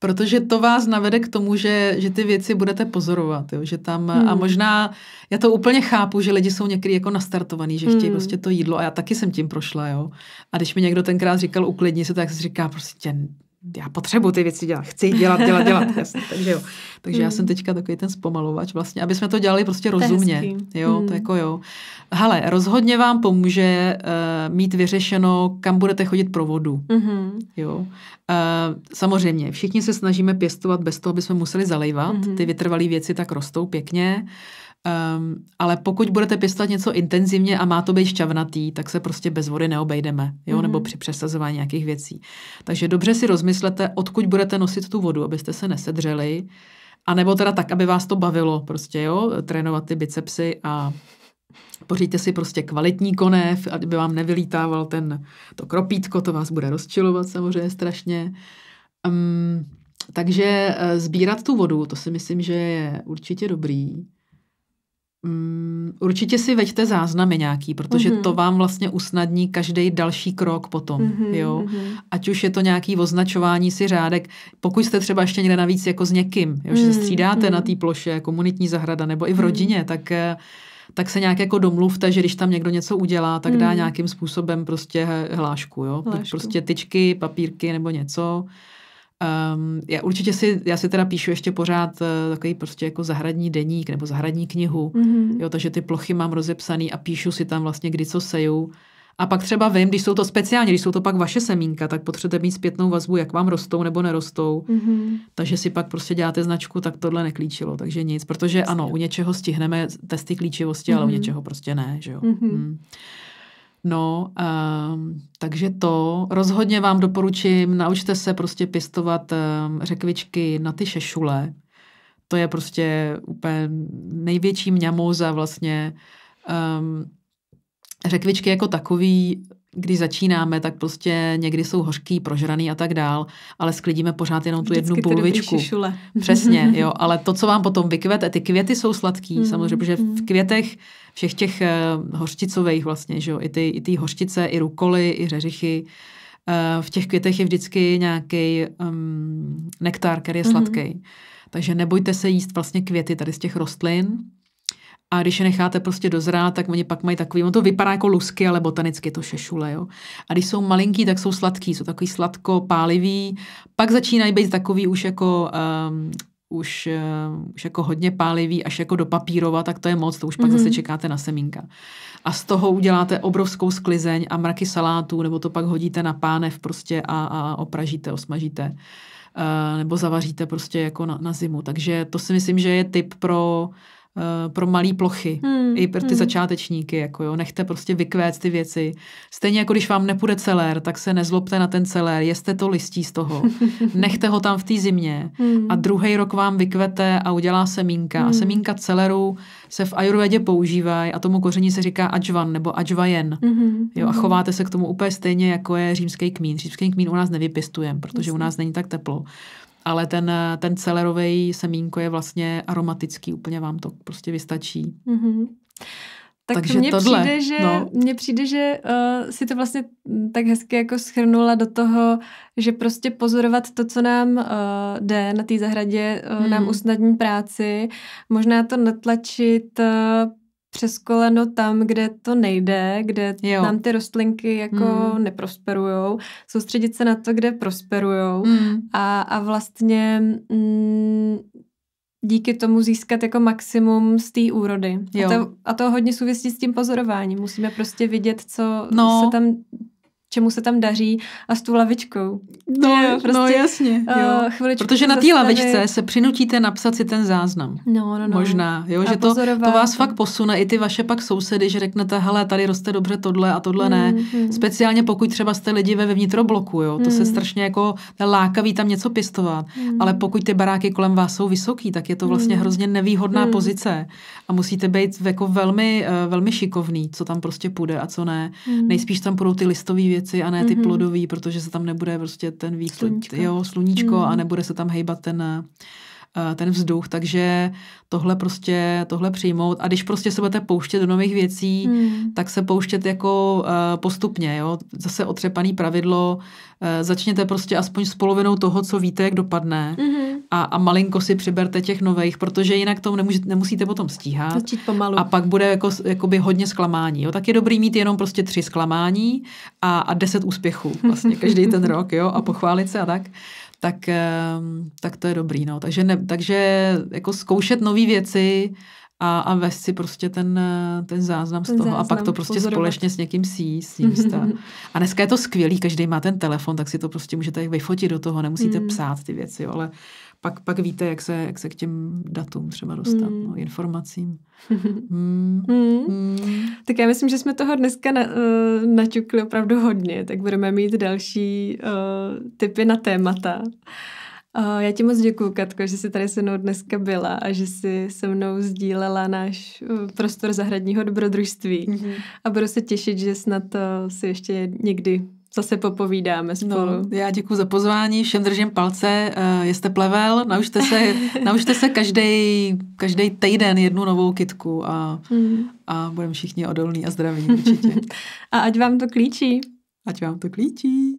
Protože to vás navede k tomu, že, že ty věci budete pozorovat, jo? že tam, hmm. a možná, já to úplně chápu, že lidi jsou někdy jako nastartovaný, že chtějí hmm. prostě to jídlo a já taky jsem tím prošla, jo. A když mi někdo tenkrát říkal uklidni se, tak si říká prostě já potřebuji ty věci dělat, chci dělat, dělat, dělat. [laughs] Jasně, takže jo. Takže hmm. já jsem hmm. teďka takový ten zpomalovač vlastně, aby jsme to dělali prostě rozumně. To jo, mm. to jako jo. Hele, rozhodně vám pomůže uh, mít vyřešeno, kam budete chodit pro vodu. hmm Jo. Uh, samozřejmě, všichni se snažíme pěstovat bez toho, aby jsme museli zalejvat. hmm Ty vytrvalé věci tak rostou pěkně. Uh, Um, ale pokud budete pěstovat něco intenzivně a má to být šťavnatý, tak se prostě bez vody neobejdeme, jo, mm-hmm. nebo při přesazování nějakých věcí. Takže dobře si rozmyslete, odkud budete nosit tu vodu, abyste se nesedřeli, a nebo teda tak, aby vás to bavilo, prostě, jo, trénovat ty bicepsy a poříte si prostě kvalitní konev, aby vám nevylítával ten, to kropítko, to vás bude rozčilovat samozřejmě strašně. Um, takže eh, sbírat tu vodu, to si myslím, že je určitě dobrý. Mm, určitě si veďte záznamy nějaký, protože mm-hmm. to vám vlastně usnadní každý další krok potom, mm-hmm, jo. Mm-hmm. Ať už je to nějaký označování si řádek, pokud jste třeba ještě někde navíc jako s někým, jo, mm-hmm. že se mhm, střídáte mm-hmm. na té ploše, komunitní zahrada nebo i v mhm. rodině, mm-hmm. tak eh, tak se nějak jako domluvte, že když tam někdo něco udělá, tak dá mhm. nějakým způsobem prostě hlášku, jo. Hlášku. Prostě tyčky, papírky nebo něco. Um, já určitě si, já si teda píšu ještě pořád uh, takový prostě jako zahradní deník nebo zahradní knihu, mm-hmm. jo, takže ty plochy mám rozepsaný a píšu si tam vlastně kdy co seju. A pak třeba vím, když jsou to speciálně, když jsou to pak vaše semínka, tak potřebujete mít zpětnou vazbu, jak vám rostou nebo nerostou. Mm-hmm. Takže si pak prostě děláte značku, tak tohle neklíčilo, takže nic. Protože Jasně. ano, u něčeho stihneme testy klíčivosti, mm-hmm. ale u mhm. něčeho prostě ne, že jo. Mm-hmm. Mm. No, uh, takže to rozhodně vám doporučím, naučte se prostě pěstovat uh, řekvičky na ty šešule. To je prostě úplně největší mňamouza vlastně. Um, řekvičky jako takový když začínáme, tak prostě někdy jsou hořký, prožraný a tak dál, ale sklidíme pořád jenom tu Vždycky jednu polovičku. Přesně, [laughs] jo, ale to, co vám potom vykvete, ty květy jsou sladký, mm, samozřejmě, protože mm. v květech všech těch uh, hořčicových vlastně, že jo, i ty, i ty hořčice, i rukoly, i řeřichy, uh, v těch květech je vždycky nějaký um, nektár, který je mhm. sladký. Mm. Takže nebojte se jíst vlastně květy tady z těch rostlin, a když je necháte prostě dozrát, tak oni pak mají takový, ono to vypadá jako lusky, ale botanicky to šešule, jo. A když jsou malinký, tak jsou sladký, jsou takový sladko pálivý, pak začínají být takový už jako um, už, uh, už jako hodně pálivý, až jako do papírova, tak to je moc, to už mm-hmm. pak mhm. zase čekáte na semínka. A z toho uděláte obrovskou sklizeň a mraky salátů, nebo to pak hodíte na pánev prostě a, a opražíte, osmažíte. Uh, nebo zavaříte prostě jako na, na zimu. Takže to si myslím, že je tip pro uh, Eh, pro malé plochy, hmm, i pro ty hmm. začátečníky, jako jo, nechte prostě vykvést ty věci. Stejně jako když vám nepůjde celér, tak se nezlobte na ten celér, jeste to listí z toho, [laughs] nechte ho tam v té zimě hmm. a druhý rok vám vykvete a udělá semínka. Hmm. A semínka celeru se v ajurvedě používají a tomu koření se říká ajvan nebo ajvajen. Hmm. Jo, a hmm. chováte se k tomu úplně stejně, jako je římský kmín. Římský kmín u nás nevypistujeme, protože u nás není tak teplo ale ten, ten celerový semínko je vlastně aromatický, úplně vám to prostě vystačí. Mm-hmm. Tak Takže mně tohle, přijde, že, no. mně přijde, že uh, si to vlastně tak hezky jako schrnula do toho, že prostě pozorovat to, co nám uh, jde na té zahradě, uh, hmm. nám usnadní práci, možná to natlačit uh, přes koleno tam, kde to nejde, kde jo. nám ty rostlinky jako mm. neprosperujou, soustředit se na to, kde prosperujou mm. a, a vlastně mm, díky tomu získat jako maximum z té úrody. Jo. A, to, a to hodně souvisí s tím pozorováním. Musíme prostě vidět, co no. se tam čemu se tam daří a s tu lavičkou. No, jo, no, prostě, no jasně. Eh, jo. Protože na té lavičce se přinutíte napsat si ten záznam. No, no, no. Možná, jo, že to, to vás fakt posune i ty vaše pak sousedy, že řeknete, hele, tady roste dobře tohle a tohle mm, ne. Mm. Speciálně pokud třeba jste lidi ve vnitrobloku, jo, to mm. se mhm. strašně jako lákaví tam něco pěstovat, mm. ale pokud ty baráky kolem vás jsou vysoký, tak je to vlastně mm. hrozně nevýhodná mm. pozice a musíte být jako velmi, eh, velmi šikovný, co tam prostě půjde a co ne. Mm. Nejspíš tam budou ty listové věci a ne ty mm-hmm. plodový, protože se tam nebude prostě ten výklid, sluníčko. jo, sluníčko mm. a mhm. nebude se tam hejbat ten eh, ten vzduch, takže tohle prostě, tohle přijmout a když prostě se budete pouštět do nových věcí, hmm. tak se pouštět jako uh, postupně, jo, zase otřepaný pravidlo, uh, začněte prostě aspoň s polovinou toho, co víte, jak dopadne, hmm a, a malinko si přiberte těch nových, protože jinak to nemůže, nemusíte potom stíhat. Začít pomalu. A pak bude jako, jakoby hodně zklamání. Jo? Tak je dobrý mít jenom prostě tři zklamání a, a deset úspěchů [laughs] vlastně každý ten rok jo? a pochválit se a tak. Tak, ehm, tak to je dobrý. No. Takže, ne, takže jako zkoušet nové věci a, a vést si prostě ten, ten záznam ten z toho záznam, a pak to prostě pozorovat. společně s někým sí, ním A, [laughs] a dneska je to skvělý, každý má ten telefon, tak si to prostě můžete vyfotit do toho, nemusíte mm. psát ty věci, jo, ale pak, pak víte, jak se, jak se k těm datům třeba dostat, mm. no, informacím. [laughs] mm. Mm. Mm. Tak já myslím, že jsme toho dneska na, uh, eh, načukli opravdu hodně, tak budeme mít další uh, eh, typy na témata. Uh, já ti moc děkuju, Katko, že jsi tady se mnou dneska byla a že jsi se mnou sdílela náš prostor zahradního dobrodružství. Mm-hmm. A budu se těšit, že snad uh, si ještě někdy to se popovídáme no, spolu. No, já děkuji za pozvání, všem držím palce, uh, eh, jste plevel, naučte se, [laughs] naučte se každý každý týden jednu novou kitku a, mm. a budeme všichni odolní a zdraví určitě. [laughs] a ať vám to klíčí. Ať vám to klíčí.